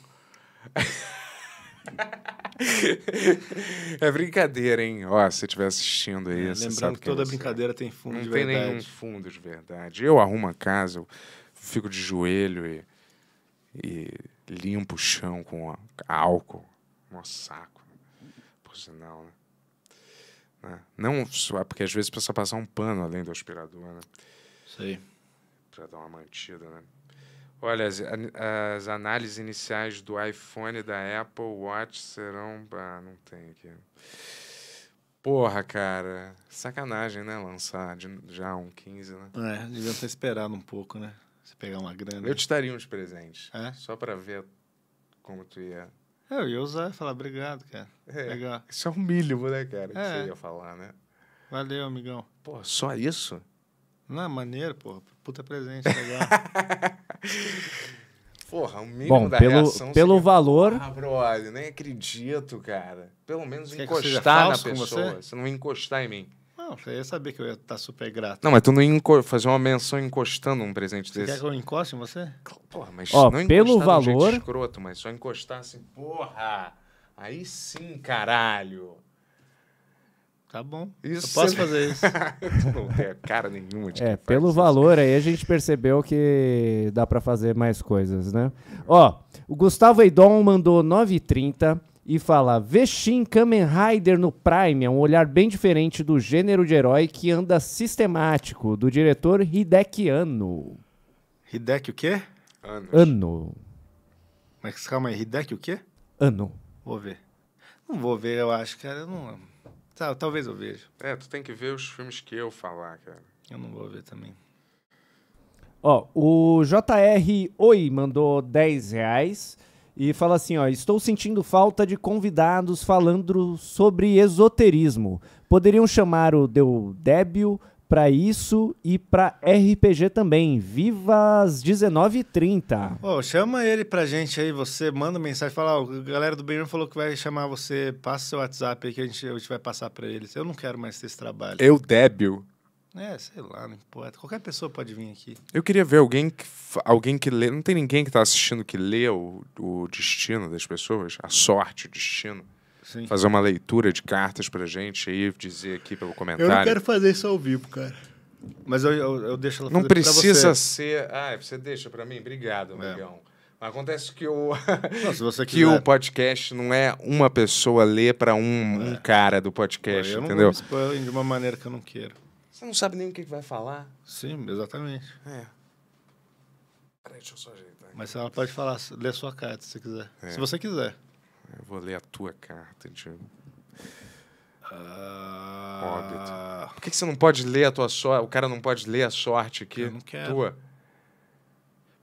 é brincadeira, hein? Ó, se estiver assistindo aí, é, é você Lembrando que toda é brincadeira tem fundo Não de verdade. Não tem nenhum fundo de verdade. Eu arrumo a casa, eu fico de joelho e, e limpo o chão com álcool. Mó saco. Por sinal, né? né? Não só porque às vezes precisa passar um pano além do aspirador, né? Sei. Pra dar uma mantida, né? Olha, as, as, análises iniciais do iPhone e da Apple Watch serão. Ah, não tem aqui. Porra, cara. Sacanagem, né? Lançar de, já um 15, né? É, devia ter esperado um pouco, né? Se pegar uma grana. Eu te daria uns presentes. É? Só pra ver como tu ia. É, eu ia usar e falar, obrigado, cara. É, Legal. Isso é um mínimo, né, cara? É. Que você ia falar, né? Valeu, amigão. Pô, só isso? Não, é maneiro, porra. Puta presente, legal. porra, o mínimo Bom, da pelo, reação... pelo seria... valor... Ah, eu nem acredito, cara. Pelo menos encostar na pessoa. Você? você não encostar em mim. Não, você ia saber que eu ia estar tá super grato. Não, mas tu não ia fazer uma menção encostando um presente você desse. Quer que eu encoste em você? Porra, mas Ó, não pelo valor... Um escroto, mas só encostar assim, porra, aí sim, caralho. Tá bom. Isso. Eu posso fazer isso. não tem cara nenhuma de É, pelo valor aí a gente percebeu que dá para fazer mais coisas, né? Ó, o Gustavo Eidon mandou 9,30 e fala: Vestim Kamen Rider no Prime é um olhar bem diferente do gênero de herói que anda sistemático, do diretor Hideki Anno. Hideki o quê? Anos. Mas calma aí, Hideki o quê? Ano Vou ver. Não vou ver, eu acho, cara. Eu não. Tá, talvez eu veja. É, tu tem que ver os filmes que eu falar, cara. Eu não vou ver também. Ó, o JR Oi mandou 10 reais e fala assim, ó, estou sentindo falta de convidados falando sobre esoterismo. Poderiam chamar o Deu Débio para isso e para RPG também. Viva às 19h30. Oh, chama ele pra gente aí, você manda mensagem, fala, oh, a galera do Benjamin falou que vai chamar você, passa seu WhatsApp aí que a gente, a gente vai passar para eles. Eu não quero mais ter esse trabalho. Eu débil. É, sei lá, não importa. Qualquer pessoa pode vir aqui. Eu queria ver alguém que, alguém que lê. Não tem ninguém que tá assistindo que lê o, o destino das pessoas? A sorte, o destino. Sim. fazer uma leitura de cartas pra gente aí, dizer aqui pelo comentário. Eu não quero fazer isso ao vivo, cara. Mas eu, eu, eu deixo ela Não precisa ser. Ah, você deixa para mim? Obrigado, é. amigão. Acontece que o não, que o podcast não é uma pessoa ler para um, é. um, cara do podcast, eu entendeu? Não de uma maneira que eu não quero. Você não sabe nem o que, vai falar? Sim, exatamente. É. Peraí, deixa eu só ajeitar. Mas ela pode falar, ler sua carta se você quiser. É. Se você quiser. Eu vou ler a tua carta de. Uh... Ah. Óbito. Por que, você não pode ler a tua sorte? O cara não pode ler a sorte aqui? Eu não quero. Tua?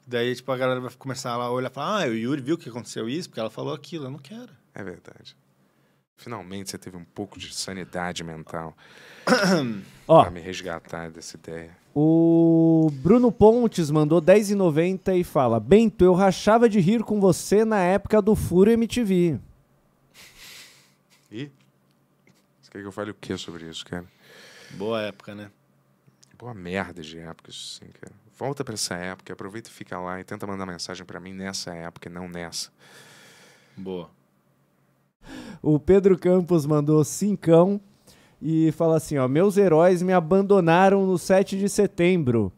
Daí, tipo, a galera vai começar lá a olhar e falar: Ah, o Yuri viu que aconteceu isso, porque ela falou aquilo. Eu não quero. É verdade. Finalmente você teve um pouco de sanidade mental. para me resgatar dessa ideia. O Bruno Pontes mandou 10,90 e fala: Bento, eu rachava de rir com você na época do Furo MTV. E? Você quer que eu fale o que sobre isso, cara? Boa época, né? Boa merda de época, isso sim, cara. Volta para essa época, aproveita e fica lá e tenta mandar mensagem para mim nessa época e não nessa. Boa. O Pedro Campos mandou cincão e fala assim: ó, meus heróis me abandonaram no 7 de setembro.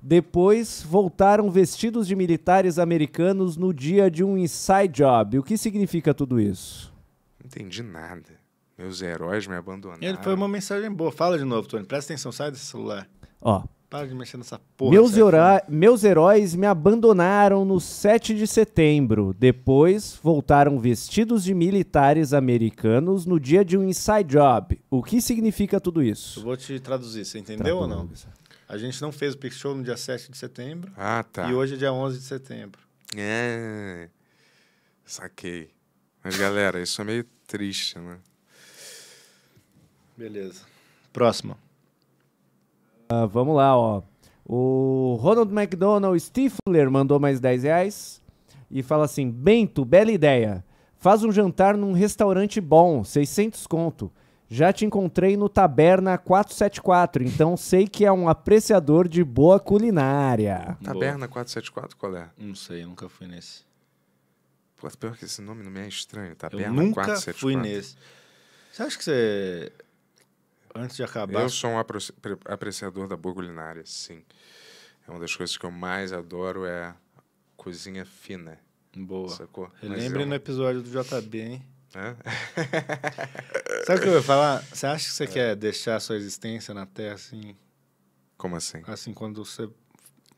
Depois voltaram vestidos de militares americanos no dia de um inside job. O que significa tudo isso? Não entendi nada. Meus heróis me abandonaram. Ele foi uma mensagem boa. Fala de novo, Tony. Presta atenção, sai desse celular. Ó, para de mexer nessa porra. Meus, herói, meus heróis me abandonaram no 7 de setembro. Depois voltaram vestidos de militares americanos no dia de um inside job. O que significa tudo isso? Eu vou te traduzir. Você entendeu ou não? É. A gente não fez o Pix Show no dia 7 de setembro. Ah, tá. E hoje é dia 11 de setembro. É. Saquei. Mas, galera, isso é meio triste, né? Beleza. Próxima. Ah, vamos lá, ó. O Ronald McDonald Stifler mandou mais 10 reais e fala assim: Bento, bela ideia. Faz um jantar num restaurante bom, 600 conto. Já te encontrei no Taberna 474, então sei que é um apreciador de boa culinária. Taberna 474, qual é? Não sei, nunca fui nesse. Pô, pior que esse nome não me é estranho, Taberna Eu nunca 474. fui nesse. Você acha que você antes de acabar. Eu sou um apreciador da boa culinária, sim. É uma das coisas que eu mais adoro é cozinha fina. Boa. Sacou? Lembre é no episódio do JB, hein? É? Sabe o que eu ia falar? Você acha que você é. quer deixar a sua existência na Terra assim? Como assim? Assim, quando você,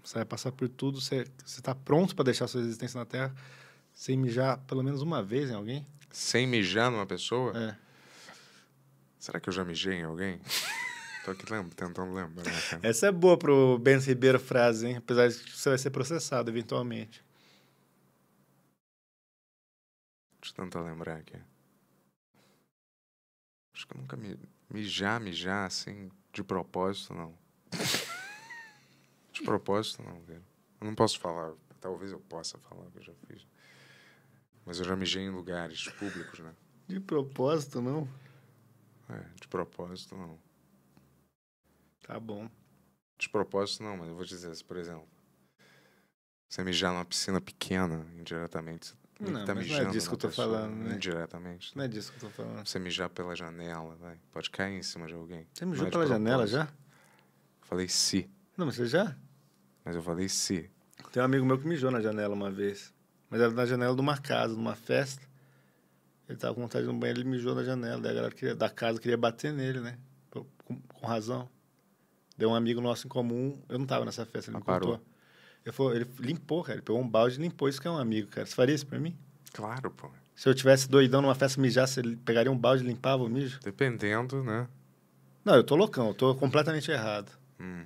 você vai passar por tudo, você, você tá pronto para deixar a sua existência na Terra sem mijar pelo menos uma vez em alguém? Sem mijar numa pessoa? É. Será que eu já mijei em alguém? Tô aqui lembro, tentando lembrar. Né, Essa é boa pro Ben Ribeiro frase, hein? Apesar de que você vai ser processado eventualmente. Deixa eu tentar lembrar aqui. Acho que eu nunca me mijar, mijar assim, de propósito, não. De propósito, não, Eu não posso falar. Talvez eu possa falar o que eu já fiz. Mas eu já mijei em lugares públicos, né? De propósito, não? É, de propósito, não. Tá bom. De propósito, não, mas eu vou dizer isso, por exemplo. Você mijar numa piscina pequena, indiretamente, você não, tá mijando não é disso que eu tô pessoa, falando, né? Indiretamente. Não é disso que eu tô falando. Você mijar pela janela, vai. Pode cair em cima de alguém. Você mijou é pela janela já? Eu falei se. Não, mas você já? Mas eu falei se. Tem um amigo meu que mijou na janela uma vez. Mas era na janela de uma casa, numa festa. Ele tava com vontade no banheiro, ele mijou na janela. Daí a galera queria, da casa queria bater nele, né? Com, com, razão. Deu um amigo nosso em comum, eu não tava nessa festa, ele ah, me parou. contou. Ele, ele limpou, cara. Ele pegou um balde e limpou. Isso que é um amigo, cara. Você faria isso pra mim? Claro, pô. Se eu tivesse doidão numa festa mijasse, ele pegaria um balde e limpava o mijo? Dependendo, né? Não, eu tô loucão, eu tô completamente errado. Hum.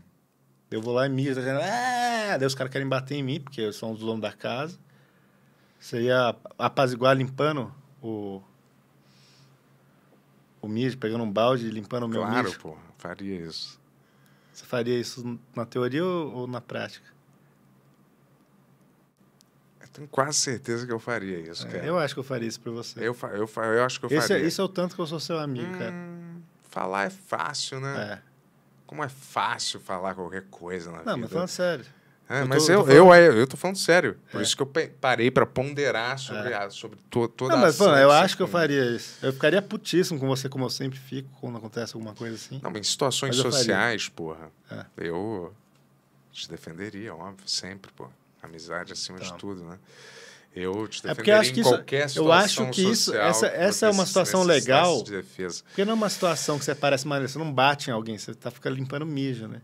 Eu vou lá e mijo, tá dizendo, ah! Daí os caras querem bater em mim, porque eu sou um dos donos da casa. Você ia apaziguar limpando o, o mijo, pegando um balde e limpando o meu claro, mijo? Claro, pô, faria isso. Você faria isso na teoria ou, ou na prática? Eu tenho quase certeza que eu faria isso, é, cara. É, eu acho que eu faria isso pra você. Eu, eu, eu, eu acho que eu Esse é, faria. É, isso é o tanto que eu sou seu amigo, hum, cara. Falar é fácil, né? É. Como é fácil falar qualquer coisa na Não, vida. Não, mas falando sério. É, eu mas tô, eu, tô eu, eu, eu tô falando sério. Por é. isso que eu parei para ponderar sobre, é. a, sobre to, toda não, mas, a situação eu acho que eu faria isso. Eu ficaria putíssimo com você, como eu sempre fico quando acontece alguma coisa assim. Não, mas em situações mas sociais, porra, é. eu te defenderia, óbvio, sempre, pô. Amizade acima então. de tudo, né? Eu te defenderia é porque eu acho que isso, é- qualquer situação Eu acho que isso, essa, essa é uma situação legal. De defesa. Porque não é uma situação que você parece maneiro, você não bate em alguém, você tá ficando limpando mijo, né?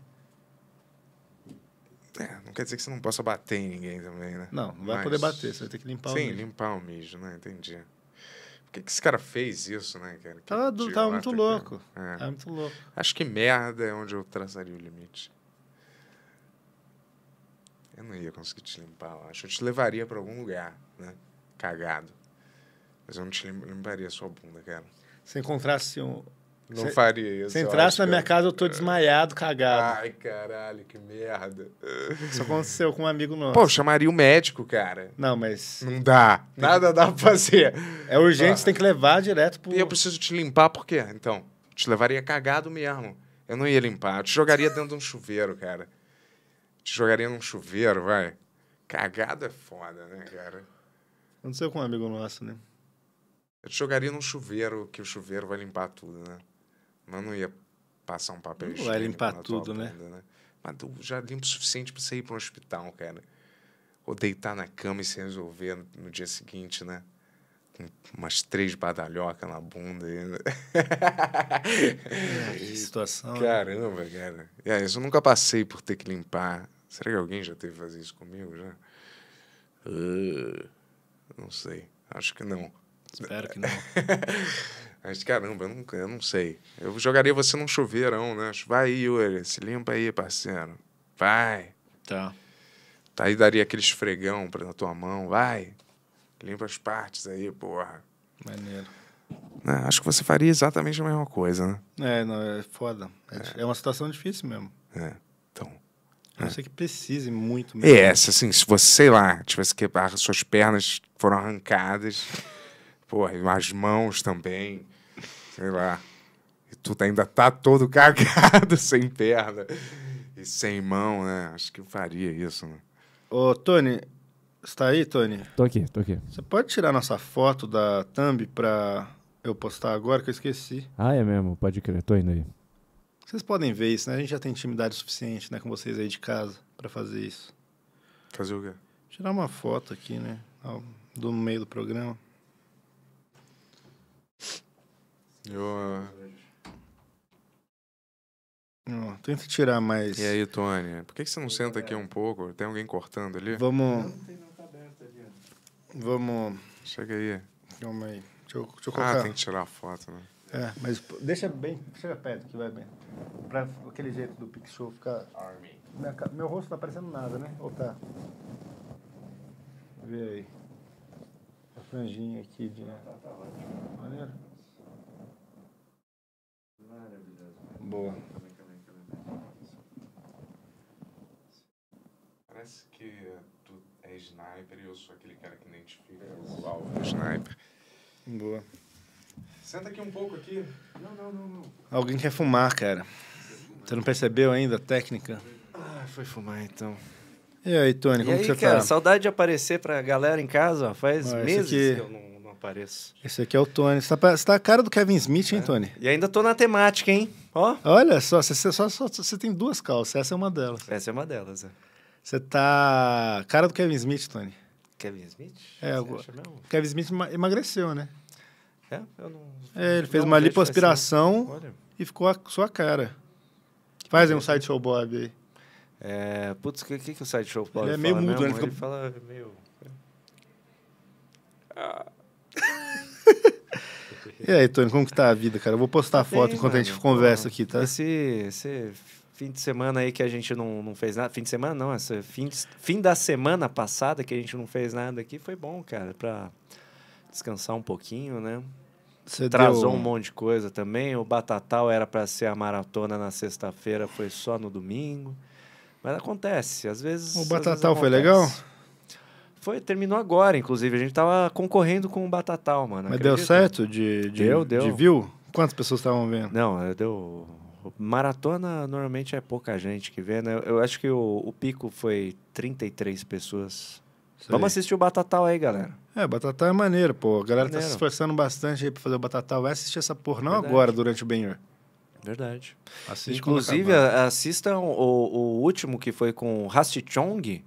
É, não quer dizer que você não possa bater em ninguém também, né? Não, não vai Mas... poder bater, você vai ter que limpar Sim, o mijo. Sim, limpar o mijo, né? Entendi. Por que, que esse cara fez isso, né, cara? Que tá tava, tava tá muito louco. Cara. É. Tava tá muito louco. Acho que merda é onde eu traçaria o limite. Eu não ia conseguir te limpar, eu acho. Eu te levaria para algum lugar, né? Cagado. Mas eu não te limparia a sua bunda, cara. Se encontrasse um, não faria isso. Se entrasse na minha é. casa, eu tô desmaiado, cagado. Ai, caralho, que merda. Isso aconteceu com um amigo nosso. Pô, chamaria o médico, cara. Não, mas. Não dá. Nada dá pra fazer. É urgente, você tem que levar direto pro. E eu preciso te limpar, por quê? Então, te levaria cagado mesmo. Eu não ia limpar. Eu te jogaria dentro de um chuveiro, cara. Te jogaria num chuveiro, vai. Cagado é foda, né, cara? Aconteceu com um amigo nosso, né? Eu te jogaria num chuveiro, que o chuveiro vai limpar tudo, né? Mas não ia passar um papel higiênico. vai limpar tudo, né? mas né? Mas já limpo o suficiente para você ir para um hospital, cara. Ou deitar na cama e se resolver no, dia seguinte, né? Com umas três badalhocas na bunda. E... Né? É, que situação. Né? Caramba, né? cara. É, isso eu nunca passei por ter que limpar. Será que alguém já teve que fazer isso comigo? Já? Uh, não sei. Acho que não. Espero que não. Mas caramba, eu não, eu não sei. Eu jogaria você num chuveirão, né? Vai aí, Yuri, se limpa aí, parceiro. Vai. Tá. Tá aí daria aquele esfregão pra, na tua mão, vai. Limpa as partes aí, porra. Maneiro. Né, acho que você faria exatamente a mesma coisa, né? É, não, é foda. É, é. é uma situação difícil mesmo. É, então. A não é. ser que precise muito mesmo. É, assim, se você, sei lá, tivesse quebrado, ah, suas pernas foram arrancadas. Porra, as mãos também. Sei lá. E tu tá, ainda tá todo cagado, sem perna e sem mão, né? Acho que faria isso, né? Ô, Tony, você tá aí, Tony? Tô aqui, tô aqui. Você pode tirar nossa foto da thumb pra eu postar agora, que eu esqueci. Ah, é mesmo? Pode crer, tô indo aí. Vocês podem ver isso, né? A gente já tem intimidade suficiente, né, com vocês aí de casa para fazer isso. Fazer o quê? Tirar uma foto aqui, né? Do meio do programa. Eu... Não, ah, tenta tirar mais. E aí, Tony? Por que você não senta aqui um pouco? Tem alguém cortando ali? Vamos. Vamos. Chega aí. Calma aí. Deixa eu, deixa eu ah, colocar. Ah, tem que tirar a foto, né? É, mas deixa bem, chega perto que vai bem. Pra aquele jeito do Pixel ficar. Army. Minha, meu rosto não tá parecendo nada, né? Ou tá? Vê aí. A franjinha aqui de. Tá, tá, tá ótimo. Maneiro. Boa. Parece que tu é sniper e eu sou aquele cara que identifica é, o alvo sniper. Boa. Senta aqui um pouco aqui. Não, não, não, não. Alguém quer fumar, cara. Você não percebeu ainda a técnica? Ah, foi fumar então. E aí, Tony, e como que você cara, tá? Saudade de aparecer pra galera em casa, ó. Faz meses aqui... que eu não apareço. Esse aqui é o Tony. Você tá, você tá a cara do Kevin Smith, hein, é. Tony? E ainda tô na temática, hein? Ó. Olha só, você, você, só, você tem duas calças. Essa é uma delas. Essa é uma delas, é. Você tá. Cara do Kevin Smith, Tony. Kevin Smith? É, O... Kevin Smith emagreceu, né? É, eu não. É, ele fez não, uma lipoaspiração assim. e ficou a sua cara. Faz aí um é. side show Bob aí. É, putz, o que, que, que o site show Bob ele é meio mudo, ele, fica... ele fala meio. Ah. E aí, Tony, como que tá a vida, cara? Eu vou postar tá foto Bem, enquanto mano, a gente conversa aqui, tá? Esse, esse fim de semana aí que a gente não, não fez nada. Fim de semana não, esse fim, de, fim da semana passada que a gente não fez nada aqui foi bom, cara, pra descansar um pouquinho, né? Você Trazou deu... um monte de coisa também. O Batatal era para ser a maratona na sexta-feira, foi só no domingo. Mas acontece, às vezes. O Batatal vezes foi legal? Foi, terminou agora, inclusive. A gente tava concorrendo com o Batatal, mano. Mas acredita? deu certo de, de, deu, deu. de view? Quantas pessoas estavam vendo? Não, deu. Maratona normalmente é pouca gente que vê, né? Eu, eu acho que o, o, pico foi 33 pessoas. Isso Vamos aí. assistir o Batatal aí, galera. É, Batatal é maneiro, pô. A galera maneiro. tá se esforçando bastante aí pra fazer o Batatal. Vai assistir essa porra, não Verdade. agora, durante o Benhur. Verdade. Assiste Inclusive, assistam o, o, último que foi com o Rastichong.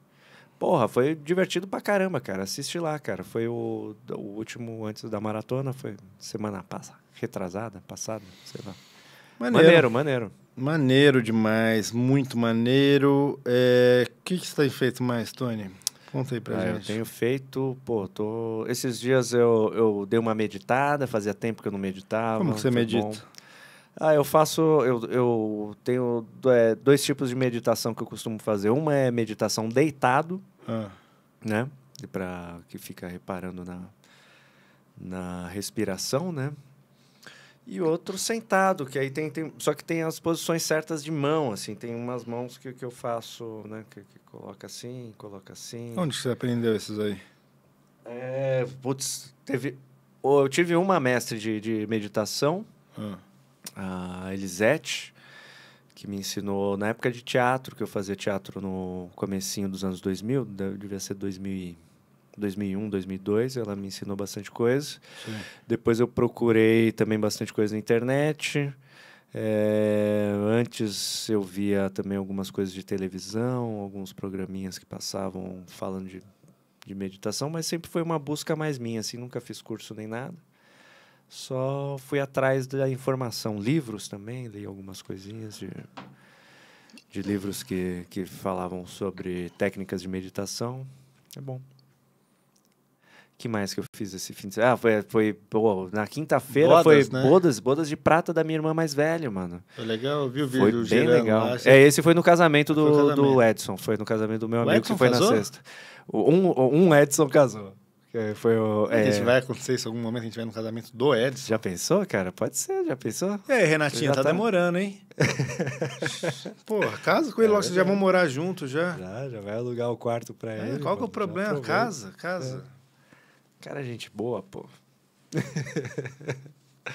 Porra, foi divertido pra caramba, cara. Assiste lá, cara. Foi o, o último antes da maratona, foi semana passada, retrasada, passada, sei lá. Maneiro, maneiro. Maneiro, maneiro demais, muito maneiro. O é, que, que você tem feito mais, Tony? Conta aí pra ah, gente. Eu tenho feito, pô, tô... Esses dias eu, eu dei uma meditada, fazia tempo que eu não meditava. Como que você medita? Bom. Ah, eu faço. Eu, eu tenho é, dois tipos de meditação que eu costumo fazer. Uma é meditação deitado, ah. né? Para que fica reparando na, na respiração, né? E outro sentado, que aí tem, tem. Só que tem as posições certas de mão, assim. Tem umas mãos que, que eu faço, né? Que, que coloca assim, coloca assim. Onde você aprendeu esses aí? É. Putz, teve. Eu tive uma mestre de, de meditação. Ah a Elisete, que me ensinou na época de teatro, que eu fazia teatro no comecinho dos anos 2000, devia ser 2000, 2001, 2002, ela me ensinou bastante coisa. Sim. Depois eu procurei também bastante coisa na internet. É, antes eu via também algumas coisas de televisão, alguns programinhas que passavam falando de, de meditação, mas sempre foi uma busca mais minha, assim, nunca fiz curso nem nada só fui atrás da informação. Livros também, li algumas coisinhas de, de livros que, que falavam sobre técnicas de meditação. É bom. que mais que eu fiz esse fim de semana? Ah, foi, foi na quinta-feira foi né? bodas, bodas de prata da minha irmã mais velha, mano. Foi legal, viu vi o vídeo. Foi bem legal. Lá, é, assim... É, esse foi no casamento ah, do, casamento. do Edson. Foi no casamento do meu o amigo Edson que foi casou? na sexta. Um, um Edson casou que foi o, é... A gente é. vai acontecer isso em algum momento, a gente vai no casamento do Edson. Já pensou, cara? Pode ser, já pensou? É, Renatinha, tá, tá, demorando, hein? Porra, casa com ele é, logo, vocês já vão morar junto já. Já, já vai alugar o quarto pra é, ele. Qual que é o problema? Casa, é. casa. Cara, gente boa, pô.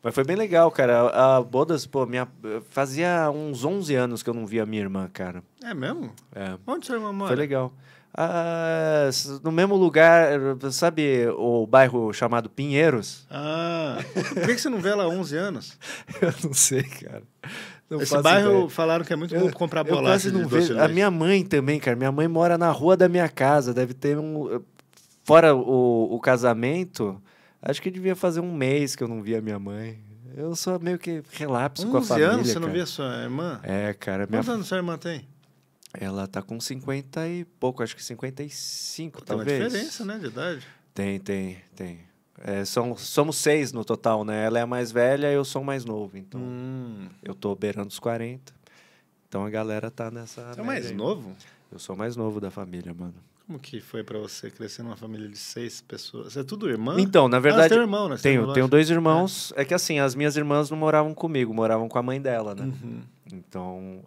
Mas foi bem legal, cara. A Bodas, pô, minha... fazia uns 11 anos que eu não via minha irmã, cara. É mesmo? É. Onde sua irmã mora? Foi legal. Ah, no mesmo lugar, sabe o bairro chamado Pinheiros? Ah, por que você não vê lá há 11 anos? Eu não sei, cara. Não Esse bairro ideia. falaram que é muito bom comprar bolacha. Eu não vejo. A minha mãe também, cara. Minha mãe mora na rua da minha casa. Deve ter um. Fora o, o casamento, acho que devia fazer um mês que eu não via minha mãe. Eu sou meio que relapso com a família. 11 anos você cara. não via sua irmã? É, cara. Minha... Quantos anos sua irmã tem? Ela tá com 50 e pouco, acho que 55, Pô, tá talvez. Tem uma diferença, né, de idade? Tem, tem, tem. É, são, somos seis no total, né? Ela é a mais velha eu sou o mais novo. Então, hum. eu tô beirando os 40. Então, a galera tá nessa... Você é o mais aí. novo? Eu sou o mais novo da família, mano. Como que foi para você crescer numa família de seis pessoas? Você é tudo irmão? Então, na ah, verdade... Ah, você tem irmão, né? tenho, tenho dois é. irmãos. É. é. que assim, as minhas irmãs não moravam comigo, moravam com a mãe dela, né? Uhum. Então,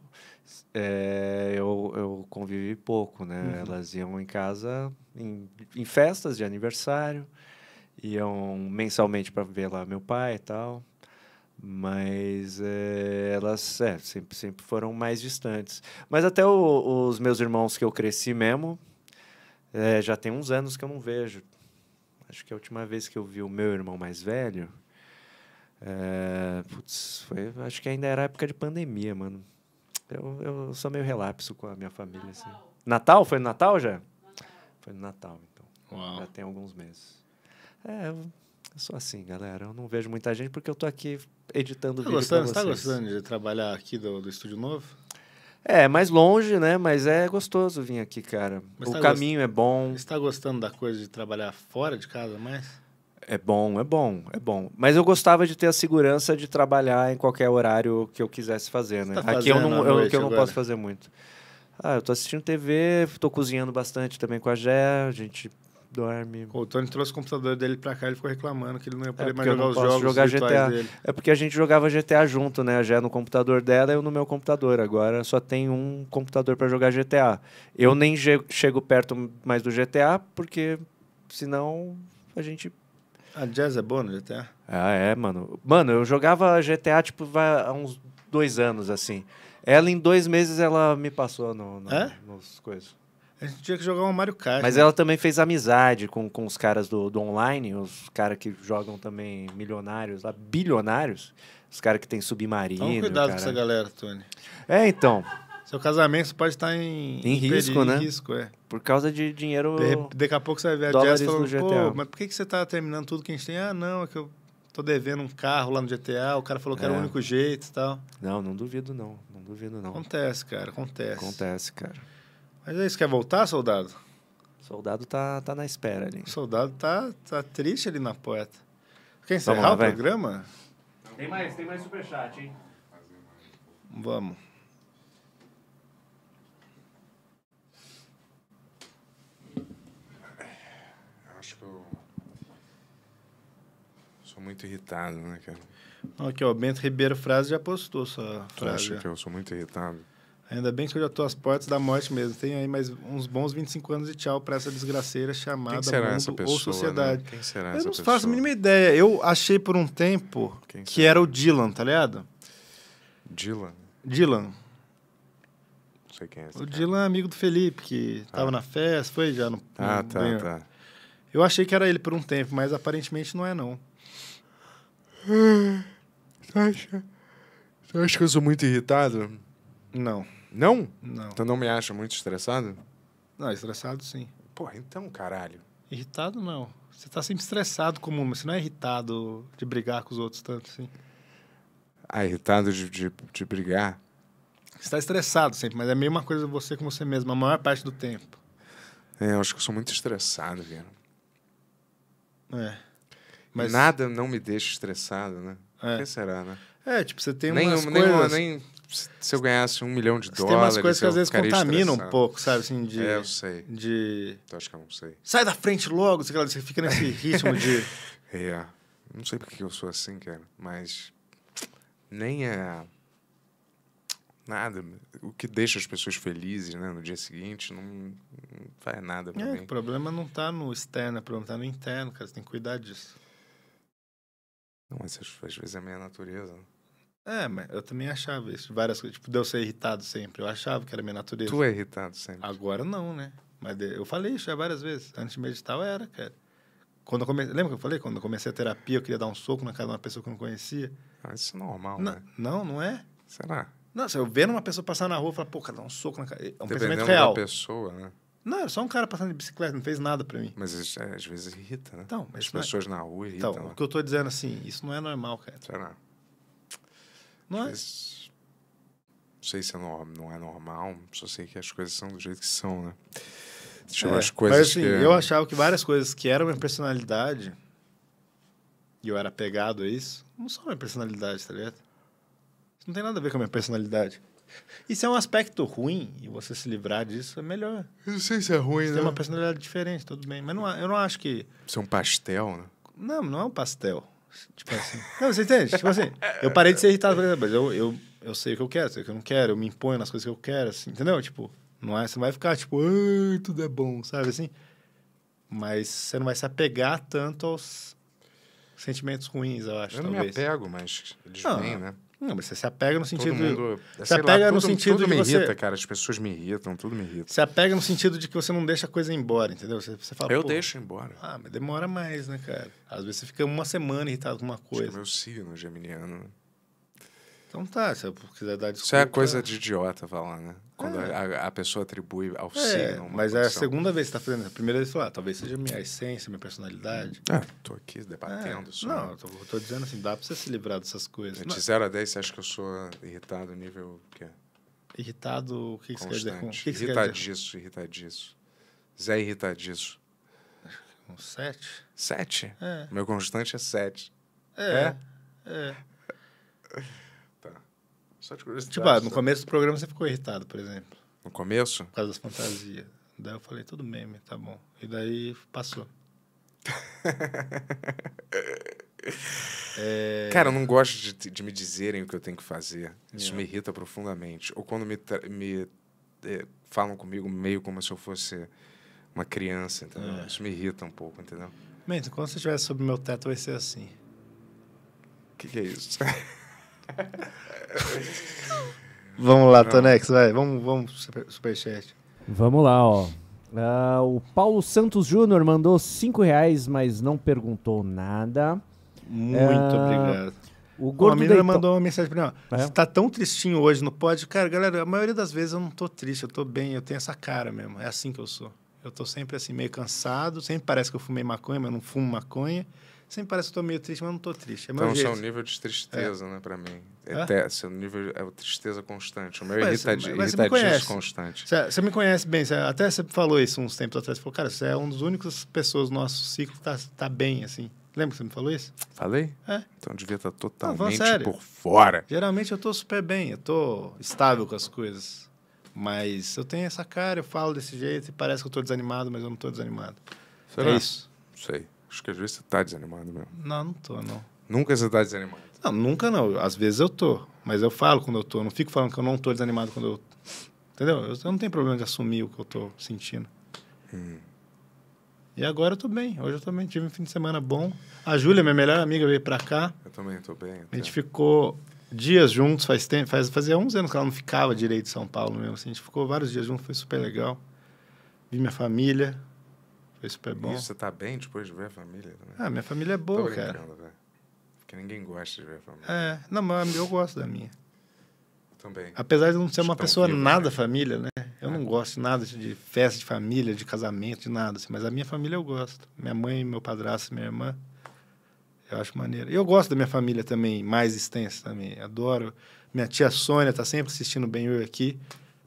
é, eu, eu convivi pouco, né? Uhum. Elas iam em casa em, em, festas de aniversário, iam mensalmente para ver lá meu pai e tal, mas é, elas é, sempre, sempre foram mais distantes. Mas até o, os meus irmãos que eu cresci mesmo, é, já tem uns anos que eu não vejo. Acho que a última vez que eu vi o meu irmão mais velho, é, putz, foi, acho que ainda era época de pandemia, mano eu, eu sou meio relapso com a minha família. Assim. Natal, assim. Natal? Foi no Natal já? Natal. Foi no Natal, então. Uau. Já tem alguns meses. É, eu, eu sou assim, galera. Eu não vejo muita gente porque eu tô aqui editando tá vídeo gostando, Você tá gostando de trabalhar aqui do, do Estúdio Novo? É, mais longe, né? Mas é gostoso vir aqui, cara. Mas o tá caminho gost... é bom. Você está gostando da coisa de trabalhar fora de casa mais? É bom, é bom, é bom. Mas eu gostava de ter a segurança de trabalhar em qualquer horário que eu quisesse fazer, né? Tá Aqui eu não, eu, que eu não posso fazer muito. Ah, eu tô assistindo TV, tô cozinhando bastante também com a Gé, a gente dorme. O Tony trouxe o computador dele pra cá, ele ficou reclamando que ele não ia é, poder é mais jogar os jogos jogar GTA. dele. É porque a gente jogava GTA junto, né? A Gé no computador dela e eu no meu computador. Agora só tem um computador para jogar GTA. Eu nem chego perto mais do GTA, porque senão a gente a Jazz é boa no GTA? Ah, é, mano. Mano, eu jogava GTA, tipo, há uns dois anos, assim. Ela, em dois meses, ela me passou no, no, é? nos coisas. A gente tinha que jogar um Mario Kart. Mas né? ela também fez amizade com, com os caras do, do online, os caras que jogam também milionários lá, bilionários. Os caras que tem submarino. Toma cuidado com essa galera, Tony. É, então. Seu casamento pode estar em, em risco, né? risco, é. Por causa de dinheiro. De, daqui a pouco você vai ver a Jazz falando, pô, mas por que, que você está terminando tudo que a gente tem? Ah, não, é que eu tô devendo um carro lá no GTA, o cara falou que é. era o é. único jeito e tal. Não, não duvido, não. Não duvido, não. Acontece, cara, acontece. Acontece, cara. Mas é isso, quer voltar, soldado? O soldado tá, tá na espera ali. O soldado tá, tá triste ali na porta. Quer encerrar lá, o programa? Tem mais, tem mais superchat, hein? Vamos. muito irritado, né, cara? Aqui, ó, o Bento Ribeiro Frase já postou sua frase. Acho que eu sou muito irritado? Ainda bem que eu já tô às portas da morte mesmo. Tem aí mais uns bons 25 anos de tchau para essa desgraceira chamada mundo pessoa, ou né? sociedade. Né? Quem será eu não pessoa? faço a mínima ideia. Eu achei por um tempo que era o Dylan, tá ligado? Dylan? Dylan. Não sei quem é esse O cara. Dylan é amigo do Felipe, que ah. tava na festa, foi já no... Ah, no tá, banheiro. tá. Eu achei que era ele por um tempo, mas aparentemente não é não. Ah, você acha? Você acha que eu sou muito irritado? Não. Não? Não. Então não me acha muito estressado? Não, estressado sim. Porra, então, caralho. Irritado não. Você tá sempre estressado comum, mas você não é irritado de brigar com os outros tanto assim. Ah, irritado de, de, de brigar? Você tá estressado sempre, mas é a mesma coisa você com você mesmo, a maior parte do tempo. É, eu acho que eu sou muito estressado, viu É. Mas... Nada não me deixa estressado, né? É. Quem será, né? É, tipo, você tem nem, umas nem, coisas... Nem, se eu ganhasse um milhão de dólares... Tem umas coisas que às vezes contaminam um pouco, sabe? Assim, de, é, eu sei. De... Então, acho que eu não sei? Sai da frente logo! Você fica nesse ritmo de... É. Não sei porque eu sou assim, cara. Mas nem é nada. O que deixa as pessoas felizes né, no dia seguinte não, não faz nada pra é, mim. O problema não tá no externo, o problema tá no interno, cara. Você tem que cuidar disso. Não, mas às vezes é minha natureza. Né? É, mas eu também achava isso. Várias coisas. Tipo, de eu ser irritado sempre. Eu achava que era minha natureza. Tu é irritado sempre. Agora não, né? Mas eu falei isso já várias vezes. Antes de meditar eu era, cara. Quando eu comecei, lembra que eu falei? Quando eu comecei a terapia, eu queria dar um soco na cara de uma pessoa que eu não conhecia. Ah, isso é normal, né? Não, não é? Será? Não, se eu vendo uma pessoa passar na rua, eu falo, pô, cara, dá um soco na cara. É um Dependendo pensamento real. da pessoa, né? Não, era só um cara passando de bicicleta, não fez nada para mim. Mas é, às vezes irrita, né? Então, As é pessoas é... na rua irritam. Então, né? o que eu tô dizendo assim, isso não é normal, cara. Não é? Vezes, não sei se é no, não é normal, só sei que as coisas são do jeito que são, né? Deixa é, as coisas mas, assim, que... eu achava que várias coisas que eram minha personalidade, e eu era apegado a isso, não são minha personalidade, tá ligado? Isso não tem nada a ver com a minha personalidade. E se é um aspecto ruim e você se livrar disso, é melhor. Eu não sei se é ruim, você né? Tem uma personalidade diferente, tudo bem. Mas não, eu não acho que. Você é um pastel, né? Não, não é um pastel. Tipo assim. não, você entende? Tipo assim, eu parei de ser irritado, por exemplo, mas eu, eu, eu sei o que eu quero, sei o que eu não quero, eu me imponho nas coisas que eu quero, assim, entendeu? Tipo, não é, você não vai ficar tipo, tudo é bom, sabe assim? Mas você não vai se apegar tanto aos sentimentos ruins, eu acho. Eu não talvez. me apego, mas eles não, vêm, né? Não, mas você se apega no sentido. Todo mundo, se apega lá, no sentido tudo de. me você... irrita, cara. As pessoas me irritam, tudo me irrita. Se apega no sentido de que você não deixa a coisa embora, entendeu? Você, você fala. Eu deixo embora. Ah, mas demora mais, né, cara? Às vezes você fica uma semana irritado com uma coisa. Acho é meu signo geminiano, então tá, se você quiser dar desculpa. Isso é coisa de idiota falar, né? Quando é. a, a, pessoa atribui ao é, signo. mas condição. é a segunda vez que você tá fazendo. isso. A primeira vez você falou, ah, talvez seja minha essência, minha personalidade. É, tô aqui debatendo é. isso. Não, eu tô, tô, dizendo assim, dá pra você se livrar dessas coisas. De 0 a 10, você acha que eu sou irritado nível o quê? Irritado, o que, que você quer dizer com? O que que irritadiço, irritadiço. Zé irritadiço. Um 7? 7? É. Meu constante é 7. É. é. é. Só de curiosidade. Tipo, ah, no começo do programa você ficou irritado, por exemplo. No começo? Por causa das fantasias. Daí eu falei, tudo meme, tá bom. E daí passou. é... Cara, eu não gosto de, de, me dizerem o que eu tenho que fazer. Isso yeah. É. me irrita profundamente. Ou quando me, me é, falam comigo meio como se eu fosse uma criança, entendeu? É. Isso me irrita um pouco, entendeu? Mente, quando você estiver sob meu teto, vai ser assim. O que, que é isso? vamos lá, Tonex, vai. Vamos, vamos super, superchat. Vamos lá, ó. Ah, o Paulo Santos Júnior mandou 5 reais, mas não perguntou nada. Muito ah, obrigado. O Gordo Bom, a menina mandou uma mensagem pra mim, ó. É? Você tá tão tristinho hoje no pod. Cara, galera, a maioria das vezes eu não tô triste, eu tô bem, eu tenho essa cara mesmo. É assim que eu sou. Eu tô sempre assim, meio cansado, sempre parece que eu fumei maconha, mas eu não fumo maconha. Sempre parece que eu tô meio triste, mas não tô triste. É então, é jeito. seu nível de tristeza, é. né, pra mim. É, é? seu nível é tristeza constante. O meu mas, irritad... mas, constante. Você, você me conhece bem. Você, até você falou isso uns tempos atrás. Você falou, cara, você é um dos únicos pessoas do nosso ciclo que tá, tá bem, assim. Lembra que você me falou isso? Falei? É. Então devia estar tá totalmente não, por fora. Geralmente eu tô super bem, eu tô estável com as coisas. Mas eu tenho essa cara, eu falo desse jeito e parece que eu tô desanimado, mas eu não tô desanimado. Será? É isso. Sei. Acho que às vezes você tá desanimado mesmo. Não, não tô, não. Nunca você tá desanimado? Não, nunca não. Às vezes eu tô. Mas eu falo quando eu tô. não fico falando que eu não tô desanimado quando eu. Entendeu? Eu não tenho problema de assumir o que eu tô sentindo. Hum. E agora eu tô bem. Hoje eu também tive um fim de semana bom. A Júlia, minha melhor amiga, veio pra cá. Eu também tô bem. Até. A gente ficou dias juntos, faz tempo, faz, fazia uns anos que ela não ficava direito em São Paulo mesmo. Assim. A gente ficou vários dias juntos, foi super legal. Vi minha família, foi super é bom. Isso, você tá bem depois de ver a família também? Ah, minha família é boa, Tô cara. Porque ninguém gosta de ver a família. É, não, mas eu gosto da minha. Também. Apesar de não ser uma pessoa vivo, nada né? família, né? Eu não é. gosto nada de festa de família, de casamento, de nada. Assim, mas a minha família eu gosto. Minha mãe, meu padrasto, minha irmã. Eu acho maneiro. Eu gosto da minha família também, mais extensa também. Adoro. Minha tia Sônia tá sempre assistindo bem eu aqui.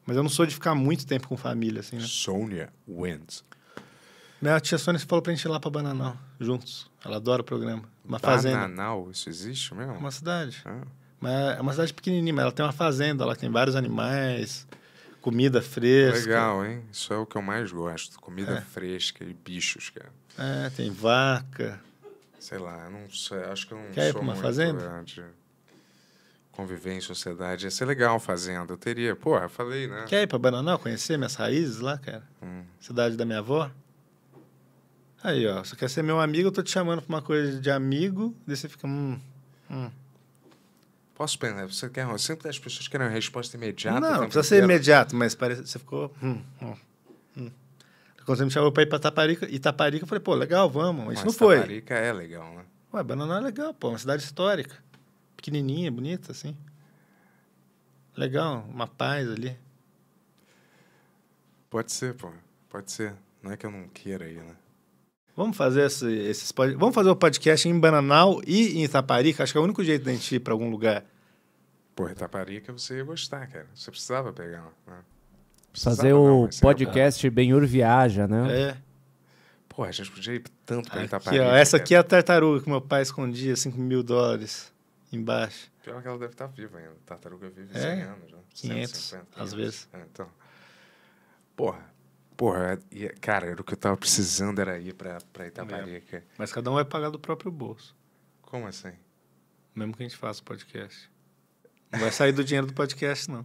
Mas eu não sou de ficar muito tempo com família, assim, né? Sônia Wins. Minha né, tia Sônia falou pra gente ir lá pra Bananal, juntos. Ela adora o programa. Uma Bananal, fazenda. Bananal, isso existe mesmo? Uma cidade. Ah. Mas é, é uma cidade pequenininha, mas ela tem uma fazenda, ela tem vários animais, comida fresca. Legal, hein? Isso é o que eu mais gosto, comida é. fresca e bichos, cara. É, tem vaca. Sei lá, não sei, acho que eu não Quer ir pra uma fazenda? É, conviver em sociedade. Ia ser legal fazenda, eu teria. Porra, falei, né? Quer ir pra Bananal conhecer minhas raízes lá, cara? Hum. Cidade da minha avó? Aí, ó, você quer ser meu amigo, eu tô te chamando pra uma coisa de amigo, daí você fica. Hum, hum. Posso pensar? Você quer, sempre as pessoas querem uma resposta imediata. Não, precisa ser imediato, mas parece, você ficou. Hum, hum, hum. Quando você me chamou pra ir pra Taparica, Itaparica, eu falei, pô, legal, vamos. Mas Isso não foi. Itaparica é legal, né? Ué, Banana é legal, pô, é uma cidade histórica. Pequenininha, bonita, assim. Legal, uma paz ali. Pode ser, pô, pode ser. Não é que eu não queira aí, né? Vamos fazer esse, esses, vamos fazer o um podcast em Bananal e em Itaparica. Acho que é o único jeito a gente ir para algum lugar. Pô, Itaparica você ia gostar, cara. Você precisava pegar. Né? Precisava, fazer o podcast é... Benhur Viaja, né? É. Pô, a gente podia ir tanto para Itaparica. Ó, essa aqui é a tartaruga que meu pai escondia 5 mil dólares embaixo. Pior que ela deve estar tá viva ainda. Tartaruga vive é? 100 anos. Já. 500, 150, às vezes. É, então. Porra, porra, cara, era o que eu tava precisando era ir pra, pra é Itaparica. Mas cada um vai pagar do próprio bolso. Como assim? Mesmo que a gente faça o podcast. Não vai sair do dinheiro do podcast, não.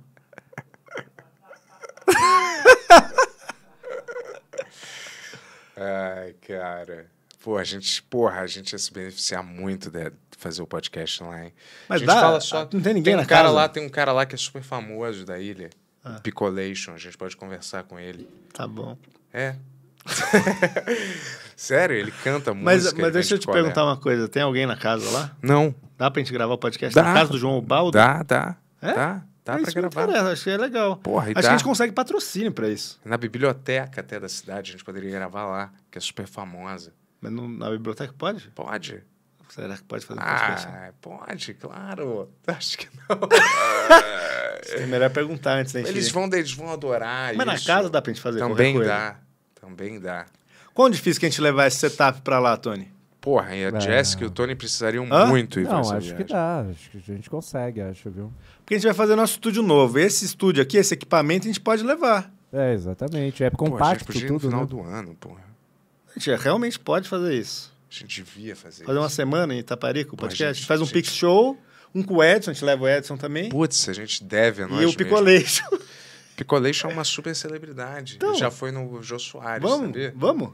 Ai, cara. Pô, a gente, porra, a gente ia se beneficiar muito de fazer o podcast online. Mas a gente dá, fala só. Não tem ninguém tem um na cara casa. lá, tem um cara lá que é super famoso da ilha. Ah. Picolation, a gente pode conversar com ele. Tá bom. É. Sério, ele canta muito. Mas, mas deixa eu te perguntar uma coisa: tem alguém na casa lá? Não. Dá pra gente gravar o podcast dá. na casa do João Baldo? Dá, dá. É? Dá. Dá é pra gravar. acho que é legal. Porra, acho dá. que a gente consegue patrocínio pra isso. Na biblioteca até da cidade, a gente poderia gravar lá, que é super famosa. Mas na biblioteca pode? Pode. Será que pode fazer podcast? Ah, pode, claro. Acho que não. é melhor perguntar antes da gente... Eles vão, eles vão adorar Mas isso. na casa dá pra gente fazer Também dá. Também dá. Quão difícil que a gente levar esse setup pra lá, Tony? Porra, e a é. Jessica e o Tony precisariam Hã? muito ir Não, acho que dá. Acho que a gente consegue, acho, viu? Porque a gente vai fazer nosso estúdio novo. Esse estúdio aqui, esse equipamento, a gente pode levar. É, exatamente. É compacto pô, a gente podia tudo, no final né? do ano, porra. A gente realmente pode fazer isso. A gente devia fazer. Fazer isso. uma semana em Itaparica, o podcast. Pô, a, gente, a gente faz um gente... pix show, um com o Edson, a gente leva o Edson também. Putz, a gente deve a nós. E o Picoleixo. Picoleixo é uma super celebridade. Então, já foi no Jô Soares, vamos, sabia? Vamos?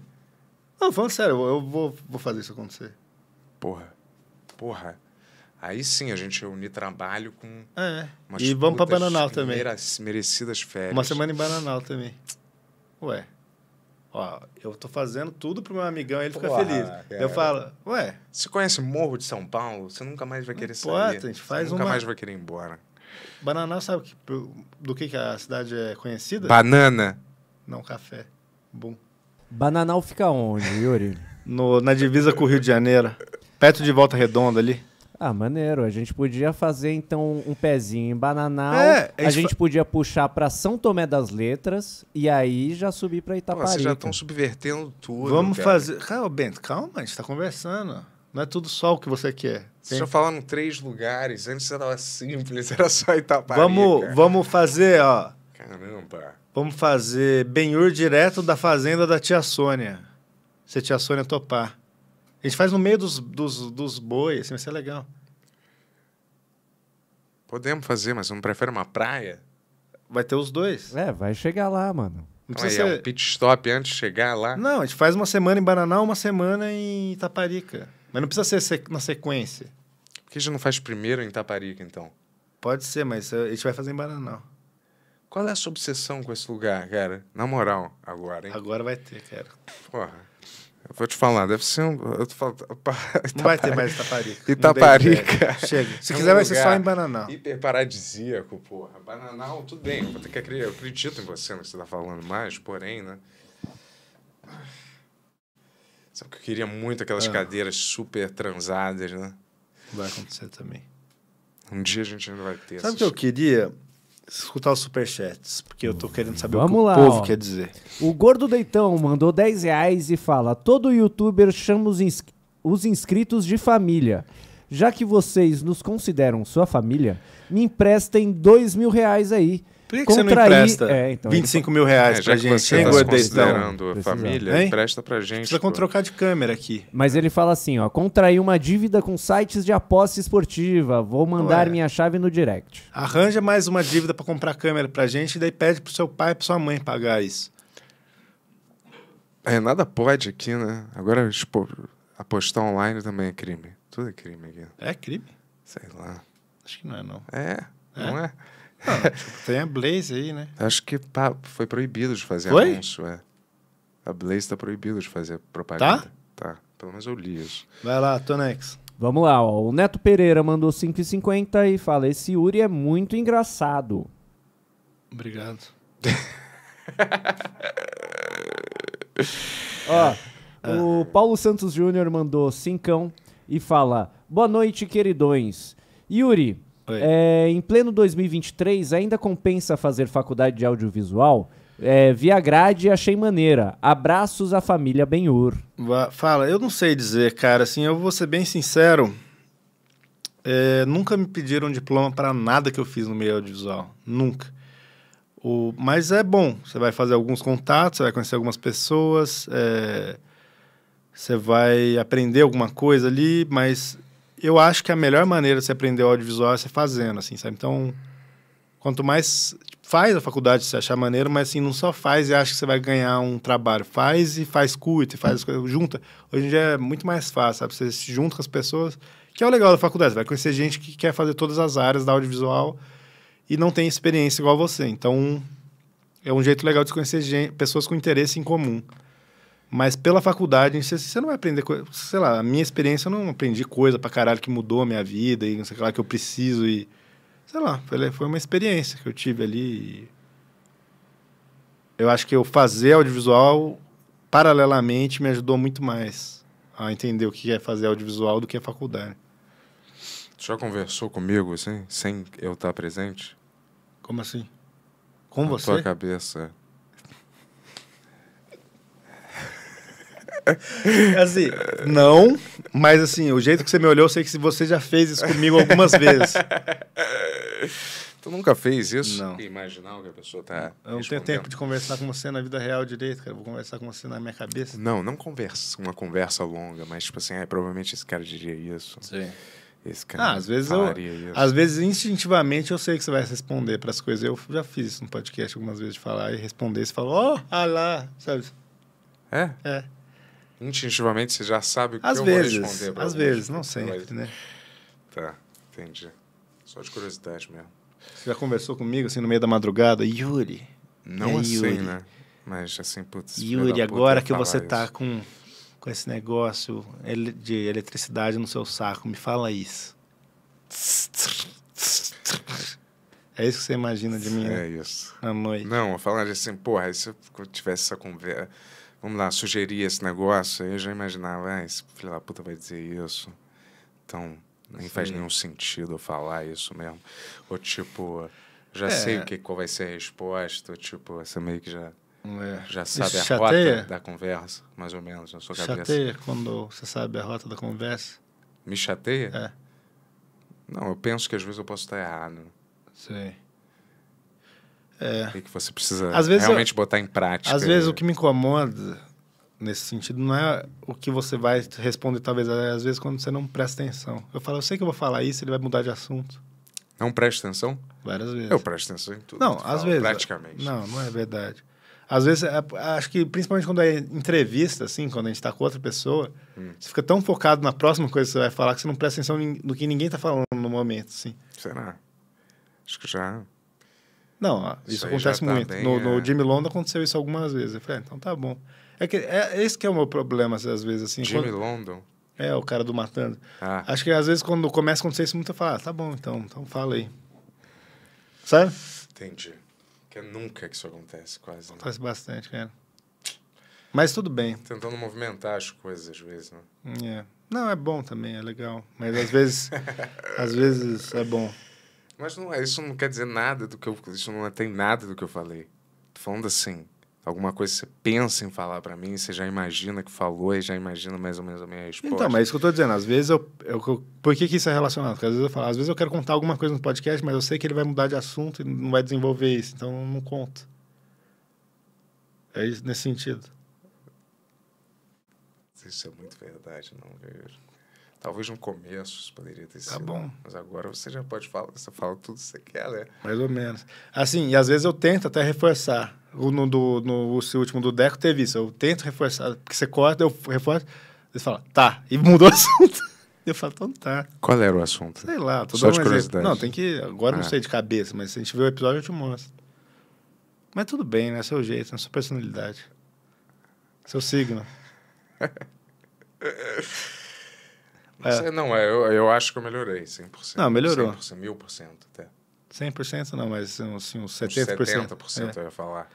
Não, falando sério, eu vou, vou fazer isso acontecer. Porra. Porra. Aí sim a gente unir trabalho com. É. E vamos para Bananal também. Merecidas férias. Uma semana em Bananal também. Ué ó, eu tô fazendo tudo pro meu amigão, ele ficar feliz. Cara. Eu falo, ué. Você conhece Morro de São Paulo? Você nunca mais vai querer importa, sair. A gente faz você nunca mais vai querer ir embora. Bananal, sabe que, do que, que a cidade é conhecida? Banana. Não, café. Bom. Bananal fica onde, Yuri? no, na divisa com o Rio de Janeiro. Perto de Volta Redonda ali. Ah, maneiro. A gente podia fazer então um pezinho em Bananal. É, a gente podia puxar para São Tomé das Letras e aí já subir para Itaparica. Pô, vocês já estão subvertendo tudo. Vamos cara. fazer. calma, Bento, calma, a gente está conversando. Não é tudo só o que você quer. Você já em três lugares. Antes era simples, era só Itaparica. Vamos, vamos fazer, ó. Caramba. Vamos fazer Benhur direto da fazenda da tia Sônia. Se a tia Sônia topar. A gente faz no meio dos, dos, dos bois, assim, vai ser legal. Podemos fazer, mas não prefere uma praia? Vai ter os dois. É, vai chegar lá, mano. Não precisa é ser... é um pit stop antes de chegar lá? Não, a gente faz uma semana em Bananá, uma semana em Itaparica. Mas não precisa ser na sequência. Por que a gente não faz primeiro em Itaparica, então? Pode ser, mas eh, a gente vai fazer em Bananal. Qual é a sua obsessão com esse lugar, cara? Na moral, agora, hein? Agora vai ter, cara. Porra. Vou te falar, deve ser um. Não vai ter mais Itaparica. Itaparica. É. Chega. É Se é quiser, vai ser só em Bananal. Hiper paradisíaco, porra. Bananal, tudo bem. Eu, ter que, eu acredito em você no né, que você tá falando mais, porém, né? Sabe que eu queria muito aquelas ah. cadeiras super transadas, né? Vai acontecer também. Um dia a gente ainda vai ter. Sabe o que eu queria? escutar os superchats, porque eu tô querendo saber Vamos o que lá, o povo ó. quer dizer. O Gordo Deitão mandou 10 reais e fala: Todo youtuber chama os, ins os inscritos de família. Já que vocês nos consideram sua família, me emprestem dois mil reais aí. Por que, contrair... que você não empresta é, então, 25 ele... mil reais é, pra gente? Você tá então. considerando a família, hein? empresta pra gente. Precisa pô. trocar de câmera aqui. Mas ele fala assim, ó, contrair uma dívida com sites de aposta esportiva, vou mandar Ué. minha chave no direct. Arranja mais uma dívida para comprar câmera pra gente e daí pede pro seu pai e pra sua mãe pagar isso. É, nada pode aqui, né? Agora, tipo, apostar online também é crime. Tudo é crime aqui. É crime? Sei lá. Acho que não é, não. É? é. Não é? é? Ah, tipo, tem a Blaze aí, né? Acho que pá, foi proibido de fazer foi? anúncio. É. A Blaze está proibido de fazer propaganda. Tá? Tá. Pelo menos eu li isso. Vai lá, Tonex. Vamos lá, ó. O Neto Pereira mandou 5,50 e fala: Esse Yuri é muito engraçado. Obrigado. ó, ah. o Paulo Santos Júnior mandou 5 e fala: Boa noite, queridões. Yuri, é, em pleno 2023, ainda compensa fazer faculdade de audiovisual? É, via grade, achei maneira. Abraços à família Benhur. Fala, eu não sei dizer, cara. Assim, eu vou ser bem sincero. É, nunca me pediram diploma para nada que eu fiz no meio audiovisual. Nunca. O, mas é bom. Você vai fazer alguns contatos, você vai conhecer algumas pessoas, é, você vai aprender alguma coisa ali, mas eu acho que a melhor maneira de você aprender audiovisual é você fazendo, assim, sabe? Então, quanto mais tipo, faz a faculdade se achar maneiro, mas assim, não só faz e acha que você vai ganhar um trabalho. Faz e faz e faz as coisas, junta. Hoje em dia é muito mais fácil, sabe? Você se junta com as pessoas, que é o legal da faculdade. Você vai conhecer gente que quer fazer todas as áreas da audiovisual e não tem experiência igual você. Então, é um jeito legal de conhecer gente, pessoas com interesse em comum. Mas pela faculdade, assim, você, não vai aprender coisa. Sei lá, a minha experiência eu não aprendi coisa pra caralho que mudou a minha vida e não sei lá que eu preciso e. Sei lá, foi, uma experiência que eu tive ali. Eu acho que eu fazer audiovisual paralelamente me ajudou muito mais a entender o que é fazer audiovisual do que a faculdade. Você já conversou comigo, assim, sem eu estar presente? Como assim? Com Na você? Na tua cabeça. É. assim, não, mas assim, o jeito que você me olhou, eu sei que você já fez isso comigo algumas vezes. Tu nunca fez isso? Não. Imaginar o que a pessoa tá. Eu não tenho tempo de conversar com você na vida real direito, cara. Vou conversar com você na minha cabeça. Não, não conversa, uma conversa longa, mas tipo assim, é, provavelmente esse cara diria isso. Sim. Esse cara ah, às vezes eu, isso. às vezes instintivamente eu sei que você vai responder para as coisas. Eu já fiz isso no podcast algumas vezes de falar e responder, você falou, oh, ah lá, sabe? É? É intuitivamente você já sabe o que às eu vezes, vou responder Às vezes, não sempre, né? Tá, entendi. Só de curiosidade mesmo. Você já conversou comigo assim no meio da madrugada? Yuri. Não é, assim, Yuri. né? Mas assim, putz. Yuri, agora que você tá com, com esse negócio de eletricidade no seu saco, me fala isso. É isso que você imagina de mim? É né? isso. À noite. Não, eu falaria assim, porra, e se eu tivesse essa conversa vamos lá, sugerir esse negócio, eu já imaginava, ah, esse filho da puta vai dizer isso. Então, nem Sim. faz nenhum sentido falar isso mesmo. Ou tipo, já é. sei o que, qual vai ser a resposta, ou, tipo, você meio que já. É. Já sabe isso a chateia? rota da conversa, mais ou menos, na sua chateia cabeça. Chateia quando você sabe a rota da conversa? Me chateia? É. Não, eu penso que às vezes eu posso estar errado. Sim. É. O que, você precisa realmente eu, botar em prática. Às vezes o que me incomoda nesse sentido não é o que você vai responder, talvez, é, às vezes quando você não presta atenção. Eu falo, eu sei que eu vou falar isso, ele vai mudar de assunto. Não presta atenção? Várias vezes. Eu presto atenção em tudo. Não, às fala, vezes. Praticamente. Não, não é verdade. Às vezes, é, acho que principalmente quando é entrevista, assim, quando a gente está com outra pessoa, hum. você fica tão focado na próxima coisa que você vai falar que você não presta atenção no que ninguém está falando no momento, assim. Será? Acho que já não, ah, isso, isso acontece tá muito. Bem, no, é... no Jimmy Londo aconteceu isso algumas vezes. Eu falei, ah, então tá bom. É que é, esse que é o meu problema, às vezes, assim. Jimmy quando... London? É, o cara do Matando. Ah. Acho que às vezes quando começa a acontecer isso muito, eu falo, ah, tá bom, então, então fala aí. Sabe? Entendi. Que é nunca que isso acontece, quase. Né? Acontece bastante, cara. Mas tudo bem. Tentando movimentar as coisas, às vezes, né? É. Não, é bom também, é legal. Mas às vezes, às vezes é bom. Mas não é, isso não quer dizer nada do que eu. Isso não é, tem nada do que eu falei. Tô falando assim. Alguma coisa que você pensa em falar para mim, você já imagina que falou e já imagina mais ou menos a minha resposta. Então, mas é isso que eu tô dizendo. Às vezes eu. eu, eu por que, que isso é relacionado? Porque às vezes eu falo, às vezes eu quero contar alguma coisa no podcast, mas eu sei que ele vai mudar de assunto e não vai desenvolver isso, então eu não conto. É isso nesse sentido. Isso é muito verdade, não, vejo. Talvez no começo isso poderia ter tá sido. Tá bom. Mas agora você já pode falar, você fala tudo que você quer, né? Mais ou menos. Assim, e às vezes eu tento até reforçar. O, no, do, no, o último do Deco teve isso. Eu tento reforçar, porque você corta, eu reforço. Você fala, tá. E mudou o assunto. eu falo, então tá. Qual era o assunto? Sei lá. Tô Só dando de um curiosidade. Exemplo. Não, tem que... Agora ah. não sei de cabeça, mas se a gente ver o episódio eu te mostro. Mas tudo bem, né? Seu jeito, né? sua personalidade. Seu signo. É. Não, é. Sei, não eu, eu acho que eu melhorei 100%. Não, melhorou. 100%, 1000% até. 100% não, mas assim, uns 70%. Uns 70% é. eu ia falar.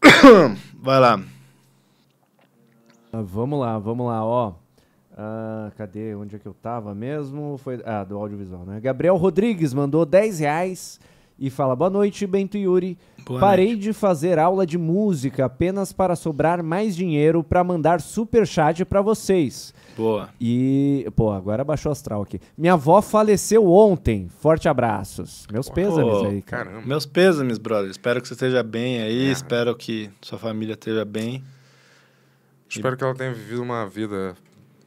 Vai lá. Ah, vamos lá, vamos lá, ó. Ah, cadê? Onde é que eu tava mesmo? Foi, ah, do audiovisual, né? Gabriel Rodrigues mandou 10 reais e fala: Boa noite, Bento Yuri. Boa Parei noite. de fazer aula de música apenas para sobrar mais dinheiro para mandar super chat para vocês. Boa. E, pô, agora baixou astral aqui. Minha avó faleceu ontem. Forte abraços. Meus pêsames aí. Caramba. Meus pêsames, brother. Espero que você esteja bem aí. É. Espero que sua família esteja bem. Espero e... que ela tenha vivido uma vida,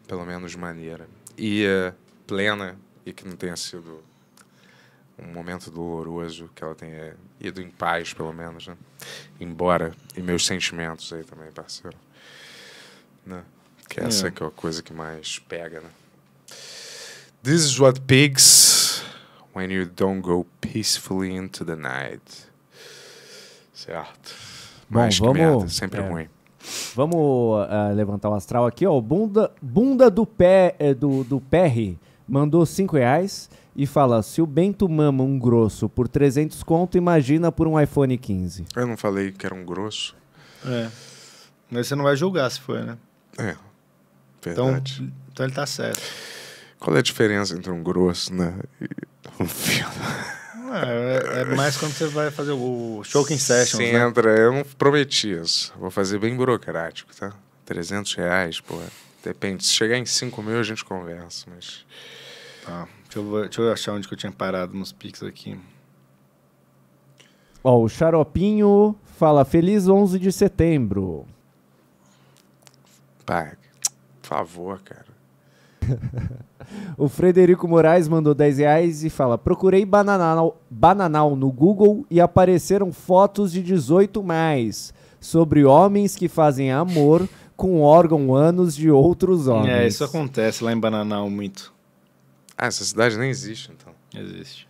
pelo menos, maneira. E uh, plena. E que não tenha sido um momento doloroso, que ela tenha ido em paz, pelo menos, né? Embora, e meus sentimentos aí também, parceiro. Né? Que é essa é. que é a coisa que mais pega, né? This is what pigs when you don't go peacefully into the night. Certo. mais vamos, que merda, sempre é. ruim. Vamos uh, levantar o astral aqui, ó. Bunda, bunda do pé eh, do, do Perry mandou 5 reais e fala: se o Bento mama um grosso por 300 conto, imagina por um iPhone 15. Eu não falei que era um grosso. É. Mas você não vai julgar se foi, né? É. Então, verdade. Então, então ele tá certo. Qual é a diferença entre um grosso, né? E um filme? É, é, mais quando você vai fazer o Choking Session. Sim, né? André, eu não prometi isso. Vou fazer bem burocrático, tá? 300 reais, pô. Depende. Se chegar em 5 mil, a gente conversa, mas. Tá. Deixa eu, deixa eu achar onde que eu tinha parado nos Pix aqui. Ó, o Xaropinho fala Feliz 11 de setembro. pai por favor, cara. o Frederico Moraes mandou 10 reais e fala: Procurei bananal, bananal no Google e apareceram fotos de 18 mais sobre homens que fazem amor com órgão anos de outros é, homens. É, isso acontece lá em Bananal muito. Ah, essa cidade nem existe, então. Existe.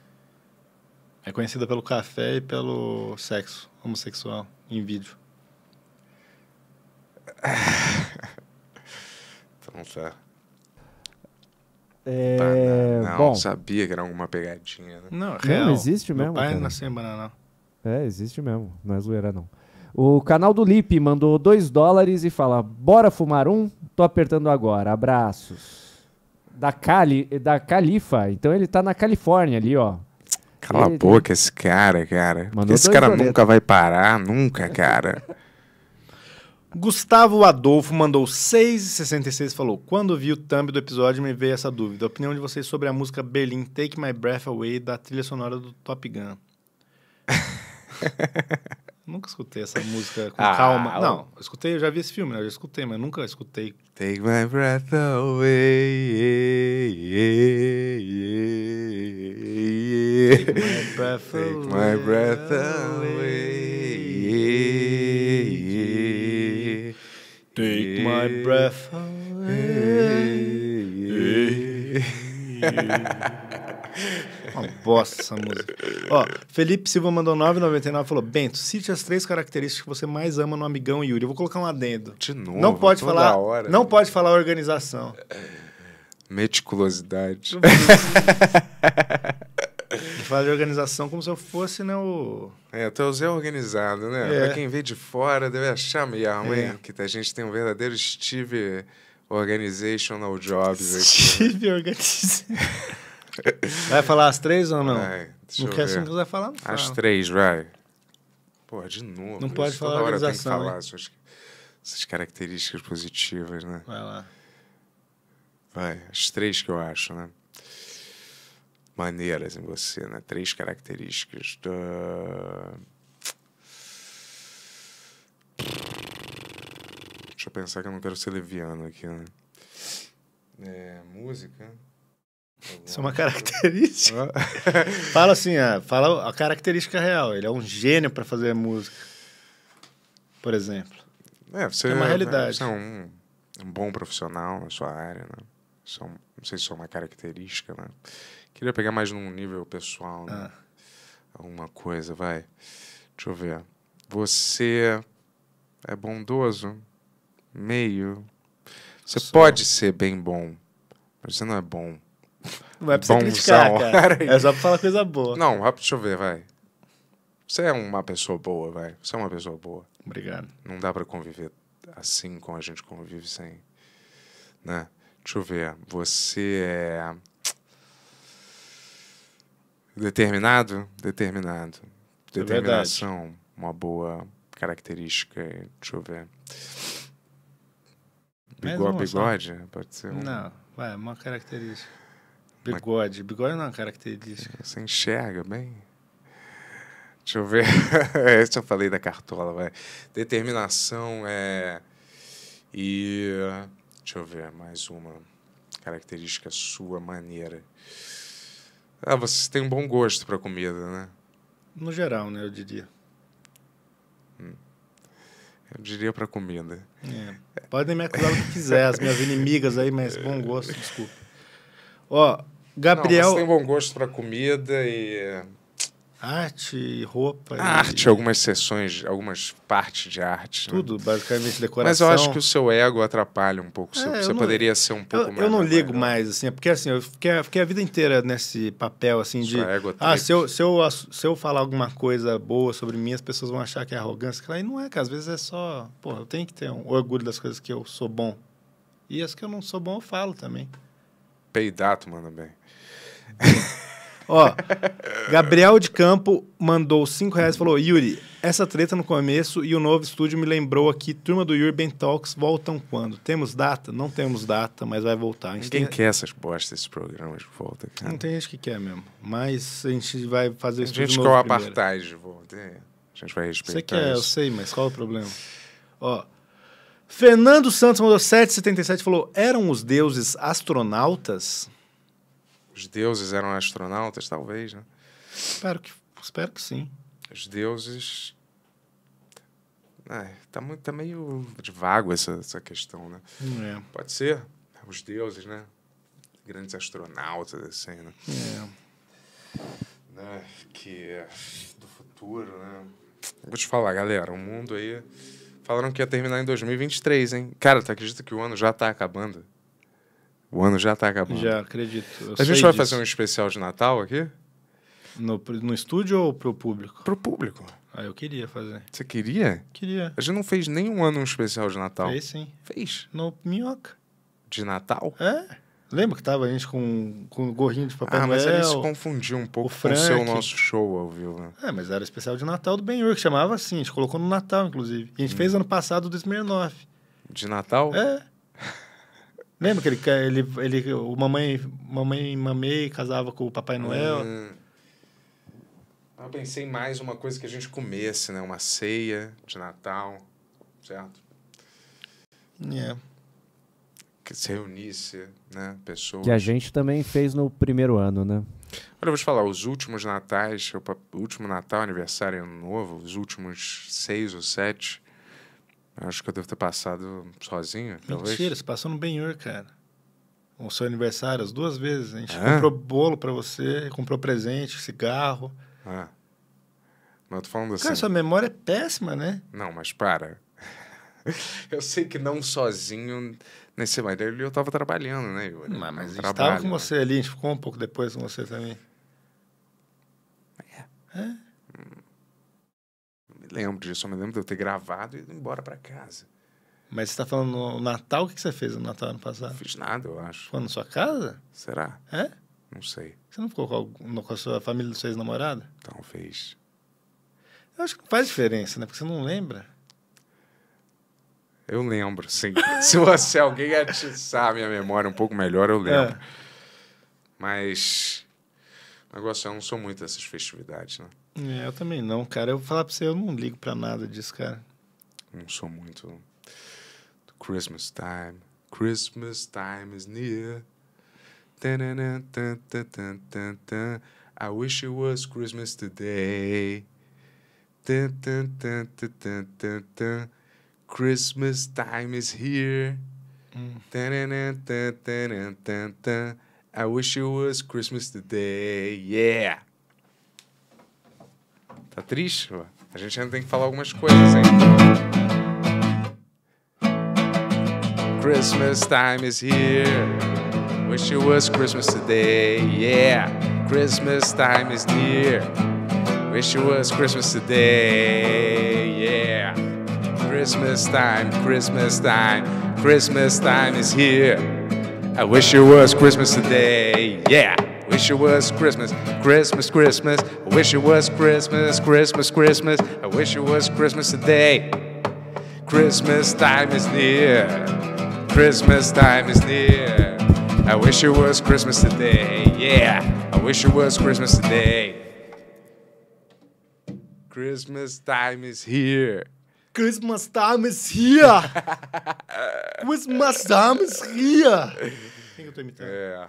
É conhecida pelo café e pelo sexo homossexual em vídeo. então é, tá. É... Não, Bom, sabia que era alguma pegadinha. Né? Não, real. Não, existe mesmo. Meu pai cara. nasceu em Banana. É, existe mesmo. Não é zoeira, não. O canal do Lip mandou 2 dólares e fala: Bora fumar um? Tô apertando agora. Abraços da, Cali, da Califa. Então ele tá na Califórnia ali, ó. Cala ele, a boca esse cara, cara. Mandou esse cara nunca vai parar, nunca, cara. Gustavo Adolfo mandou 6,66 e falou: Quando vi o thumb do episódio, me veio essa dúvida. A opinião de vocês sobre a música Berlin Take My Breath Away da trilha sonora do Top Gun. Nunca escutei essa música com ah, calma. Não, eu escutei, eu já vi esse filme, né? Eu já escutei, mas nunca escutei. Take my breath away. Yeah, yeah, yeah, Take my breath away. Take my breath away. Take my breath away. Uma bosta essa música. Ó, Felipe Silva mandou 9,99 e falou: Bento, cite as três características que você mais ama no amigão Yuri. Eu vou colocar um adendo. De novo, não pode falar, hora, Não pode falar organização. Meticulosidade. Ele fala de organização como se eu fosse, né, o... É, até o Zé organizado, né? É. Pra quem vê de fora deve achar meio ruim, é. que a gente tem um verdadeiro Steve Organizational Jobs aqui. Né? Steve Organizational... Vai falar as três ou não? Ai, não quer, se não quiser falar, não fala. As três, vai. Pô, de novo. Não pode falar Toda hora tem que falar suas, essas características positivas, né? Vai lá. Vai, as três que eu acho, né? Maneiras em você, né? Três características. Da... Deixa eu pensar que eu não quero ser leviano aqui, né? É, música. Isso é uma característica. fala assim, ah, fala a característica real. Ele é um gênio para fazer música, por exemplo. É, você é uma realidade. Você é um, um, bom profissional na sua área, né? Isso é um, não sei se isso é uma característica, né? Queria pegar mais num nível pessoal, né? Ah. Alguma coisa, vai. Deixa eu ver. Você é bondoso? Meio. Você pode ser bem bom, mas você não é bom não é pra você criticar, cara. É só pra falar coisa boa. Não, rápido, deixa eu ver, vai. Você é uma pessoa boa, vai. Você é uma pessoa boa. Obrigado. Não dá pra conviver assim como a gente convive sem. Né? Deixa eu ver. Você é. Determinado? Determinado. É Determinação, é uma boa característica. Deixa eu ver. Bigo, bigode? Pode ser um. Não, vai, uma característica. Bigode. Bigode não é uma característica. É, você enxerga bem. Deixa eu ver. Esse eu falei da cartola, vai. Determinação é. E. Deixa eu ver, mais uma característica sua, maneira. Ah, você tem um bom gosto para comida, né? No geral, né, eu diria. Hum. Eu diria para comida. É. Podem me acusar o que quiser, as minhas inimigas aí, mas bom gosto, desculpa. Ó, Gabriel. Não, tem bom gosto para comida e. Eh, arte, e roupa. Arte, algumas sessões, algumas partes de arte. Né? Tudo, né? basicamente decoração. Mas eu acho que o seu ego atrapalha um pouco. É, seu, você não, poderia ser um pouco eu, mais. Eu não ligo mais, assim, é porque assim, eu fiquei, fiquei, a vida inteira nesse papel, assim, Sua de. Ego tá ah, se eu, se, eu, se eu falar alguma coisa boa sobre mim, as pessoas vão achar que é arrogância. Claro, e não é, que às vezes é só. Pô, eu tenho que ter um orgulho das coisas que eu sou bom. E as que eu não sou bom, eu falo também. Peidato manda bem. Ó, Gabriel de Campo mandou 5 reais e falou: Yuri, essa treta no começo e o novo estúdio me lembrou aqui, turma do Urban Talks voltam quando? Temos data? Não temos data, mas vai voltar. Ninguém tem... quer essas bostas, esses programas de volta. Cara. Não tem gente que quer mesmo. Mas a gente vai fazer isso. A gente quer o apartheid de volta. É. A gente vai respeitar. Você quer, isso. eu sei, mas qual o problema? Ó. Fernando Santos mandou 777 falou: eram os deuses astronautas? Os deuses eram astronautas, talvez, né? Espero que, espero que sim. Os deuses. É, tá, muito, tá meio vago essa, essa questão, né? Hum, é. Pode ser. Os deuses, né? Grandes astronautas, assim, né? É. Né? Que é do futuro, né? Vou te falar, galera, o mundo aí Falaram que ia terminar em 2023, hein? Cara, tu acredita que o ano já tá acabando? O ano já tá acabando. Já, acredito. a gente vai disso. fazer um especial de Natal aqui? No, no estúdio ou pro público? Pro público. Ah, eu queria fazer. Você queria? Queria. A gente não fez nenhum ano um especial de Natal. Fez sim. Fez? No Minhoca. De Natal? É. Lembra que tava a gente com, com gorrinho de Papai Noel? Ah, mas ele se confundiu um pouco o com o seu nosso show ao vivo. Né? É, mas era especial de Natal do Ben Hur, que chamava assim. A gente colocou no Natal, inclusive. E a gente hum. fez ano passado do Smirnoff. De Natal? É. Lembra que ele, ele, ele o mamãe, mamãe mamei casava com o Papai hum. Noel? Hum. Ah, Eu pensei mais uma coisa que a gente comesse, né? Uma ceia de Natal, certo? É. Yeah que se reunisse, né? Pessoas. Que a gente também fez no primeiro ano, né? Olha, eu vou te falar, os últimos natais, o último Natal, aniversário ano novo, os últimos seis ou sete, acho que eu devo ter passado sozinho, Mentira, talvez. você passou no Benhur, cara. O seu aniversário, as duas vezes. A gente comprou bolo para você, comprou presente, cigarro. Ah. Mas eu tô falando assim. Cara, sua memória é péssima, né? Não, mas para. eu sei que não sozinho Nesse semana eu estava trabalhando, né, Yuri? Mas, mas eu estava com né? você ali, a gente ficou um pouco depois com você também. É. é? Hum, me lembro disso, só me lembro de eu ter gravado e ido embora para casa. Mas você está falando no Natal, o que você fez no Natal ano passado? Não fiz nada, eu acho. Foi na sua casa? Será? É? Não sei. Você não ficou com a, com a sua família do seu ex-namorado? Talvez. Eu acho que faz diferença, né? Porque você não lembra. Eu lembro, sim. se você alguém atiçar a minha memória um pouco melhor, eu é. lembro. É. Mas. Negócio, eu não sou muito dessas festividades, né? É, eu também não, cara. Eu vou falar pra você, eu não ligo pra nada disso, cara. Não sou muito. Christmas time. Christmas time is near. tan, tan, tan, tan, tan. I wish it was Christmas today. tan, tan, tan, tan, tan, tan. Christmas time is here. Hum. I wish it was Christmas today. Yeah! Tá triste? Mano? A gente ainda tem que falar algumas coisas, hein? Christmas time is here. Wish it was Christmas today. Yeah! Christmas time is near. Wish it was Christmas today. Christmas time, Christmas time, Christmas time is here. I wish it was Christmas today, yeah. Wish it was Christmas, Christmas, Christmas. I wish it was Christmas, Christmas, Christmas. I wish it was Christmas today. Christmas time is near. Christmas time is near. I wish it was Christmas today. Yeah, I wish it was Christmas today. Christmas time is here. Christmas time is here! Christmas time is here! Quem que eu tô imitando? É.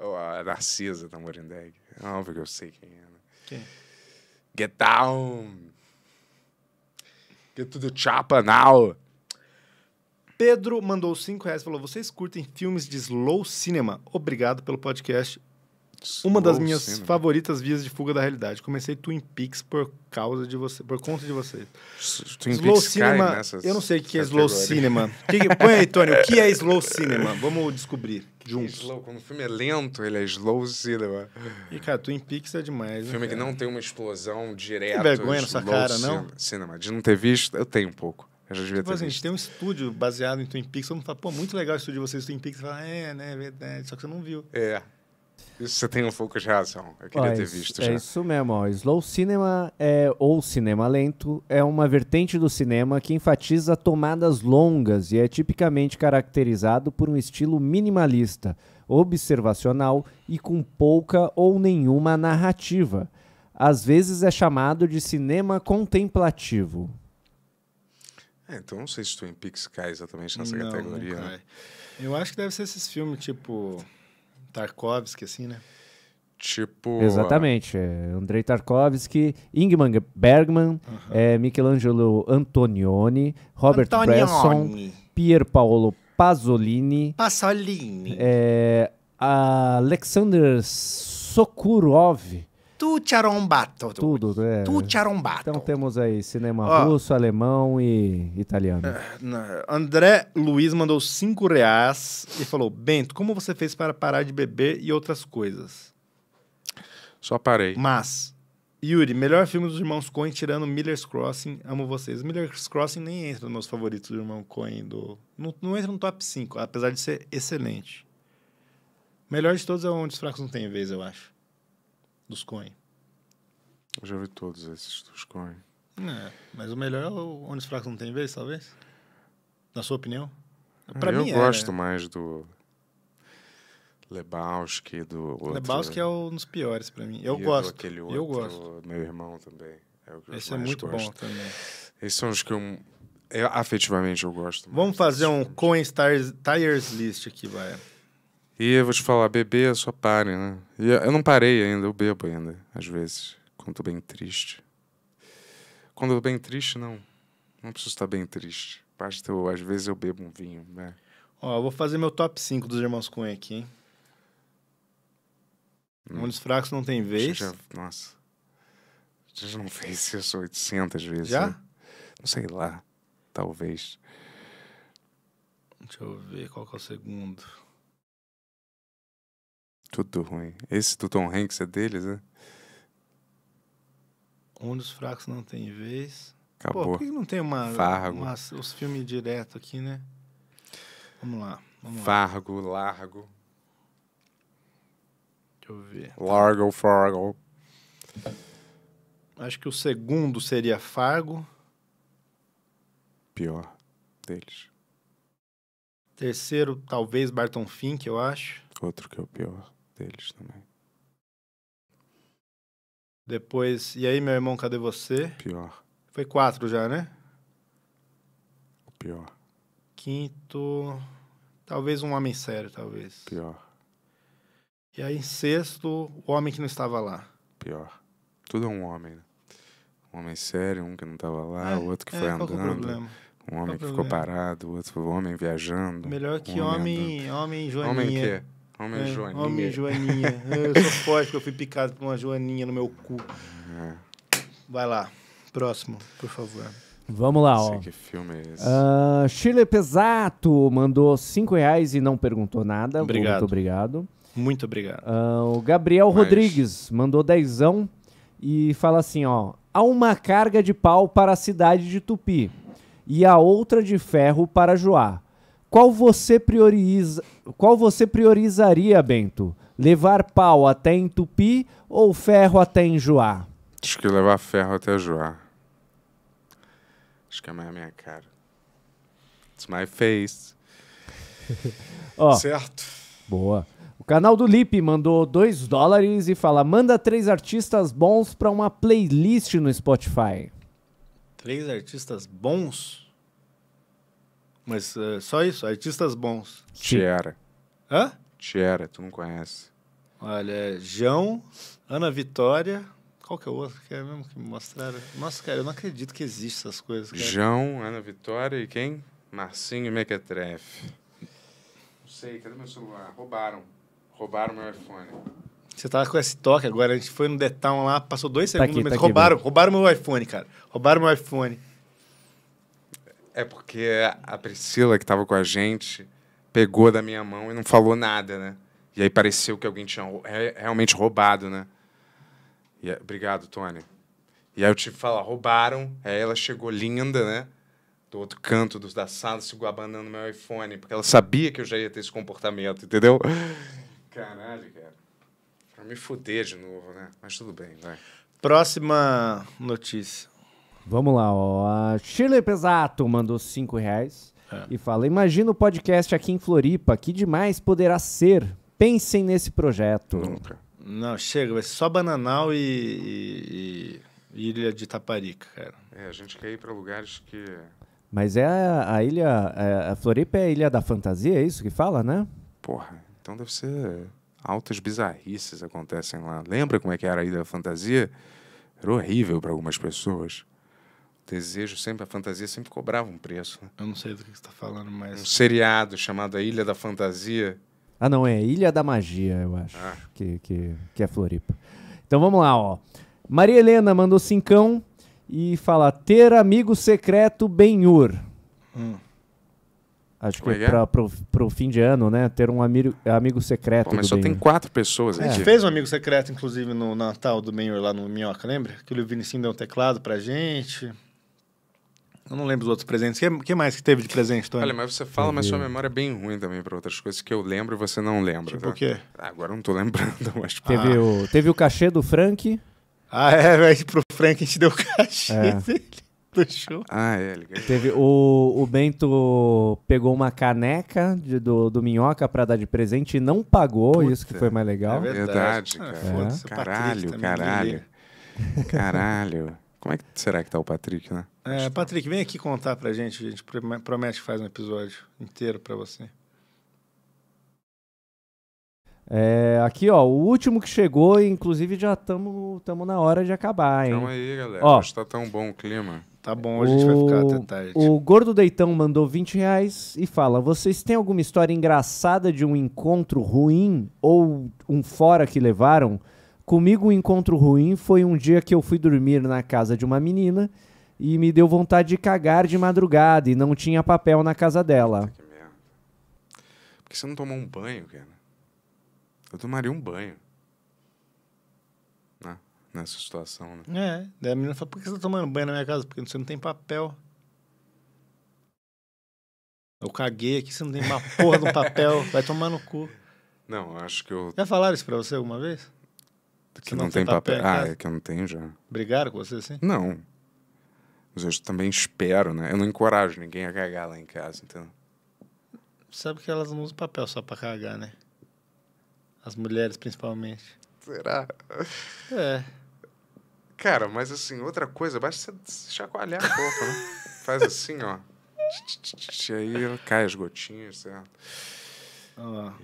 a Narcisa da tá Morindeg. Não, porque eu sei quem é. Né? Quem? Get down! Get to the chapa now! Pedro mandou 5 reais e falou: Vocês curtem filmes de slow cinema? Obrigado pelo podcast. Uma das minhas favoritas vias de fuga da realidade. Comecei Twin Peaks por causa de você, por conta de vocês. Twin slow Peaks cinema. Eu não sei o que é slow cinema. que, põe aí, Tony, o que é slow cinema? Vamos descobrir juntos. É slow, quando o filme é lento, ele é slow cinema. E cara, Twin Peaks é demais. Né, filme que não tem uma explosão direta. vergonha nessa cara, não? Cinema. De não ter visto, eu tenho um pouco. Eu já devia tipo, ter assim, visto. tem um estúdio baseado em Twin Peaks, todo mundo fala, pô, muito legal o estúdio de vocês, Twin Peaks. Você fala, é, né, é verdade, só que você não viu. É. Isso você tem um pouco de razão. Eu queria ter é visto é já. É isso mesmo. Ó. Slow cinema é, ou cinema lento é uma vertente do cinema que enfatiza tomadas longas e é tipicamente caracterizado por um estilo minimalista, observacional e com pouca ou nenhuma narrativa. Às vezes é chamado de cinema contemplativo. É, então não sei se Twin Peaks cai exatamente nessa não, categoria. Não né? Eu acho que deve ser esses filmes tipo Tarkovsky, assim, né? Tipo. Exatamente. Uh... Andrei Tarkovsky, Ingmar Bergman, é, Michelangelo Antonioni, Robert Antonioni. Bresson, Pier Paolo Pasolini. Pasolini. É, Alexander Sokurov. Tu charombato. Tudo, é. Tu charombato. Então temos aí cinema russo, alemão e italiano. É, André Luiz mandou cinco reais e falou: Bento, como você fez para parar de beber e outras coisas? Só parei. Mas, Yuri, melhor filme dos irmãos Coen tirando Miller's Crossing. Amo vocês. Miller's Crossing nem entra nos meus favoritos do irmão Coen. Do... Não, não entra no top 5, apesar de ser excelente. Melhor de todos é onde os fracos não têm vez, eu acho dos Coen. Eu já vi todos esses dos Coen. É, mas o melhor é o Onde os Fracos Não Tem Vez, talvez? Na sua opinião? Pra eu mim é. gosto é... mais do Lebowski, do outro... Lebowski é um dos piores para mim. Eu e gosto. Aquele outro, eu gosto. Meu irmão também. É Esse é muito gosto. bom também. Esses são os que eu, eu afetivamente eu gosto. Vamos fazer um Coin Stars Tires List aqui, vai. E eu vou te falar, beber é só pare, né? E eu não parei ainda, eu bebo ainda, às vezes, quando tô bem triste. Quando eu tô bem triste, não. Não preciso estar tá bem triste. Basta eu, às vezes eu bebo um vinho, né? Ó, eu vou fazer meu top 5 dos irmãos Cunha aqui, hein? Hum. Um dos fracos não tem vez. Já, nossa. Já não fez isso 800 vezes. Já? Né? Não sei lá. Talvez. Deixa eu ver qual que é o segundo. Tudo ruim. Esse do Tom Hanks é deles, né? Um dos fracos não tem vez. Acabou. Pô, por que não tem uma, Fargo. Uma, os filmes direto aqui, né? Vamos lá. Vamos Fargo, lá. largo. Deixa eu ver. Largo, Fargo. Acho que o segundo seria Fargo. Pior deles. Terceiro, talvez Barton Fink, eu acho. Outro que é o pior deles também. Depois, e aí, meu irmão, cadê você? Pior. Foi quatro já, né? O pior. Quinto, talvez um homem sério, talvez. Pior. E aí, sexto, o homem que não estava lá. Pior. Tudo é um homem, né? Um homem sério, um que não estava lá, é, o outro que é, foi é andando. Um homem que ficou parado, o outro um homem viajando. Melhor que um homem, homem, homem joaninha. Homem que Homem é, Joaninha. Homem Joaninha. eu sou forte porque eu fui picado por uma Joaninha no meu cu. É. Vai lá. Próximo, por favor. Vamos lá, ó. Que filme é esse? Uh, Chile Pesato mandou 5 reais e não perguntou nada. Obrigado. Muito obrigado. Muito obrigado. Uh, o Gabriel Mas... Rodrigues mandou dezão e fala assim, ó. Há uma carga de pau para a cidade de Tupi e a outra de ferro para Joá. Qual você prioriza? Qual você priorizaria, Bento? Levar pau até entupir ou ferro até enjoar? Acho que levar ferro até enjoar. Acho que é mais a minha cara. It's my face. Ó, certo. Boa. O canal do Lip mandou 2 dólares e fala: manda três artistas bons para uma playlist no Spotify. Três artistas bons? Mas uh, só isso, artistas bons. Tierra, Hã? Tierra, tu não conhece. Olha, João, Ana Vitória. Qual que é o outro que é mesmo que me mostraram? Nossa, cara, eu não acredito que existem essas coisas. Cara. João, Ana Vitória e quem? Marcinho Mequetref. Não sei, cadê meu celular? Roubaram. Roubaram meu iPhone. Você tava com esse toque agora, a gente foi no Detal lá, passou dois tá segundos, tá aqui, mas tá roubaram, aqui, roubaram meu iPhone, cara. Roubaram meu iPhone. É porque a Priscila, que estava com a gente, pegou da minha mão e não falou nada, né? E aí pareceu que alguém tinha realmente roubado, né? E, é, obrigado, Tony. E aí eu tive que falar, roubaram. Aí ela chegou linda, né? Do outro canto dos, da sala, segurou no meu iPhone, porque ela sabia que eu já ia ter esse comportamento, entendeu? Caralho, cara. Pra me fuder de novo, né? Mas tudo bem, vai. Próxima notícia. Vamos lá, ó. Shirley Pesato mandou 5 reais é. e fala: Imagina o podcast aqui em Floripa, que demais poderá ser. Pensem nesse projeto. Nunca. Não, chega, vai é ser só Bananal e, e, e, Ilha de Taparica, cara. É, a gente quer ir para lugares que. Mas é a, a ilha. É, a Floripa é a ilha da fantasia, é isso que fala, né? Porra, então deve ser. Altas bizarrices acontecem lá. Lembra como é que era a ilha da fantasia? Era horrível para algumas pessoas desejo sempre, a fantasia sempre cobrava um preço. Né? Eu não sei do que você está falando, mas. Um seriado chamado A Ilha da Fantasia. Ah, não, é Ilha da Magia, eu acho, ah. que, que, que é Floripa. Então vamos lá, ó. Maria Helena mandou cincão e fala: ter amigo secreto Benhur. Hum. Acho que é para é? o fim de ano, né? Ter um amigo, amigo secreto. Pô, mas só Benhur. tem quatro pessoas. É. A gente fez um amigo secreto, inclusive, no Natal do Benhur lá no Minhoca, lembra? Que o Vinicinho deu um teclado para gente. Eu não lembro dos outros presentes. O que, que, mais que teve de presente, Tony? Olha, mas você fala, mas sua memória é bem ruim também para outras coisas que eu lembro e você não lembra. Tipo tá? o quê? Ah, agora eu não tô lembrando, mas... Teve, ah. o, teve o cachê do Frank. Ah, é, velho. Pro Frank a gente deu o cachê é. dele. Do show. Ah, é. Ele... Teve o, o Bento pegou uma caneca de, do, do Minhoca pra dar de presente e não pagou, Puta, isso que foi mais legal. É verdade, ah, cara. é. Caralho, caralho. Caralho. Como é que será que tá o Patrick, né? É, Patrick, vem aqui contar pra gente. A gente promete que faz um episódio inteiro para você. É, aqui, ó, o último que chegou, inclusive já estamos na hora de acabar, hein? Calma aí, galera. Ó, Hoje tá tão bom o clima. Tá bom, hoje a gente vai ficar até tarde. O Gordo Deitão mandou 20 reais e fala: Vocês têm alguma história engraçada de um encontro ruim ou um fora que levaram? Comigo, um encontro ruim foi um dia que eu fui dormir na casa de uma menina e me deu vontade de cagar de madrugada e não tinha papel na casa dela. Que merda. Por que você não tomou um banho, cara? Eu tomaria um banho. Né? nessa situação, né? É. Daí a menina fala, por que você tá tomando banho na minha casa? Porque você não tem papel. Eu caguei aqui, você não tem uma porra de um papel. Vai tomar no cu. Não, acho que eu... Já falaram isso pra você alguma vez? Que, não, não, tem, papel? papel ah, é que eu não tenho já. Brigaram com você, assim? Não. Mas eu também espero, né? Eu não encorajo ninguém a cagar lá em casa, então. Sabe que elas não usam papel só pra cagar, né? As mulheres, principalmente. Será? É. Cara, mas assim, outra coisa, basta você chacoalhar um pouco, né? Faz assim, ó. E aí cai as gotinhas, certo?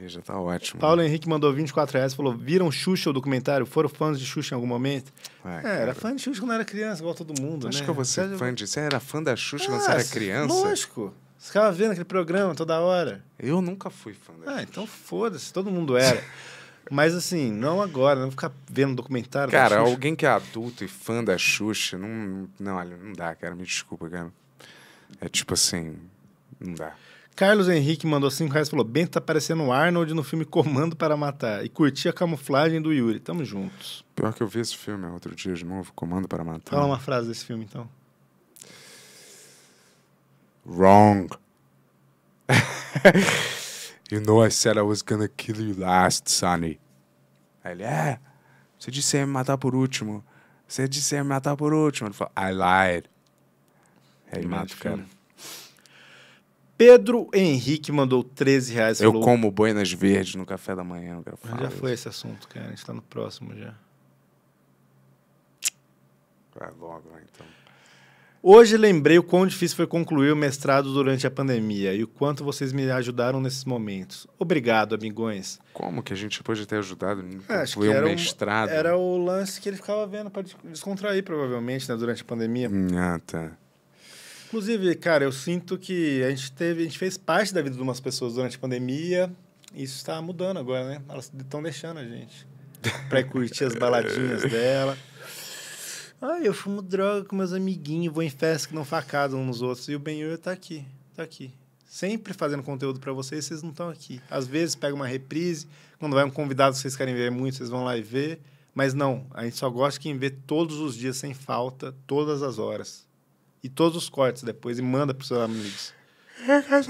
já tá ótimo. Né? Paulo Henrique mandou 24 reais, falou: viram Xuxa o documentário? Foram fãs de Xuxa em algum momento? Ai, ah, é, era fã de Xuxa quando era criança, igual todo mundo. Acho né? que eu vou ser você fã de. Você era fã da Xuxa ah, quando você era ah, criança? Lógico. Você ficava vendo aquele programa toda hora. Eu nunca fui fã da Ah, então foda-se, todo mundo era. Mas assim, não agora, não ficar vendo documentário. Cara, alguém que é adulto e fã da Xuxa, não, não, olha, não dá, cara, me desculpa, cara. É tipo assim, não dá. Carlos Henrique mandou 5 reais e falou: Bento tá parecendo o Arnold no filme Comando para Matar. E curti a camuflagem do Yuri. Tamo juntos. Pior que eu vi esse filme outro dia de novo, Comando para Matar. Fala uma frase desse filme, então. Wrong. you know I said I was gonna kill you last, Sonny. Aí ele, é. Você disse ia me matar por último. Você disse ia me matar por último. Ele falou, I lied. Aí ele mata o cara. Pedro Henrique mandou 13 reais. Eu falou... como boinas verdes no café da manhã. Eu quero falar já isso. foi esse assunto, cara. A gente tá no próximo já. Vai logo, então. Hoje lembrei o quão difícil foi concluir o mestrado durante a pandemia e o quanto vocês me ajudaram nesses momentos. Obrigado, amigões. Como que a gente pôde ter ajudado é, concluir o um mestrado? era o lance que ele ficava vendo para descontrair, provavelmente, né, durante a pandemia. Hum, ah, tá. Inclusive, cara, eu sinto que a gente teve, a gente fez parte da vida de umas pessoas durante a pandemia. E isso está mudando agora, né? Elas estão deixando a gente para curtir as baladinhas dela. Ah, eu fumo droga com meus amiguinhos, vou em festa que não facada uns nos outros. E o Benhur tá aqui, tá aqui. Sempre fazendo conteúdo para vocês, vocês não estão aqui. Às vezes pega uma reprise, quando vai um convidado que vocês querem ver muito, vocês vão lá e ver. Mas não, a gente só gosta de quem vê todos os dias, sem falta, todas as horas e todos os cortes depois e manda pros seus amigos.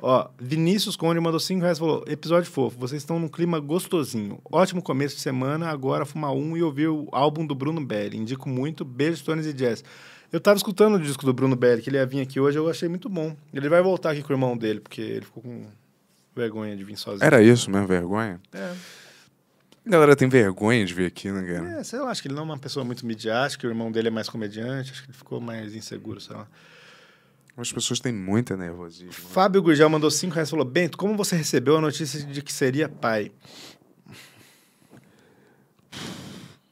Ó, Vinícius Conde mandou 5 reais e falou: episódio fofo, vocês estão num clima gostosinho. Ótimo começo de semana, agora fumar um e ouvir o álbum do Bruno Belli. Indico muito. Beijos, Tones e Jazz. Eu tava escutando o disco do Bruno Belli, que ele ia vir aqui hoje, eu achei muito bom. Ele vai voltar aqui com o irmão dele, porque ele ficou com vergonha de vir sozinho. Era isso mesmo, vergonha? É. A galera tem vergonha de vir aqui, né, cara? É, sei lá, acho que ele não é uma pessoa muito midiática, o irmão dele é mais comediante, acho que ele ficou mais inseguro, sei lá. As pessoas têm muita nervosismo. Né? Fábio Gurgel mandou 5 reais e falou: Bento, como você recebeu a notícia de que seria pai?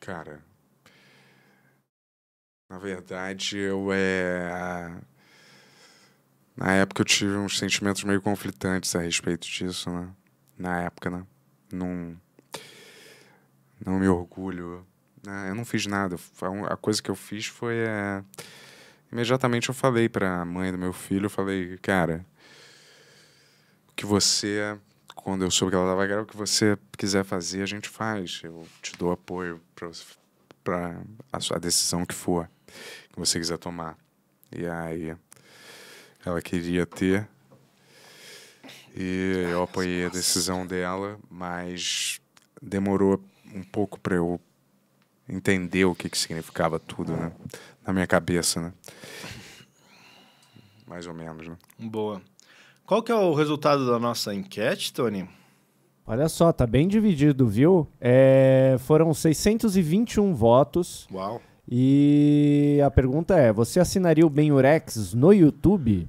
Cara. Na verdade, eu é. Na época eu tive uns sentimentos meio conflitantes a respeito disso, né? Na época, né? Num não me orgulho. Né? Eu não fiz nada. A coisa que eu fiz foi. É... Imediatamente eu falei para a mãe do meu filho: eu falei, cara, que você, quando eu soube que ela estava grávida, o que você quiser fazer, a gente faz. Eu te dou apoio para a, a decisão que for, que você quiser tomar. E aí, ela queria ter. E eu apoiei a decisão dela, mas demorou um pouco para eu entender o que, que significava tudo, né? Na minha cabeça, né? Mais ou menos, né? Boa. Qual que é o resultado da nossa enquete, Tony? Olha só, tá bem dividido, viu? É, foram 621 votos. Uau. E a pergunta é: você assinaria o Benurex no YouTube?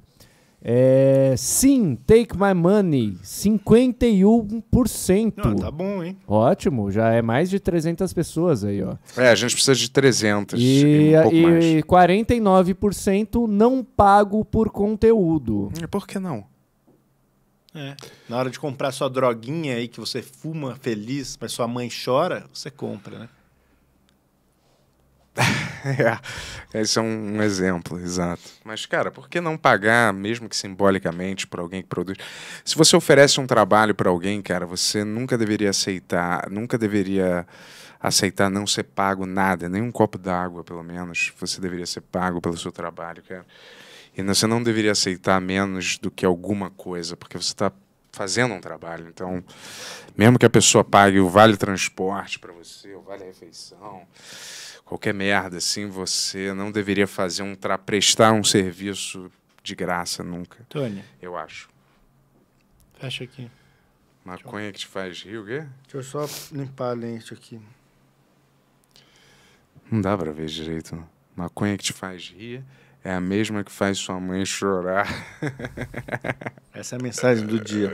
É, sim, Take My Money, 51%. Não, tá bom, hein? Ótimo, já é mais de 300 pessoas aí, ó. É, a gente precisa de 300 e, e um pouco e mais. E 49% não pago por conteúdo. E por que não? É. Na hora de comprar sua droguinha aí que você fuma feliz, mas sua mãe chora, você compra, né? é, esse é um, um exemplo, exato. Mas, cara, por que não pagar, mesmo que simbolicamente, para alguém que produz? Se você oferece um trabalho para alguém, cara, você nunca deveria aceitar, nunca deveria aceitar não ser pago nada, nem um copo d'água, pelo menos. Você deveria ser pago pelo seu trabalho, cara. E você não deveria aceitar menos do que alguma coisa, porque você está fazendo um trabalho. Então, mesmo que a pessoa pague o vale transporte para você, o vale refeição, qualquer merda assim, você não deveria fazer um tra prestar um serviço de graça nunca. Tony. Eu acho. Fecha aqui. Maconha eu... que te faz rir, o quê? Deixa eu só limpar a lente aqui. Não dá para ver direito. Maconha que te faz rir é a mesma que faz sua mãe chorar. Essa é a mensagem do dia.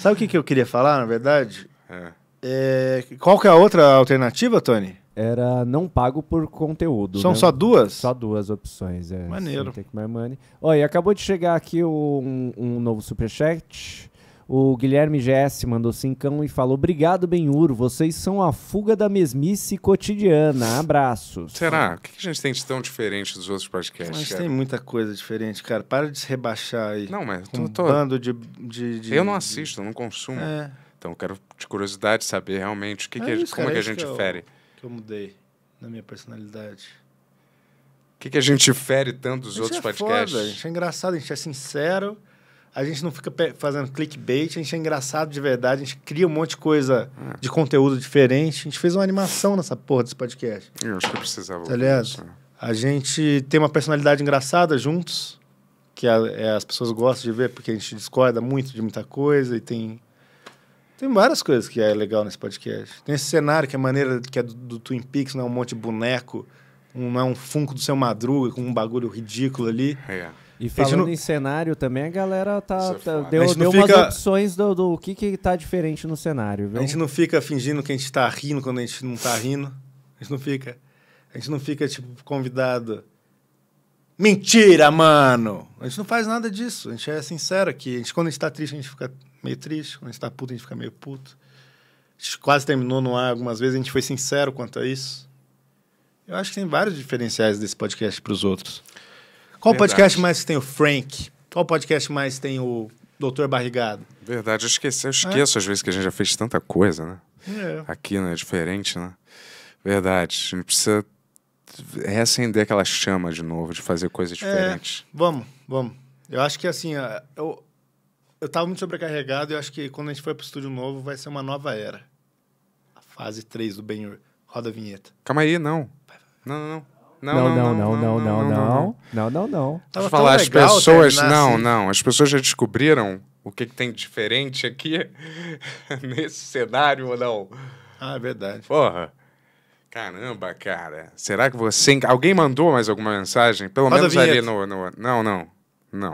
Sabe o que, que eu queria falar, na verdade? É. É, qual que é a outra alternativa, Tony? Era não pago por conteúdo. São né? só duas? Só duas opções. É. Maneiro. Take my money. Olha, acabou de chegar aqui um, um novo superchat o Guilherme Gess mandou cincão e falou: Obrigado, Benhur. Vocês são a fuga da mesmice cotidiana. Abraços. Será? O que a gente tem de tão diferente dos outros podcasts? A cara? tem muita coisa diferente, cara. Para de se rebaixar aí. Não, mas tô, tô... bando de, de, de, Eu não assisto, eu não consumo. É. Então eu quero, de curiosidade, saber realmente o que, é que isso, como cara, é que a gente que eu, fere. Que eu mudei na minha personalidade. O que, que a gente fere tanto dos outros é podcasts? Foda, a gente é engraçado, a gente é sincero a gente não fica fazendo clickbait, a gente é engraçado de verdade, a gente cria um monte de coisa é. de conteúdo diferente. A gente fez uma animação nessa porra desse podcast. Eu é, acho que eu precisava. Tá né? A gente tem uma personalidade engraçada juntos, que a, é, as pessoas gostam de ver, porque a gente discorda muito de muita coisa e tem. Tem várias coisas que é legal nesse podcast. Tem esse cenário que é maneira que é do, do Twin Peaks, não é um monte de boneco, um, não é um funko do seu madruga com um bagulho ridículo ali. É. E falando não... em cenário também, a galera tá, é tá deu, a deu fica... umas opções do, do que, que tá diferente no cenário. Viu? A gente não fica fingindo que a gente tá rindo quando a gente não tá rindo. A gente não fica. A gente não fica, tipo, convidado. Mentira, mano! A gente não faz nada disso. A gente é sincero aqui. A gente, quando a gente tá triste, a gente fica meio triste. Quando a gente tá puto, a gente fica meio puto. A gente quase terminou no ar algumas vezes. A gente foi sincero quanto a isso. Eu acho que tem vários diferenciais desse podcast para os outros. Qual Verdade. podcast mais tem o Frank? Qual podcast mais tem o Doutor Barrigado? Verdade, eu, esqueci, eu é? esqueço é. às vezes que a gente já fez tanta coisa, né? É. Aqui, né? Diferente, né? Verdade. A gente precisa reacender aquela chama de novo, de fazer coisas é, diferentes. É, vamos, vamos. Eu acho que assim, ah, eu, eu tava muito sobrecarregado e eu acho que quando a gente for pro estúdio novo vai ser uma nova era. A fase 3 do Ben Roda a vinheta. Calma aí, não. Não, não, não. Não, não, não, não, não, não, não, não, não. Deixa eu falar, as pessoas. Não, não. As pessoas já descobriram o que, tem diferente aqui nesse cenário ou não? Ah, é verdade. Porra. Caramba, cara. Será que você. Alguém mandou mais alguma mensagem? Pelo menos ali no, no. Não, não. Não.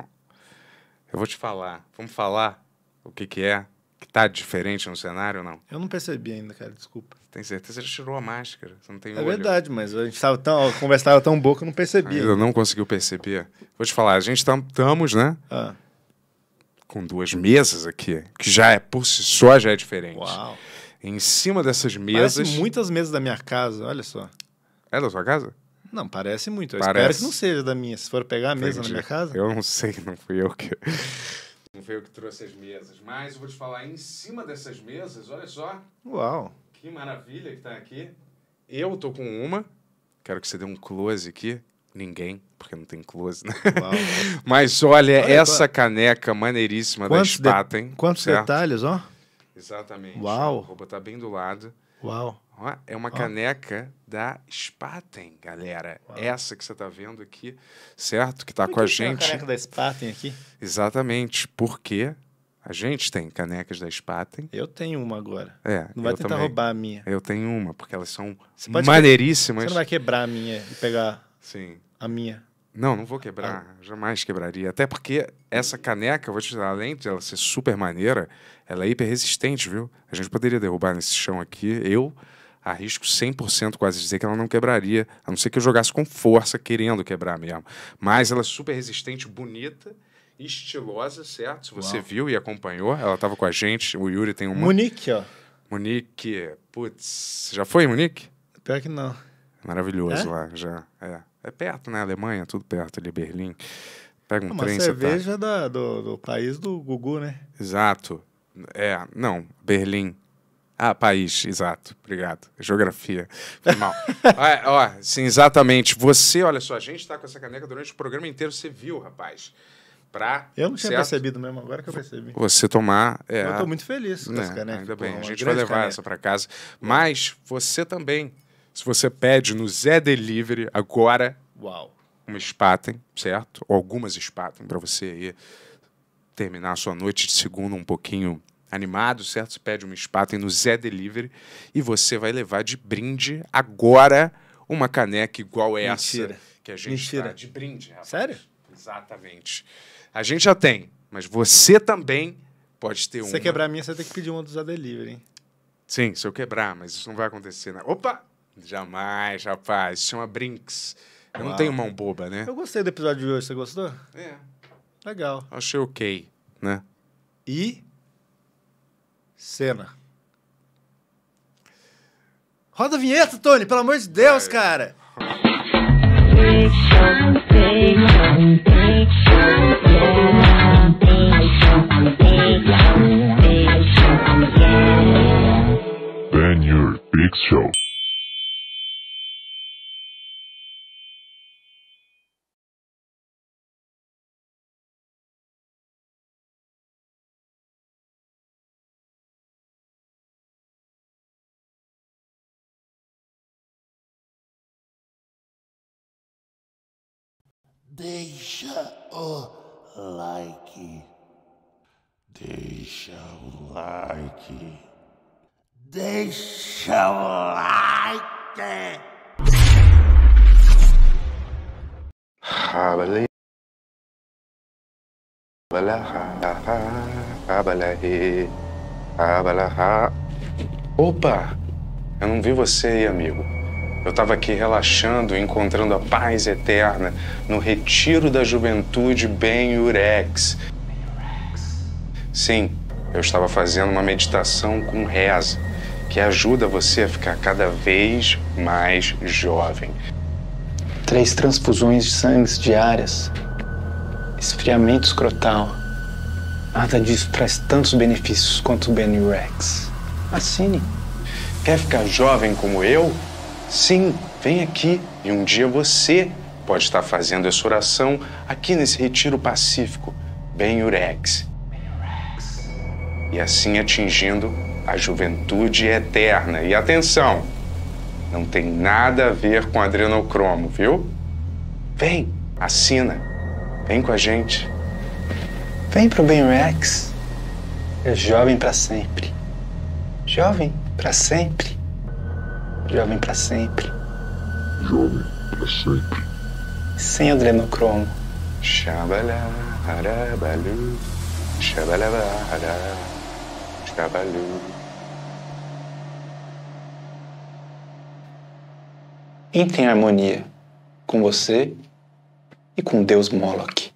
Eu vou te falar. Vamos falar o que, que é? Que tá diferente no cenário ou não? Eu não percebi ainda, cara. Desculpa. Tem certeza que tirou a máscara. Você não tem é olho. verdade, mas a gente estava tão, a conversa tão boa que eu não percebia. Ainda não conseguiu perceber. Vou te falar, a gente estamos, né? Ah. Com duas mesas aqui, que já é por si só já é diferente. Uau. Em cima dessas mesas. Parece muitas mesas da minha casa, olha só. É da sua casa? Não, parece muito. Eu parece. espero que não seja da minha. Se for pegar a mesa Entendi. na minha casa. Eu não sei, não fui eu que. não fui eu que trouxe as mesas. Mas eu vou te falar, em cima dessas mesas, olha só. Uau! Que maravilha que está aqui. Eu tô com uma. Quero que você dê um close aqui. Ninguém, porque não tem close, né? Mas olha, olha essa caneca maneiríssima quantos da Spaten. de... hein? Quantos certo? detalhes, ó. Exatamente. Uau. Vou botar tá bem do lado. Uau. Ó, é uma caneca da Spaten, galera. Uau. Essa que você tá vendo aqui, certo? Que tá com a gente. É a caneca da Spaten aqui? Exatamente. Porque a gente tem canecas da Spaten. Eu tenho uma agora. É, não vai tentar também. roubar a minha. Eu tenho uma, porque elas são você maneiríssimas. Você não vai quebrar a minha e pegar Sim. a minha. Não, não vou quebrar. Ah. Jamais quebraria. Até porque essa caneca, vou te dar além de ela ser super maneira, ela é hiper resistente, viu? A gente poderia derrubar nesse chão aqui. Eu arrisco 100% quase dizer que ela não quebraria, a não ser que eu jogasse com força, querendo quebrar mesmo. Mas ela é super resistente, bonita estilosa, certo? Se você Uau. viu e acompanhou, ela estava com a gente. O Yuri tem uma. Monique, ó. Monique, putz, já foi Monique? Pior que não. Maravilhoso é? lá, já. É. é perto, né? Alemanha, tudo perto ali, Berlim. Pega um não, trem, uma tá- cerveja tá... da, do, do país do Gugu, né? Exato. É, não, Berlim. Ah, país, exato. Obrigado. Geografia. Foi mal. Ah, é, ó, sim, exatamente. Você, olha só, a gente está com essa caneca durante o programa inteiro, você viu, rapaz para. Eu não tinha certo? percebido mesmo, agora que eu percebi. Você tomar. É, eu estou muito feliz com né, essa caneca. Ainda bem, Pô, é a gente vai levar caneca. essa para casa. Mas você também, se você pede no Zé Delivery agora. Uau. Uma Spaten, certo? Ou algumas Spaten para você aí terminar a sua noite de segunda um pouquinho animado, certo? Você pede uma Spaten no Zé Delivery e você vai levar de brinde agora uma caneca igual essa Mentira. que a gente Mentira. Tá de brinde. Rapaz. Sério? Exatamente. A gente já tem, mas você também pode ter um. Se você quebrar a minha, você tem que pedir uma dos a delivery. Sim, se eu quebrar, mas isso não vai acontecer. Não. Né? Opa! Jamais, rapaz. Isso chama Brinks. Eu Uau. não tenho mão boba, né? Eu gostei do episódio de hoje. Você gostou? É. Legal. Achei ok, né? E. Cena. Roda a vinheta, Tony, pelo amor de Deus, Ai. cara! Mix Show. Deixa o like. Deixa o like. Deixa o like! حبلي حبلي حبلي Opa! Eu não vi você aí, amigo. Eu estava aqui relaxando, encontrando a paz eterna no retiro da juventude Ben Urex. Sim, eu estava fazendo uma meditação com reza que ajuda você a ficar cada vez mais jovem. Três transfusões de sangue diárias, esfriamento escrotal. Nada disso traz tantos benefícios quanto o Benrex. Assine. Quer ficar jovem como eu? Sim, vem aqui e um dia você pode estar fazendo essa oração aqui nesse retiro pacífico, Urex. E assim atingindo a juventude é eterna. E atenção, não tem nada a ver com adrenocromo, viu? Vem, assina. Vem com a gente. Vem pro Ben Rex. É jovem para sempre. Jovem para sempre. Jovem para sempre. Jovem para sempre. Sem adrenocromo. Xabalá, arabalu, xabalá, arabalu. entre em harmonia com você e com Deus Moloch.